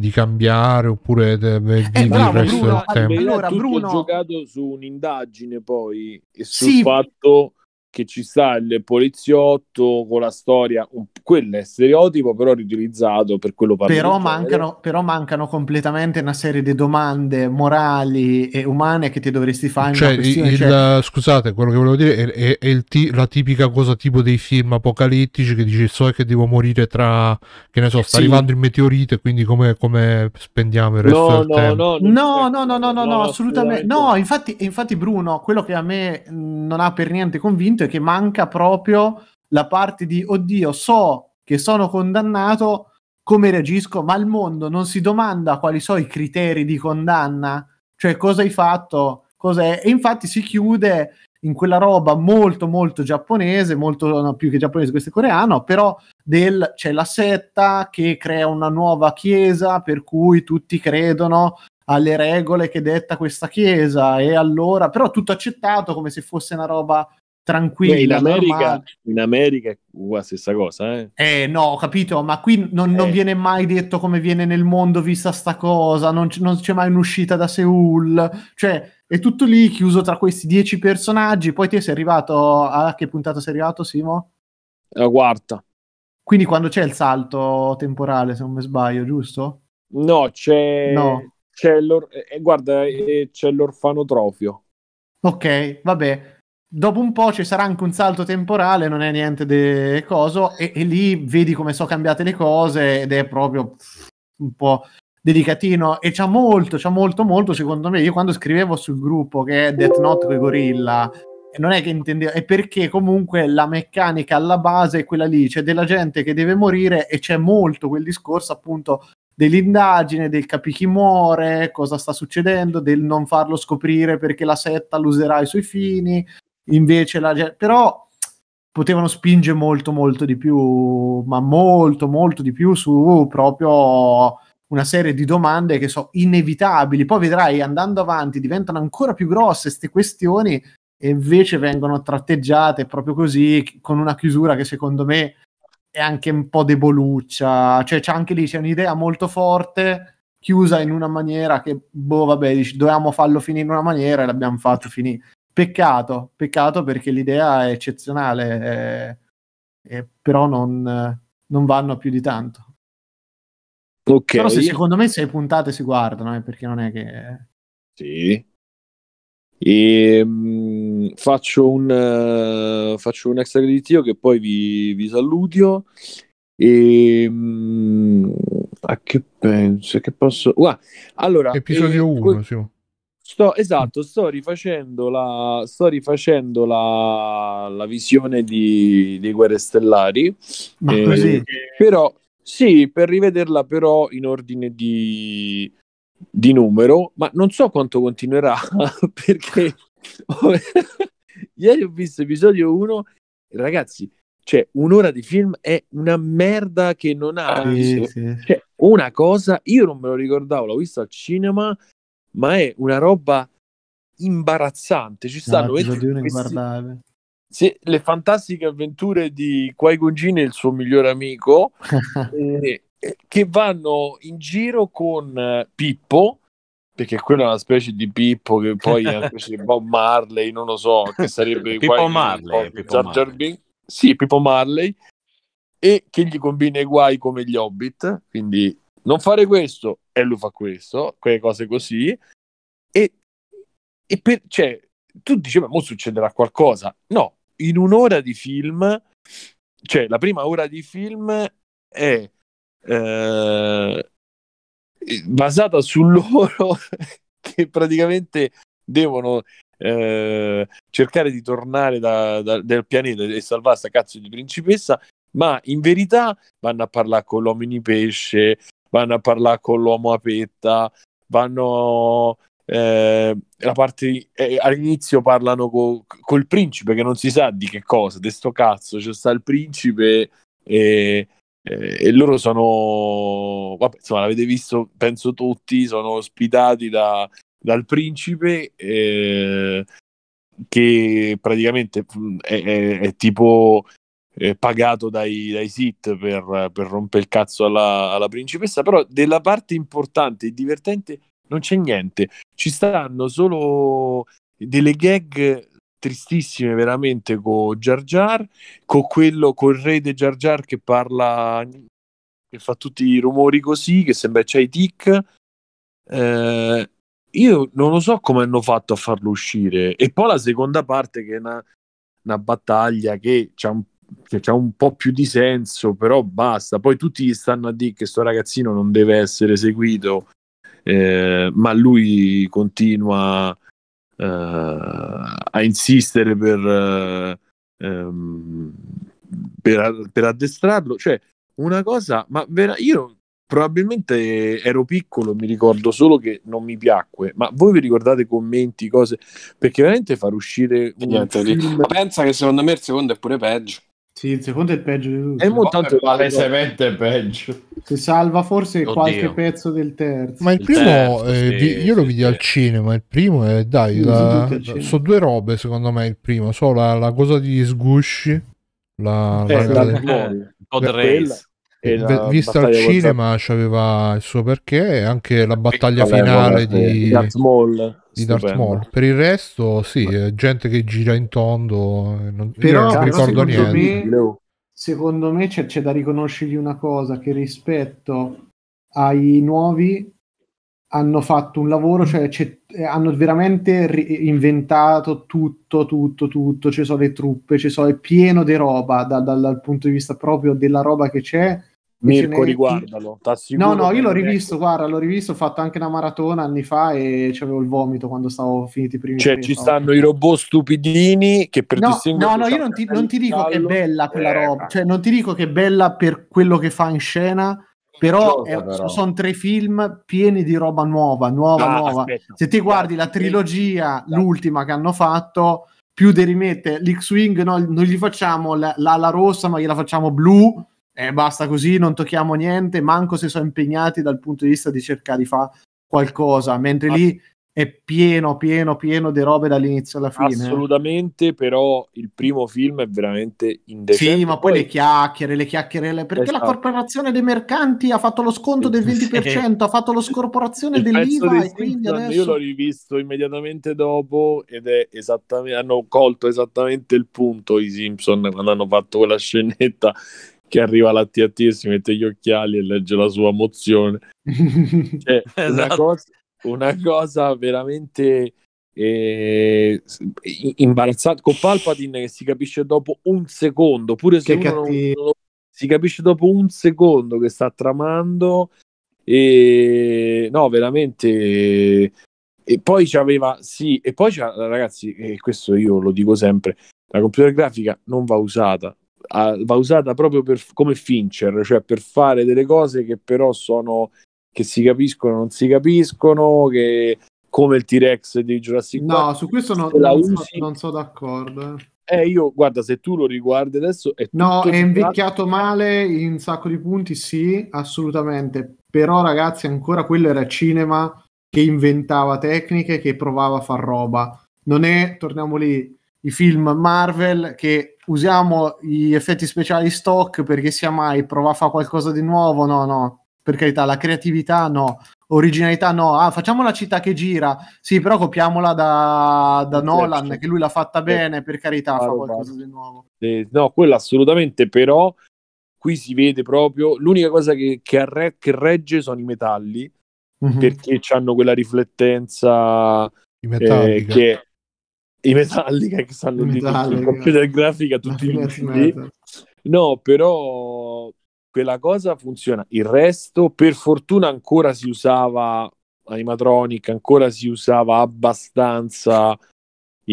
di cambiare oppure eh, vivi eh, bravo, il resto Bruno, del tempo. Allora, Bruno... giocato su un'indagine poi e sul sì. fatto che ci sta il poliziotto con la storia, quello è stereotipo però riutilizzato per quello però mancano, però mancano completamente una serie di domande morali e umane che ti dovresti fare cioè, cioè, il, cioè... scusate, quello che volevo dire è, è, è ti, la tipica cosa tipo dei film apocalittici che dice so che devo morire tra, che ne so, sta sì. arrivando il meteorite quindi come, come spendiamo il resto no, del no, tempo no, no, no, no, no, no, no, assolutamente no, infatti, infatti Bruno, quello che a me mm, non ha per niente convinto è che manca proprio la parte di oddio, so che sono condannato, come reagisco? Ma il mondo non si domanda quali sono i criteri di condanna, cioè cosa hai fatto, cos'è? E infatti si chiude in quella roba molto molto giapponese, molto no, più che giapponese, questo è coreano, però del, c'è la setta che crea una nuova chiesa per cui tutti credono alle regole che detta questa chiesa e allora, però tutto accettato come se fosse una roba tranquilla. Beh, in, America, in, America, è la stessa cosa, eh? eh no, ho capito, ma qui non, non eh. viene mai detto come viene nel mondo vista sta cosa, non, c- non c'è mai un'uscita da Seoul, cioè è tutto lì chiuso tra questi dieci personaggi, poi te sei arrivato a che puntata sei arrivato, Simo? La quarta. Quindi quando c'è il salto temporale, se non mi sbaglio, giusto? No, c'è... No. C'è l'or- eh, eh guarda, eh, c'è l'orfanotrofio. Ok, vabbè dopo un po' ci sarà anche un salto temporale, non è niente di coso, e, e, lì vedi come sono cambiate le cose ed è proprio un po' delicatino e c'ha molto, c'ha molto, molto secondo me. Io quando scrivevo sul gruppo che è Death Note con i Gorilla, non è che intendevo, è perché comunque la meccanica alla base è quella lì, c'è della gente che deve morire e c'è molto quel discorso appunto dell'indagine, del capire chi muore, cosa sta succedendo, del non farlo scoprire perché la setta l'userà ai suoi fini, Invece la, però potevano spingere molto molto di più, ma molto molto di più su proprio una serie di domande che sono inevitabili. Poi vedrai andando avanti diventano ancora più grosse queste questioni e invece vengono tratteggiate proprio così con una chiusura che secondo me è anche un po' deboluccia, cioè c'è anche lì c'è un'idea molto forte chiusa in una maniera che boh vabbè, dici, dovevamo farlo finire in una maniera e l'abbiamo fatto finire. Peccato, peccato perché l'idea è eccezionale, eh, eh, però non, non, vanno più di tanto. Ok. Però se, secondo me se puntate si guardano, eh, perché non è che... Sì. E, ehm, mh, faccio, un, uh, faccio un extra creditio che poi vi, vi saluto. E, ehm, mh, a che penso? Che posso... Uh, allora, episodio 1, eh, que- Sto, esatto, sto rifacendo la, sto rifacendo la, la visione di, di, Guerre Stellari. Ma eh, così? Però, sì, per rivederla però in ordine di, di numero, ma non so quanto continuerà perché ieri ho visto episodio 1, ragazzi, cioè un'ora di film è una merda che non ha sì, sì. Cioè, una cosa, io non me lo ricordavo, l'ho visto al cinema ma è una roba imbarazzante. Ci stanno no, questi... sì, le fantastiche avventure di Qui-Gon e il suo migliore amico eh, che vanno in giro con eh, Pippo perché quello è una specie di Pippo che poi è una specie di Bob Marley, non lo so, che sarebbe Pippo Marley, Pippo Jar Jar Marley. Sì, Pippo Marley e che gli combina i guai come gli Hobbit, quindi non fare questo, e lui fa questo, quelle cose così, e, e per, cioè, tu dici, ma mo succederà qualcosa. No, in un'ora di film, cioè la prima ora di film è eh, basata su loro che praticamente devono eh, cercare di tornare da, da, dal pianeta e salvare questa cazzo di principessa, ma in verità vanno a parlare con l'omini pesce, vanno a parlare con l'uomo a petta, vanno eh, la parte eh, all'inizio parlano co- col principe che non si sa di che cosa, di sto cazzo, c'è sta il principe e, e, e loro sono vabbè, insomma l'avete visto penso tutti, sono ospitati da, dal principe eh, che praticamente mm, è, è, è tipo eh, pagato dai, dai sit per, per rompere il cazzo alla, alla, principessa, però della parte importante e divertente non c'è niente, ci stanno solo delle gag tristissime veramente con Jar Jar, con quello col re di Jar Jar che parla che fa tutti i rumori così, che sembra c'hai tic. Eh, io non lo so come hanno fatto a farlo uscire. E poi la seconda parte che è una, una battaglia che c'è un che ha un po' più di senso, però basta. Poi tutti gli stanno a dire che sto ragazzino non deve essere seguito, eh, ma lui continua eh, a insistere per, eh, ehm, per, per, addestrarlo. Cioè, una cosa, ma vera, io probabilmente ero piccolo, mi ricordo solo che non mi piacque, ma voi vi ricordate commenti, cose, perché veramente far uscire un Niente, film... pensa che secondo me il secondo è pure peggio. Sì, il secondo è il peggio di tutti. Elmo tanto è palesemente peggio. Si salva forse Oddio. qualche pezzo del terzo. Ma il, il primo, terzo, eh, sì, vi, io lo vidi sì. al cinema, il primo è, dai, la, sono due robe secondo me il primo, so la, la cosa di sgusci, la... Eh, la, la, la, la, la, la, la, V- visto al cinema c'aveva il suo perché e anche la battaglia Vabbè, finale guardate, di, Darth Maul. di Darth Maul. Per il resto, sì, è eh, gente che gira in tondo, eh, non, però, non ricordo niente. Me, secondo me c'è, c'è da riconoscergli una cosa, che rispetto ai nuovi hanno fatto un lavoro, cioè eh, hanno veramente inventato tutto, tutto, tutto, ci sono le truppe, ci sono, è pieno di roba da, da, dal punto di vista proprio della roba che c'è Mirko, riguardalo. No, no, io l'ho rivisto, ecco. guarda, l'ho rivisto, ho fatto anche una maratona anni fa e avevo il vomito quando stavo finiti i primi Cioè, ci stanno i robot stupidini che per no, No, no, diciamo io non ti, non ti dico che è bella quella eh, roba, cioè non ti dico che è bella per quello che fa in scena, però, però. sono tre film pieni di roba nuova, nuova, ah, nuova. Aspetta, Se ti guardi la trilogia, aspetta. l'ultima che hanno fatto, più di rimette l'X-Wing, no, noi gli facciamo l'ala rossa, ma gliela facciamo blu eh, basta così, non tocchiamo niente, manco se sono impegnati dal punto di vista di cercare di fare qualcosa, mentre lì è pieno, pieno, pieno di robe dall'inizio alla fine. Assolutamente, però il primo film è veramente indecente. Sì, ma poi, poi... le chiacchiere, le chiacchiere, perché esatto. la corporazione dei mercanti ha fatto lo sconto del 20%, ha fatto lo scorporazione dell'IVA e quindi adesso... Io l'ho rivisto immediatamente dopo ed è esattamente, hanno colto esattamente il punto i Simpson quando hanno fatto quella scenetta che arriva la TAT si mette gli occhiali e legge la sua mozione. Cioè, esatto. una, cosa, una, cosa, veramente eh, imbarazzante. Con Palpatine che si capisce dopo un secondo, pure se che uno non, non, si capisce dopo un secondo che sta tramando. E no, veramente. E poi c'aveva, sì, e poi c'ha, ragazzi, e questo io lo dico sempre, la computer grafica non va usata va usata proprio per, come Fincher, cioè per fare delle cose che però sono che si capiscono, non si capiscono, che come il T-Rex di Jurassic Park. No, su questo no, non, so, non, so, d'accordo. Eh, io guarda, se tu lo riguardi adesso è No, è invecchiato male in un sacco di punti, sì, assolutamente. Però ragazzi, ancora quello era cinema che inventava tecniche, che provava a far roba. Non è, torniamo lì, i film Marvel che usiamo gli effetti speciali stock perché sia mai prova a fare qualcosa di nuovo, no, no, per carità, la creatività no, originalità no, ah, facciamo la città che gira, sì, però copiamola da, da Nolan, che lui l'ha fatta bene, per carità, fa qualcosa di nuovo. Eh, no, quello assolutamente, però qui si vede proprio, l'unica cosa che, che, arre- che regge sono i metalli, mm-hmm. perché hanno quella riflettenza eh, che i Metallica che stanno di tutto, computer grafica, tutti lì No, però quella cosa funziona. Il resto, per fortuna, ancora si usava animatronic, ancora si usava abbastanza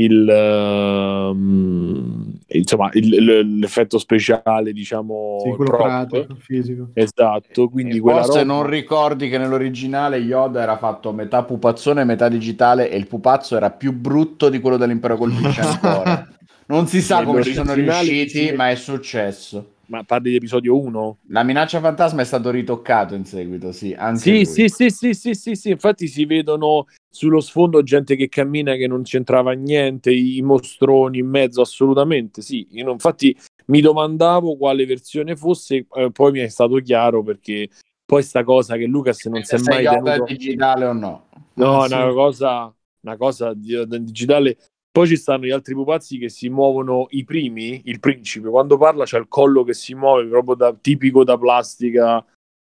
il, um, insomma, il, l'effetto speciale, diciamo, sì, quello pratico, fisico. Esatto, quindi forse roba... non ricordi che nell'originale Yoda era fatto metà pupazzone, metà digitale e il pupazzo era più brutto di quello dell'impero colpisce ancora. non si sa come ci sono riusciti, sì. ma è successo. Ma parli di episodio 1? La minaccia fantasma è stato ritoccato in seguito, sì. Sì sì, sì, sì, sì, sì, sì, infatti si vedono sullo sfondo gente che cammina che non c'entrava niente, i mostroni in mezzo, assolutamente, sì. Io infatti mi domandavo quale versione fosse, eh, poi mi è stato chiaro perché poi sta cosa che Lucas non si è mai tenuto... digitale o no? No, è una cosa, una cosa digitale poi ci stanno gli altri pupazzi che si muovono i primi, il principe, quando parla c'è il collo che si muove proprio da, tipico da plastica,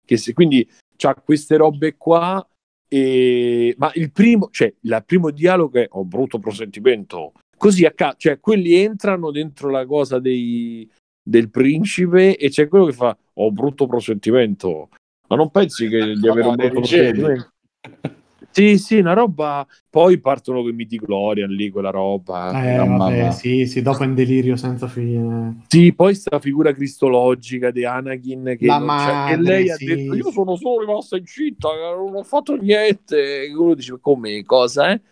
si, quindi c'ha queste robe qua, e, ma il primo, cioè il primo dialogo è ho oh, brutto prosentimento. così a ca- cioè quelli entrano dentro la cosa dei, del principe e c'è quello che fa ho oh, brutto prosentimento. ma non pensi che di avere un brutto presentimento? Sì, sì, una roba. Poi partono con i Midi Gloria lì, quella roba. Eh, vabbè, sì, sì, dopo in delirio senza fine. Sì, poi sta figura cristologica di Anakin che, madre, che lei sì, ha detto: Io sono solo rimasta incinta, non ho fatto niente. E uno dice: Come cosa, eh?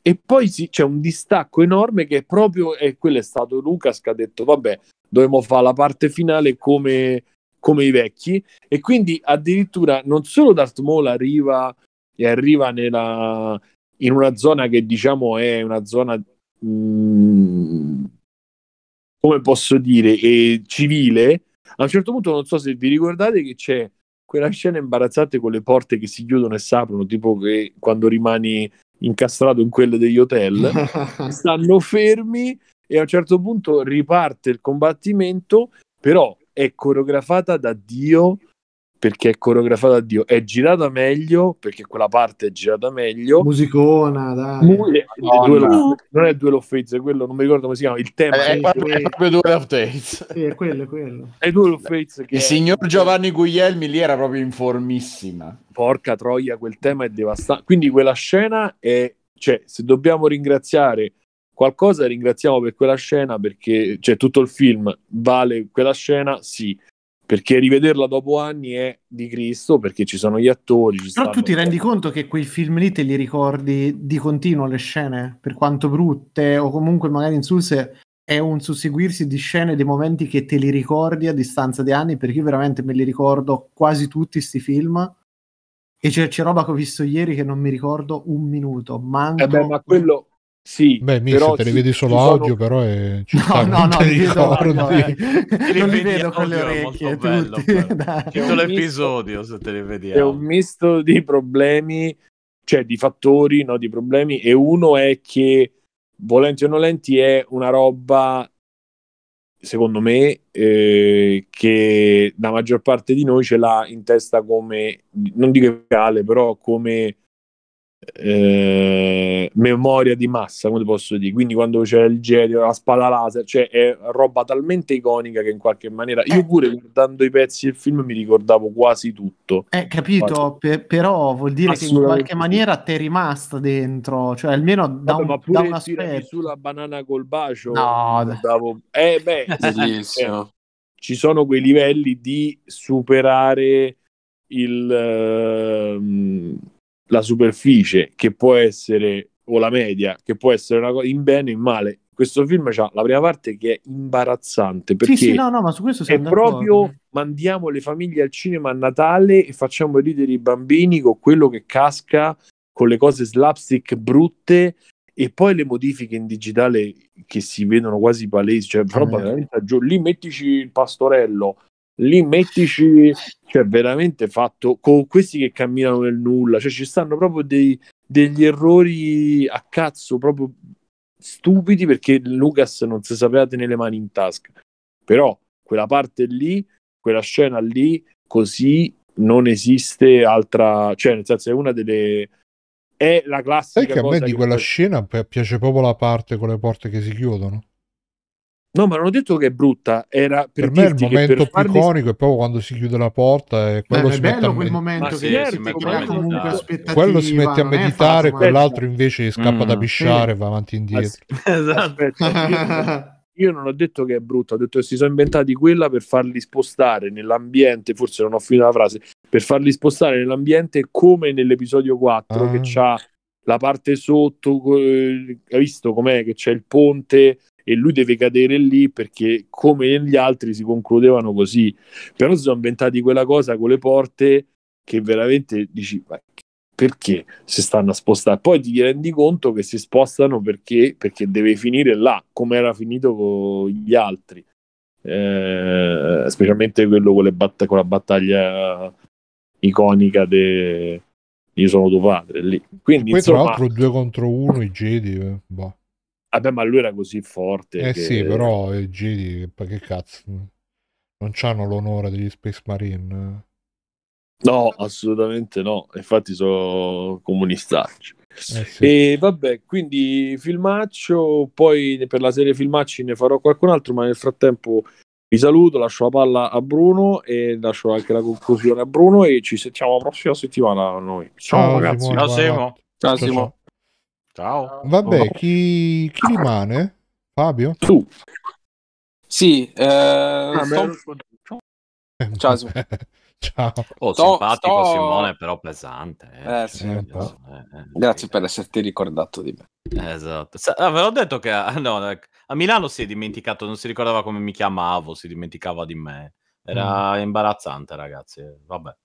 E poi sì, c'è un distacco enorme che è proprio, e quello è stato Lucas che ha detto: Vabbè, dovremmo fare la parte finale come, come i vecchi. E quindi addirittura non solo Darth Maul arriva e arriva nella, in una zona che diciamo è una zona mh, mm, come posso dire è civile a un certo punto non so se vi ricordate che c'è quella scena imbarazzante con le porte che si chiudono e si aprono tipo che quando rimani incastrato in quelle degli hotel stanno fermi e a un certo punto riparte il combattimento però è coreografata da Dio perché è coreografata a Dio, è girata meglio perché quella parte è girata meglio. Musicona, dai. Mu- eh, no, no. Non è due of Fates, è quello, non mi ricordo come si chiama, il tema. Eh, è, è, è proprio due of Fates. Sì, è quello, è quello. È Duel of Fates. il è... signor Giovanni Guglielmi lì era proprio in formissima. Porca troia, quel tema è devastante. Quindi quella scena è... Cioè, se dobbiamo ringraziare qualcosa, ringraziamo per quella scena perché, cioè, tutto il film vale quella scena, sì perché rivederla dopo anni è di Cristo perché ci sono gli attori. Però tu ti rendi conto che quei film lì te li ricordi di continuo le scene, per quanto brutte o comunque magari insulse, è un susseguirsi di scene, dei momenti che te li ricordi a distanza di anni, perché io veramente me li ricordo quasi tutti sti film. E c'è, c'è roba che ho visto ieri che non mi ricordo un minuto. Manco... Eh beh, ma quello, sì, Beh, mi però te li vedi solo audio, però è... Ci no, no, no, li vedo, no, eh. non li vedo con le orecchie. Bello, Tutto l'episodio, misto... se te li vedi. È un misto di problemi, cioè di fattori, no, di problemi, e uno è che, volenti o nolenti, è una roba, secondo me, eh, che la maggior parte di noi ce l'ha in testa come, non dico reale, però come eh, memoria di massa, come posso dire. Quindi quando c'è il genio, la spada laser, cioè è roba talmente iconica che in qualche maniera io eh. pure guardando i pezzi del film mi ricordavo quasi tutto. Eh, capito, per, però vuol dire che in qualche maniera ti è rimasta dentro, cioè almeno da Vabbè, un, ma pure da un aspetto. sulla banana col bacio. No, davo... eh beh, eh, bellissimo. Ci sono quei livelli di superare il uh, la superficie che può essere o la media che può essere una cosa in bene o in male questo film ha la prima parte che è imbarazzante perché sì, sì, no, no, ma su questo è proprio eh. mandiamo le famiglie al cinema a Natale e facciamo ridere i bambini con quello che casca con le cose slapstick brutte e poi le modifiche in digitale che si vedono quasi palesi cioè roba eh. veramente lì mettici il pastorello lì mettici, cioè veramente fatto con questi che camminano nel nulla, cioè ci stanno proprio dei, degli errori a cazzo proprio stupidi perché Lucas non si sapeva tenere le mani in tasca. Però quella parte lì, quella scena lì, così non esiste altra, cioè nel senso è una delle è la classica Sai che a me di quella che... scena piace proprio la parte con le porte che si chiudono. No, ma non ho detto che è brutta, era per, per me il momento più farli... iconico è proprio quando si chiude la porta e quello Beh, si mette a quel meditare. Sì, si si certo, mette quello si mette a meditare, facile, quell'altro invece scappa da mm. pisciare e sì. va avanti e indietro. Esatto. Aspetta, aspetta. io, non ho detto che è brutta, ho detto che si sono inventati quella per farli spostare nell'ambiente, forse non ho finito la frase, per farli spostare nell'ambiente come nell'episodio 4 ah. che c'ha la parte sotto, eh, hai visto com'è che c'è il ponte e lui deve cadere lì perché come gli altri si concludevano così. Però si sono inventati quella cosa con le porte che veramente dici, ma perché si stanno a spostare? Poi ti rendi conto che si spostano perché, perché deve finire là, come era finito con gli altri. Eh, specialmente quello con, batt- con, la battaglia iconica de- Io Sono tuo padre lì. Quindi, poi insomma... tra l'altro due contro uno i Jedi, eh. boh. Vabbè, ma lui era così forte. Eh che... sì, però i Jedi, che cazzo, non hanno l'onore degli Space Marine. Eh. No, assolutamente no. Infatti sono comunistaci. Eh sì. E vabbè, quindi filmaccio, poi per la serie filmacci ne farò qualcun altro, ma nel frattempo vi saluto, lascio la palla a Bruno e lascio anche la conclusione a Bruno e ci sentiamo la prossima settimana noi. Ciao, ciao ragazzi. Simone, ciao, Simo. Ciao, ciao, Simo. Ciao. Vabbè, oh. chi, chi rimane? Fabio? Tu. Sì, ah, eh, ah, sto... ciao. Eh, ciao. Oh, sto, simpatico sto... Simone, però pesante. Eh. Eh, eh sì. Eh, cioè, eh, Grazie per esserti ricordato di me. Esatto. Avevo ah, detto che ah, no, a Milano si è dimenticato, non si ricordava come mi chiamavo, si dimenticava di me. Era mm. imbarazzante, ragazzi. Vabbè.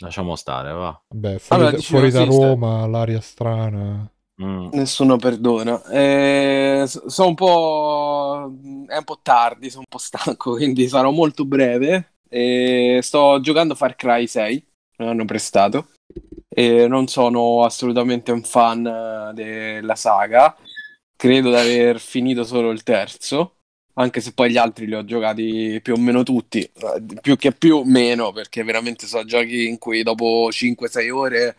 Lasciamo stare, va. Beh, fuori, allora, fuori da Roma, l'aria strana. Mm. Nessuno perdona. Eh, sono un po'. È un po' tardi, sono un po' stanco, quindi sarò molto breve. Eh, sto giocando Far Cry 6, me l'hanno prestato. Eh, non sono assolutamente un fan eh, della saga. Credo di aver finito solo il terzo, anche se poi gli altri li ho giocati più o meno tutti, eh, più che più meno, perché veramente sono giochi in cui dopo 5-6 ore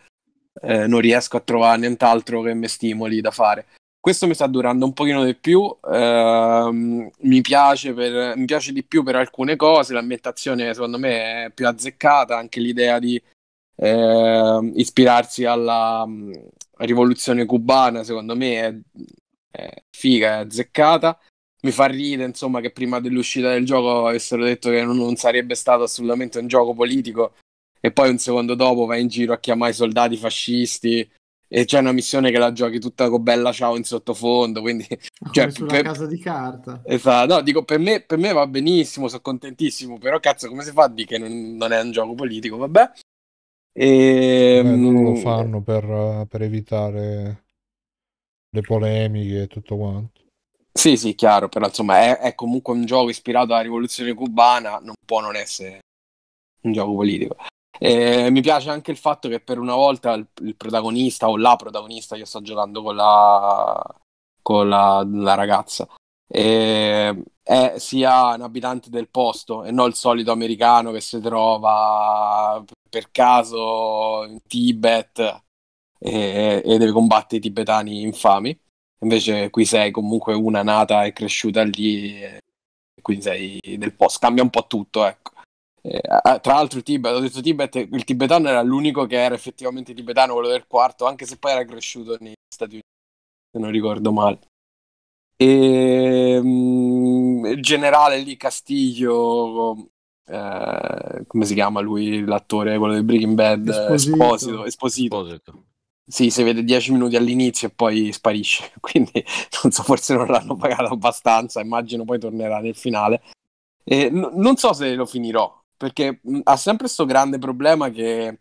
eh, non riesco a trovare nient'altro che mi stimoli da fare. Questo mi sta durando un pochino di più, ehm, mi, piace per, mi, piace di più per alcune cose, l'ambientazione secondo me è più azzeccata, anche l'idea di eh, ispirarsi alla mh, mm, rivoluzione cubana secondo me è, è figa, è azzeccata mi fa ridere insomma che prima dell'uscita del gioco avessero detto che non, non, sarebbe stato assolutamente un gioco politico e poi un secondo dopo vai in giro a chiamare i soldati fascisti e c'è una missione che la giochi tutta con bella ciao in sottofondo quindi ah, cioè, sulla per... casa di carta esatto no dico per me, per me va benissimo sono contentissimo però cazzo come si fa a dire che non, non è un gioco politico vabbè e... Beh, non lo fanno per, per, evitare le polemiche e tutto quanto sì sì chiaro però insomma è, è comunque un gioco ispirato alla rivoluzione cubana non può non essere un gioco politico eh, mi piace anche il fatto che per una volta il, il protagonista o la protagonista, io sto giocando con la, con la, la ragazza, eh, è sia un abitante del posto e non il solito americano che si trova per caso in Tibet e, e deve combattere i tibetani infami. Invece qui sei comunque una nata e cresciuta lì, e quindi sei del posto. Cambia un po' tutto, ecco. Eh, tra l'altro il Tibet, ho detto Tibet, il tibetano era l'unico che era effettivamente tibetano, quello del quarto, anche se poi era cresciuto negli Stati Uniti, se non ricordo male. E, mh, il generale lì Castiglio, eh, come si chiama lui, l'attore, quello del Breaking Bad, Esposito. Esposito, Esposito. Esposito. Sì, si vede dieci minuti all'inizio e poi sparisce, quindi non so, forse non l'hanno pagato abbastanza, immagino poi tornerà nel finale. Eh, n- non so se lo finirò, perché mm, ha sempre questo grande problema che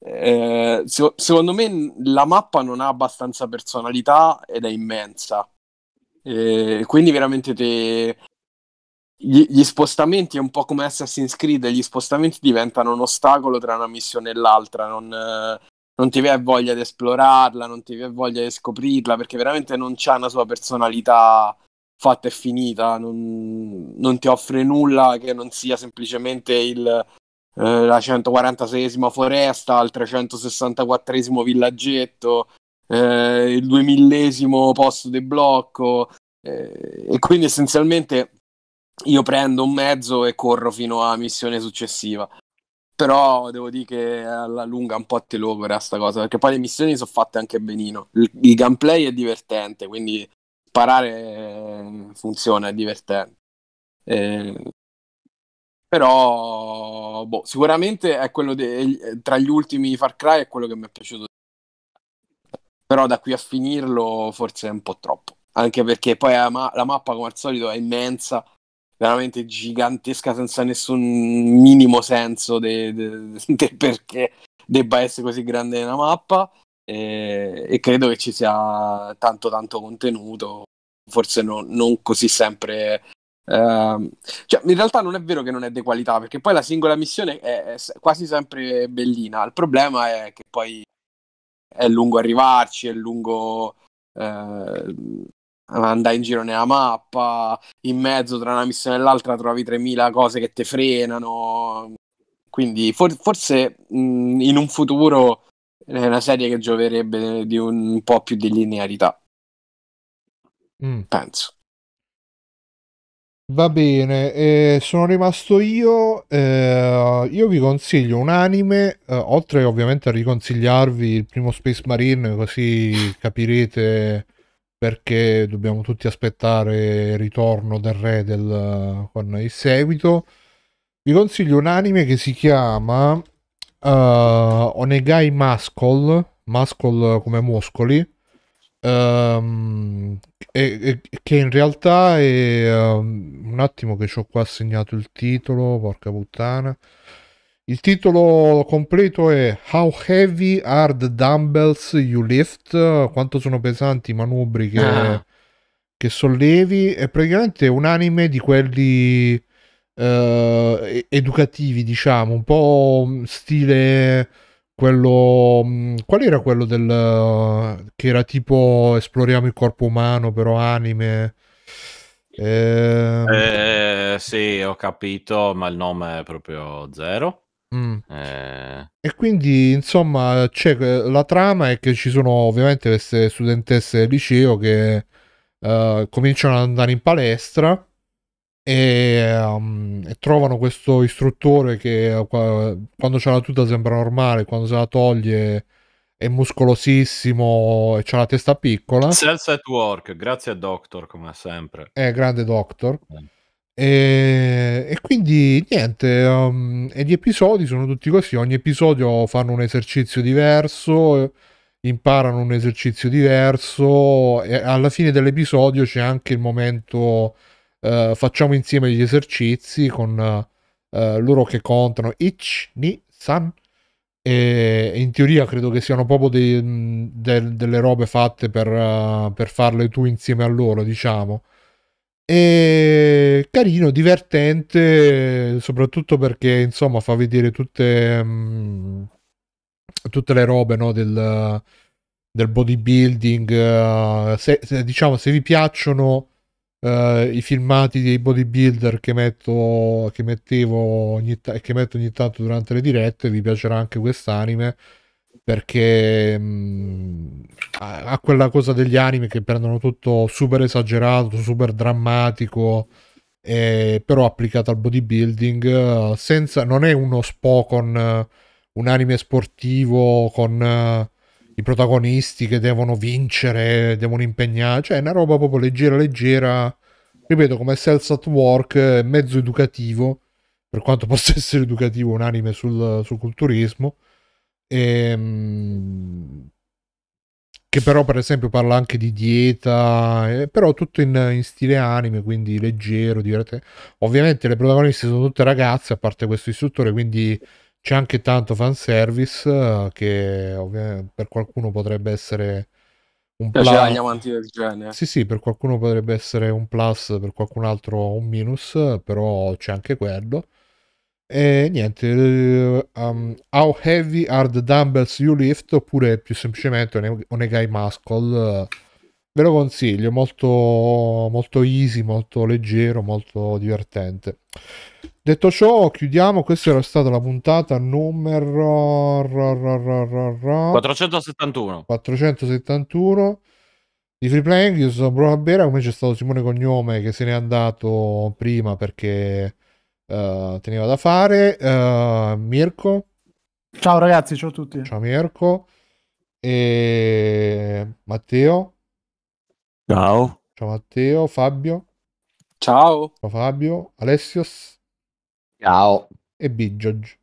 eh, secondo me la mappa non ha abbastanza personalità ed è immensa. E quindi veramente te... gli, gli, spostamenti, è un po' come Assassin's Creed, gli spostamenti diventano un ostacolo tra una missione e l'altra, non, non ti viene voglia di esplorarla, non ti viene voglia di scoprirla, perché veramente non c'è una sua personalità fatta e finita, non, non ti offre nulla che non sia semplicemente il, eh, la 146esima foresta, il 364esimo villaggetto, eh, il 2000esimo posto di blocco eh, e quindi essenzialmente io prendo un mezzo e corro fino a missione successiva. Però devo dire che alla lunga un po' te logora questa cosa, perché poi le missioni sono fatte anche benino. Il, il gameplay è divertente, quindi sparare funziona, è divertente. Eh, però, boh, sicuramente è quello de- tra gli ultimi Far Cry è quello che mi è piaciuto. Però da qui a finirlo forse è un po' troppo. Anche perché poi la, ma- la mappa, come al solito, è immensa, veramente gigantesca, senza nessun minimo senso del de- de perché debba essere così grande una mappa. E, e credo che ci sia tanto tanto contenuto forse no, non così sempre... Uh, cioè, in realtà non è vero che non è di qualità, perché poi la singola missione è, è quasi sempre bellina. Il problema è che poi è lungo arrivarci, è lungo uh, andare in giro nella mappa, in mezzo tra una missione e l'altra trovi 3000 cose che ti frenano. Quindi for- forse mh, mhmm, in un futuro è eh, una serie che gioverebbe di un po' più di linearità. Mm. Penso. Va bene, eh, sono rimasto io. Eh, io vi consiglio un anime, eh, oltre ovviamente a riconsigliarvi il primo Space Marine, così capirete perché dobbiamo tutti aspettare il ritorno del re del, con il seguito. Vi consiglio un anime che si chiama uh, Onegai Muscle, Muscle come muscoli, um, e, e, che in realtà è um, un attimo che ci ho qua segnato il titolo, porca puttana. Il titolo completo è How Heavy Are the Dumbbells You Lift? Quanto sono pesanti i manubri che, ah. che sollevi? È praticamente un anime di quelli eh, educativi, diciamo, un po' mm, stile quello mm, qual era quello del che era tipo esploriamo il corpo umano però anime ehm... eh, sì ho capito ma il nome è proprio zero mm. eh... e quindi insomma c'è la trama è che ci sono ovviamente queste studentesse del liceo che eh, cominciano ad andare in palestra e, um, e, trovano questo istruttore che eh, quando c'è la tuta sembra normale, quando se la toglie è muscolosissimo e c'ha la testa piccola. Self at work, grazie a Doctor come sempre. È grande Doctor. Mm. E, e, quindi niente, um, e gli episodi sono tutti così, ogni episodio fanno un esercizio diverso, imparano un esercizio diverso e alla fine dell'episodio c'è anche il momento uh, facciamo insieme gli esercizi con uh, loro che contano Ich, Ni, San. E in teoria credo che siano proprio dei, mm, de, delle robe fatte per, uh, per farle tu insieme a loro, diciamo. E carino, divertente, soprattutto perché insomma fa vedere tutte, mh, mm, tutte le robe no, del, del bodybuilding. Uh, se, se, diciamo, se vi piacciono Uh, i filmati dei bodybuilder che metto che mettevo ogni, ta- che metto ogni tanto durante le dirette vi piacerà anche quest'anime perché mh, mm, ha, quella cosa degli anime che prendono tutto super esagerato super drammatico eh, però applicato al bodybuilding senza, non è uno spo con un anime sportivo con uh, i protagonisti che devono vincere, devono impegnare, cioè è una roba proprio leggera, leggera, ripeto, come Sales at Work, eh, mezzo educativo, per quanto possa essere educativo un anime sul, sul culturismo, e, ehm, che però per esempio parla anche di dieta, eh, però tutto in, in, stile anime, quindi leggero, divertente. Ovviamente le protagoniste sono tutte ragazze, a parte questo istruttore, quindi c'è anche tanto fanservice che per qualcuno potrebbe essere un plus. Cioè, avanti del genere. Sì, sì, per qualcuno potrebbe essere un plus, per qualcun altro un minus, però c'è anche quello. E niente, um, How Heavy Are the Dumbbells You Lift? oppure più semplicemente Onegai Muscle Ve lo consiglio, molto, molto easy, molto leggero, molto divertente. Detto ciò, chiudiamo. Questa era stata la puntata numero 471. 471 di Free Playing. Io sono Bruno Bera. Come c'è stato Simone Cognome che se n'è andato prima perché uh, teneva da fare. Uh, Mirko. Ciao ragazzi, ciao a tutti. Ciao Mirko. E Matteo. Ciao. Ciao Matteo, Fabio. Ciao. Ciao Fabio, Alessios. Ciao. E Biggioge.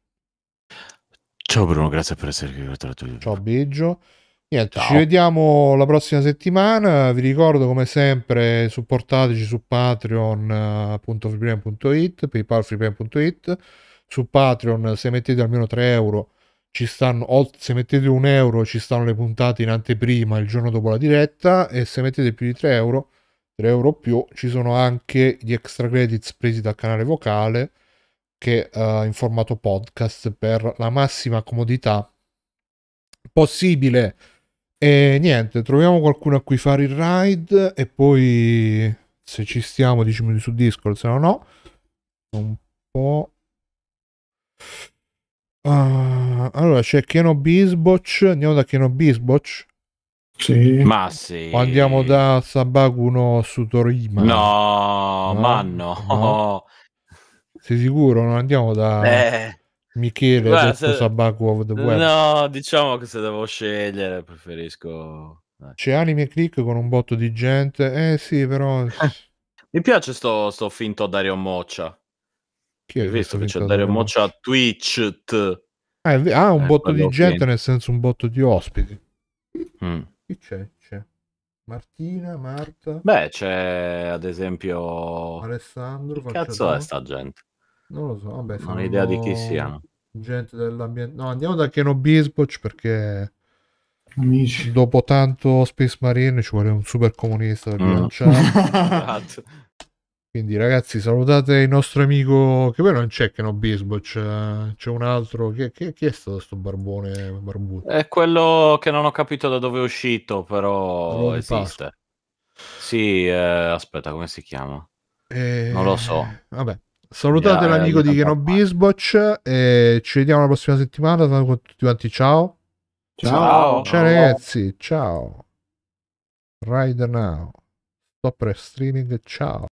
Ciao Bruno, grazie per essere qui. Tuo... Ciao Biggio. Niente, ci vediamo la prossima settimana. Vi ricordo come sempre supportateci su patreon.freeprime.it, eh, paypalfreeprime.it, su Patreon se mettete almeno 3 euro ci stanno, se mettete un euro ci stanno le puntate in anteprima il giorno dopo la diretta e se mettete più di 3 euro, 3 euro più, ci sono anche gli extra credits presi dal canale vocale che uh, in formato podcast per la massima comodità possibile. E niente, troviamo qualcuno a cui fare il ride e poi se ci stiamo 10 minuti su Discord, se no no. Un po'. Uh, allora c'è Keno Bisboch. Andiamo da Keno Bisboch. Sì. Ma sì. O andiamo da Sabakuno Sutorima. No, no, ma no. no. Sei sicuro? Non andiamo da eh. Michele Guarda, se... of the West. No, diciamo che se devo scegliere preferisco... Eh. C'è anime click con un botto di gente. Eh sì, però... Mi piace sto, sto finto Dario Moccia. Chi è visto che c'è Dario Moccia a Twitch. Ah, ah, un eh, botto di gente, fine. nel senso un botto di ospiti. Mm. Chi c'è? c'è? Martina, Marta. Beh, c'è ad esempio Alessandro. Che cazzo è sta gente? Non lo so, vabbè, non ho idea di chi siano. Gente dell'ambiente. No, andiamo da Keno Bisboc perché Amici. dopo tanto Space Marine ci vuole un super comunista mm. lanciare. Esatto. Quindi ragazzi salutate il nostro amico, che poi non c'è che no Bisbo, c'è, un altro, che, chi, chi, è stato questo barbone barbuto? È quello che non ho capito da dove è uscito, però All'ora esiste. Sì, eh, aspetta, come si chiama? E... Eh, non lo so. Vabbè, salutate yeah, l'amico di Keno Bisboch e ci vediamo la prossima settimana con tutti quanti, ciao. Ciao. Ciao, ciao ragazzi, ciao. Ride now. Stop streaming, ciao.